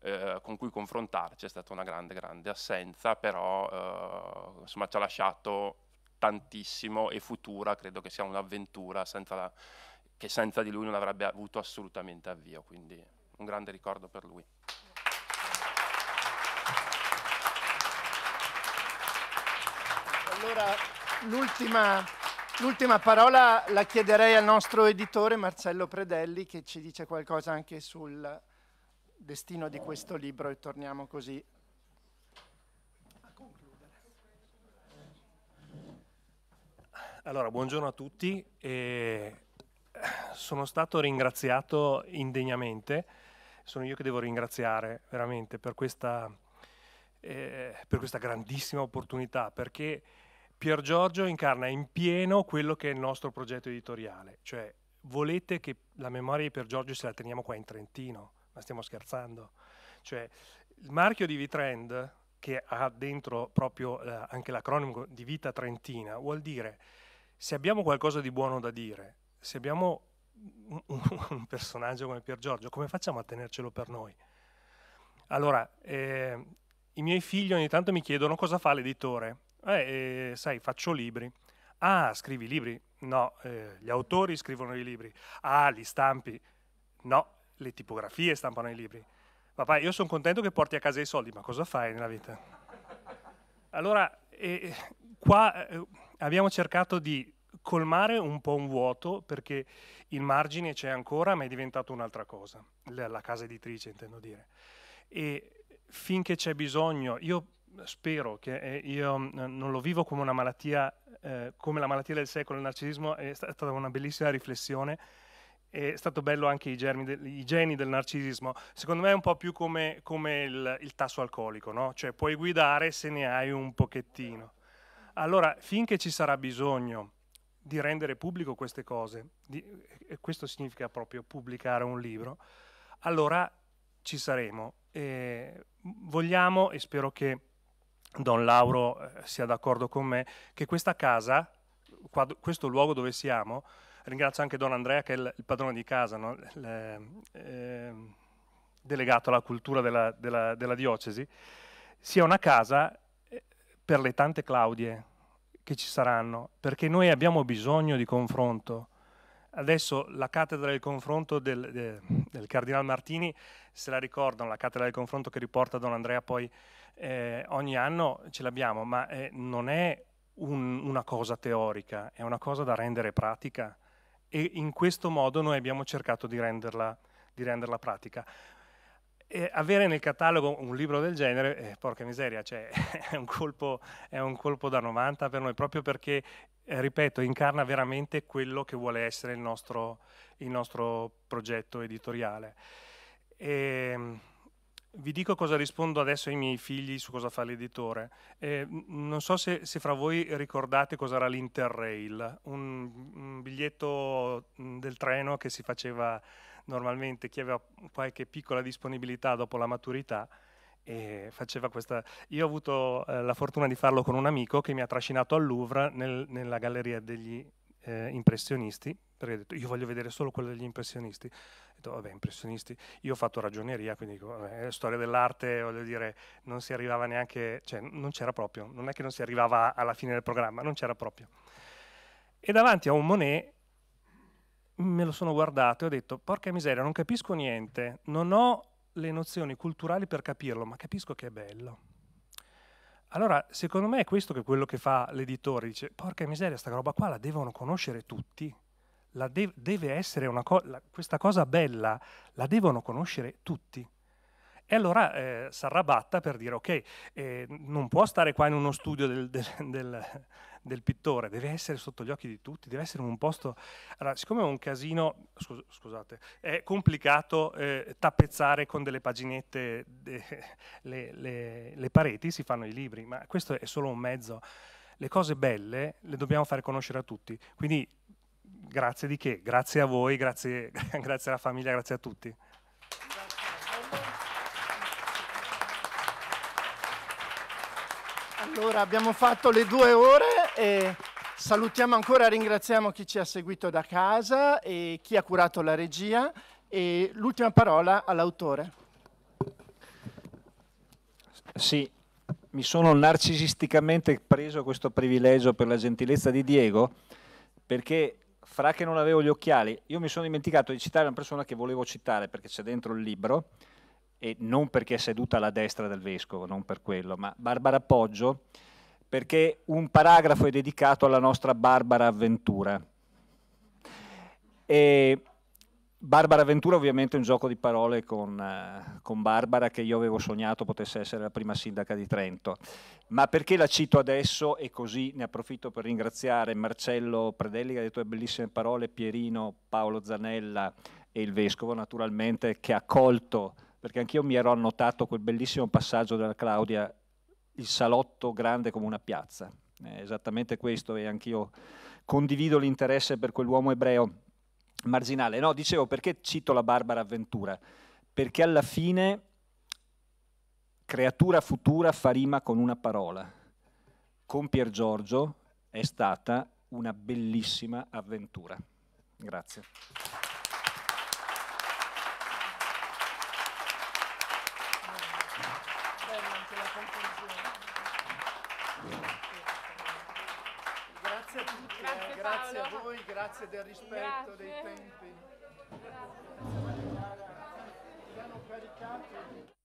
S9: eh, con cui confrontarci, è stata una grande, grande assenza, però eh, insomma, ci ha lasciato tantissimo e futura, credo che sia un'avventura senza la, che senza di lui non avrebbe avuto assolutamente avvio, quindi un grande ricordo per lui.
S2: Allora, l'ultima L'ultima parola la chiederei al nostro editore Marcello Predelli che ci dice qualcosa anche sul destino di questo libro e torniamo così a concludere.
S10: Allora, buongiorno a tutti. E sono stato ringraziato indegnamente, sono io che devo ringraziare veramente per questa, eh, per questa grandissima opportunità perché Pier Giorgio incarna in pieno quello che è il nostro progetto editoriale, cioè volete che la memoria di Pier Giorgio se la teniamo qua in Trentino, ma stiamo scherzando. Cioè, il marchio di Vitrend, che ha dentro proprio eh, anche l'acronimo di Vita Trentina, vuol dire se abbiamo qualcosa di buono da dire, se abbiamo un, un personaggio come Pier Giorgio, come facciamo a tenercelo per noi? Allora, eh, i miei figli ogni tanto mi chiedono cosa fa l'editore eh, eh, sai, faccio libri. Ah, scrivi libri? No, eh, gli autori scrivono i libri. Ah, li stampi? No, le tipografie stampano i libri. Papà, io sono contento che porti a casa i soldi, ma cosa fai nella vita? Allora, eh, eh, qua eh, abbiamo cercato di colmare un po' un vuoto perché il margine c'è ancora, ma è diventato un'altra cosa, la casa editrice intendo dire. E finché c'è bisogno, io spero che eh, io mm, non lo vivo come una malattia, eh, come la malattia del secolo, il narcisismo è stata una bellissima riflessione, è stato bello anche i, de, i geni del narcisismo, secondo me è un po' più come, come il, il, tasso alcolico, no? cioè puoi guidare se ne hai un pochettino. Allora, finché ci sarà bisogno di rendere pubblico queste cose, di, e questo significa proprio pubblicare un libro, allora ci saremo. E vogliamo e spero che Don Lauro eh, sia d'accordo con me, che questa casa, questo luogo dove siamo, ringrazio anche Don Andrea che è il, padrone di casa, no? Le, eh, delegato alla cultura della, della, della diocesi, sia una casa eh, per le tante Claudie che ci saranno, perché noi abbiamo bisogno di confronto. Adesso la cattedra del confronto del, del Cardinale Martini, se la ricordano, la cattedra del confronto che riporta Don Andrea poi eh, ogni anno ce l'abbiamo, ma eh, non è un, una cosa teorica, è una cosa da rendere pratica e in questo modo noi abbiamo cercato di renderla, di renderla pratica. E avere nel catalogo un libro del genere, eh, porca miseria, cioè, è, un colpo, è, un colpo, da 90 per noi, proprio perché, eh, ripeto, incarna veramente quello che vuole essere il nostro, il nostro progetto editoriale. E, ehm, vi dico cosa rispondo adesso ai miei figli su cosa fa l'editore. Eh, non so se, se, fra voi ricordate cos'era l'Interrail, un, un, biglietto mm, del treno che si faceva normalmente chi aveva qualche piccola disponibilità dopo la maturità e faceva questa... Io ho avuto eh, la fortuna di farlo con un amico che mi ha trascinato al Louvre nel, nella galleria degli eh, impressionisti, perché ho detto io voglio vedere solo quello degli impressionisti. Ho detto vabbè, impressionisti. Io ho fatto ragioneria, quindi dico, vabbè, storia dell'arte, voglio dire, non si arrivava neanche, cioè non c'era proprio, non è che non si arrivava alla fine del programma, non c'era proprio. E davanti a un Monet me lo sono guardato e ho detto, porca miseria, non capisco niente, non ho le nozioni culturali per capirlo, ma capisco che è bello. Allora, secondo me è questo che è quello che fa l'editore, dice, porca miseria, sta roba qua la devono conoscere tutti, de- deve essere una cosa, questa cosa bella la devono conoscere tutti. E allora eh, si arrabatta per dire, ok, eh, non può stare qua in uno studio del, del, del, del pittore deve essere sotto gli occhi di tutti, deve essere un posto... Allora, siccome è un casino, scus scusate, è complicato eh, tappezzare con delle paginette de le, le, le pareti, si fanno i libri, ma questo è solo un mezzo. Le cose belle le dobbiamo fare conoscere a tutti, quindi grazie di che? Grazie a voi, grazie, grazie alla famiglia, grazie a tutti.
S2: Allora abbiamo fatto le due ore. E salutiamo ancora, ringraziamo chi ci ha seguito da casa e chi ha curato la regia e l'ultima parola all'autore.
S1: Sì, mi sono narcisisticamente preso questo privilegio per la gentilezza di Diego perché fra che non avevo gli occhiali, io mi sono dimenticato di citare una persona che volevo citare perché c'è dentro il libro e non perché è seduta alla destra del vescovo, non per quello, ma Barbara Poggio perché un paragrafo è dedicato alla nostra Barbara Aventura. E Barbara Aventura ovviamente è un gioco di parole con, eh, con, Barbara che io avevo sognato potesse essere la prima sindaca di Trento, ma perché la cito adesso e così ne approfitto per ringraziare Marcello Predelli che ha detto le bellissime parole, Pierino, Paolo Zanella e il Vescovo naturalmente che ha colto, perché anch'io mi ero annotato quel bellissimo passaggio della Claudia il salotto grande come una piazza. È eh, esattamente questo e anch'io condivido l'interesse per quell'uomo ebreo marginale. No, dicevo perché cito la Barbara Avventura? Perché alla fine creatura futura fa rima con una parola. Con Pier Giorgio è stata una bellissima avventura. Grazie.
S4: Grazie a
S2: voi, grazie del rispetto grazie. dei tempi. Grazie.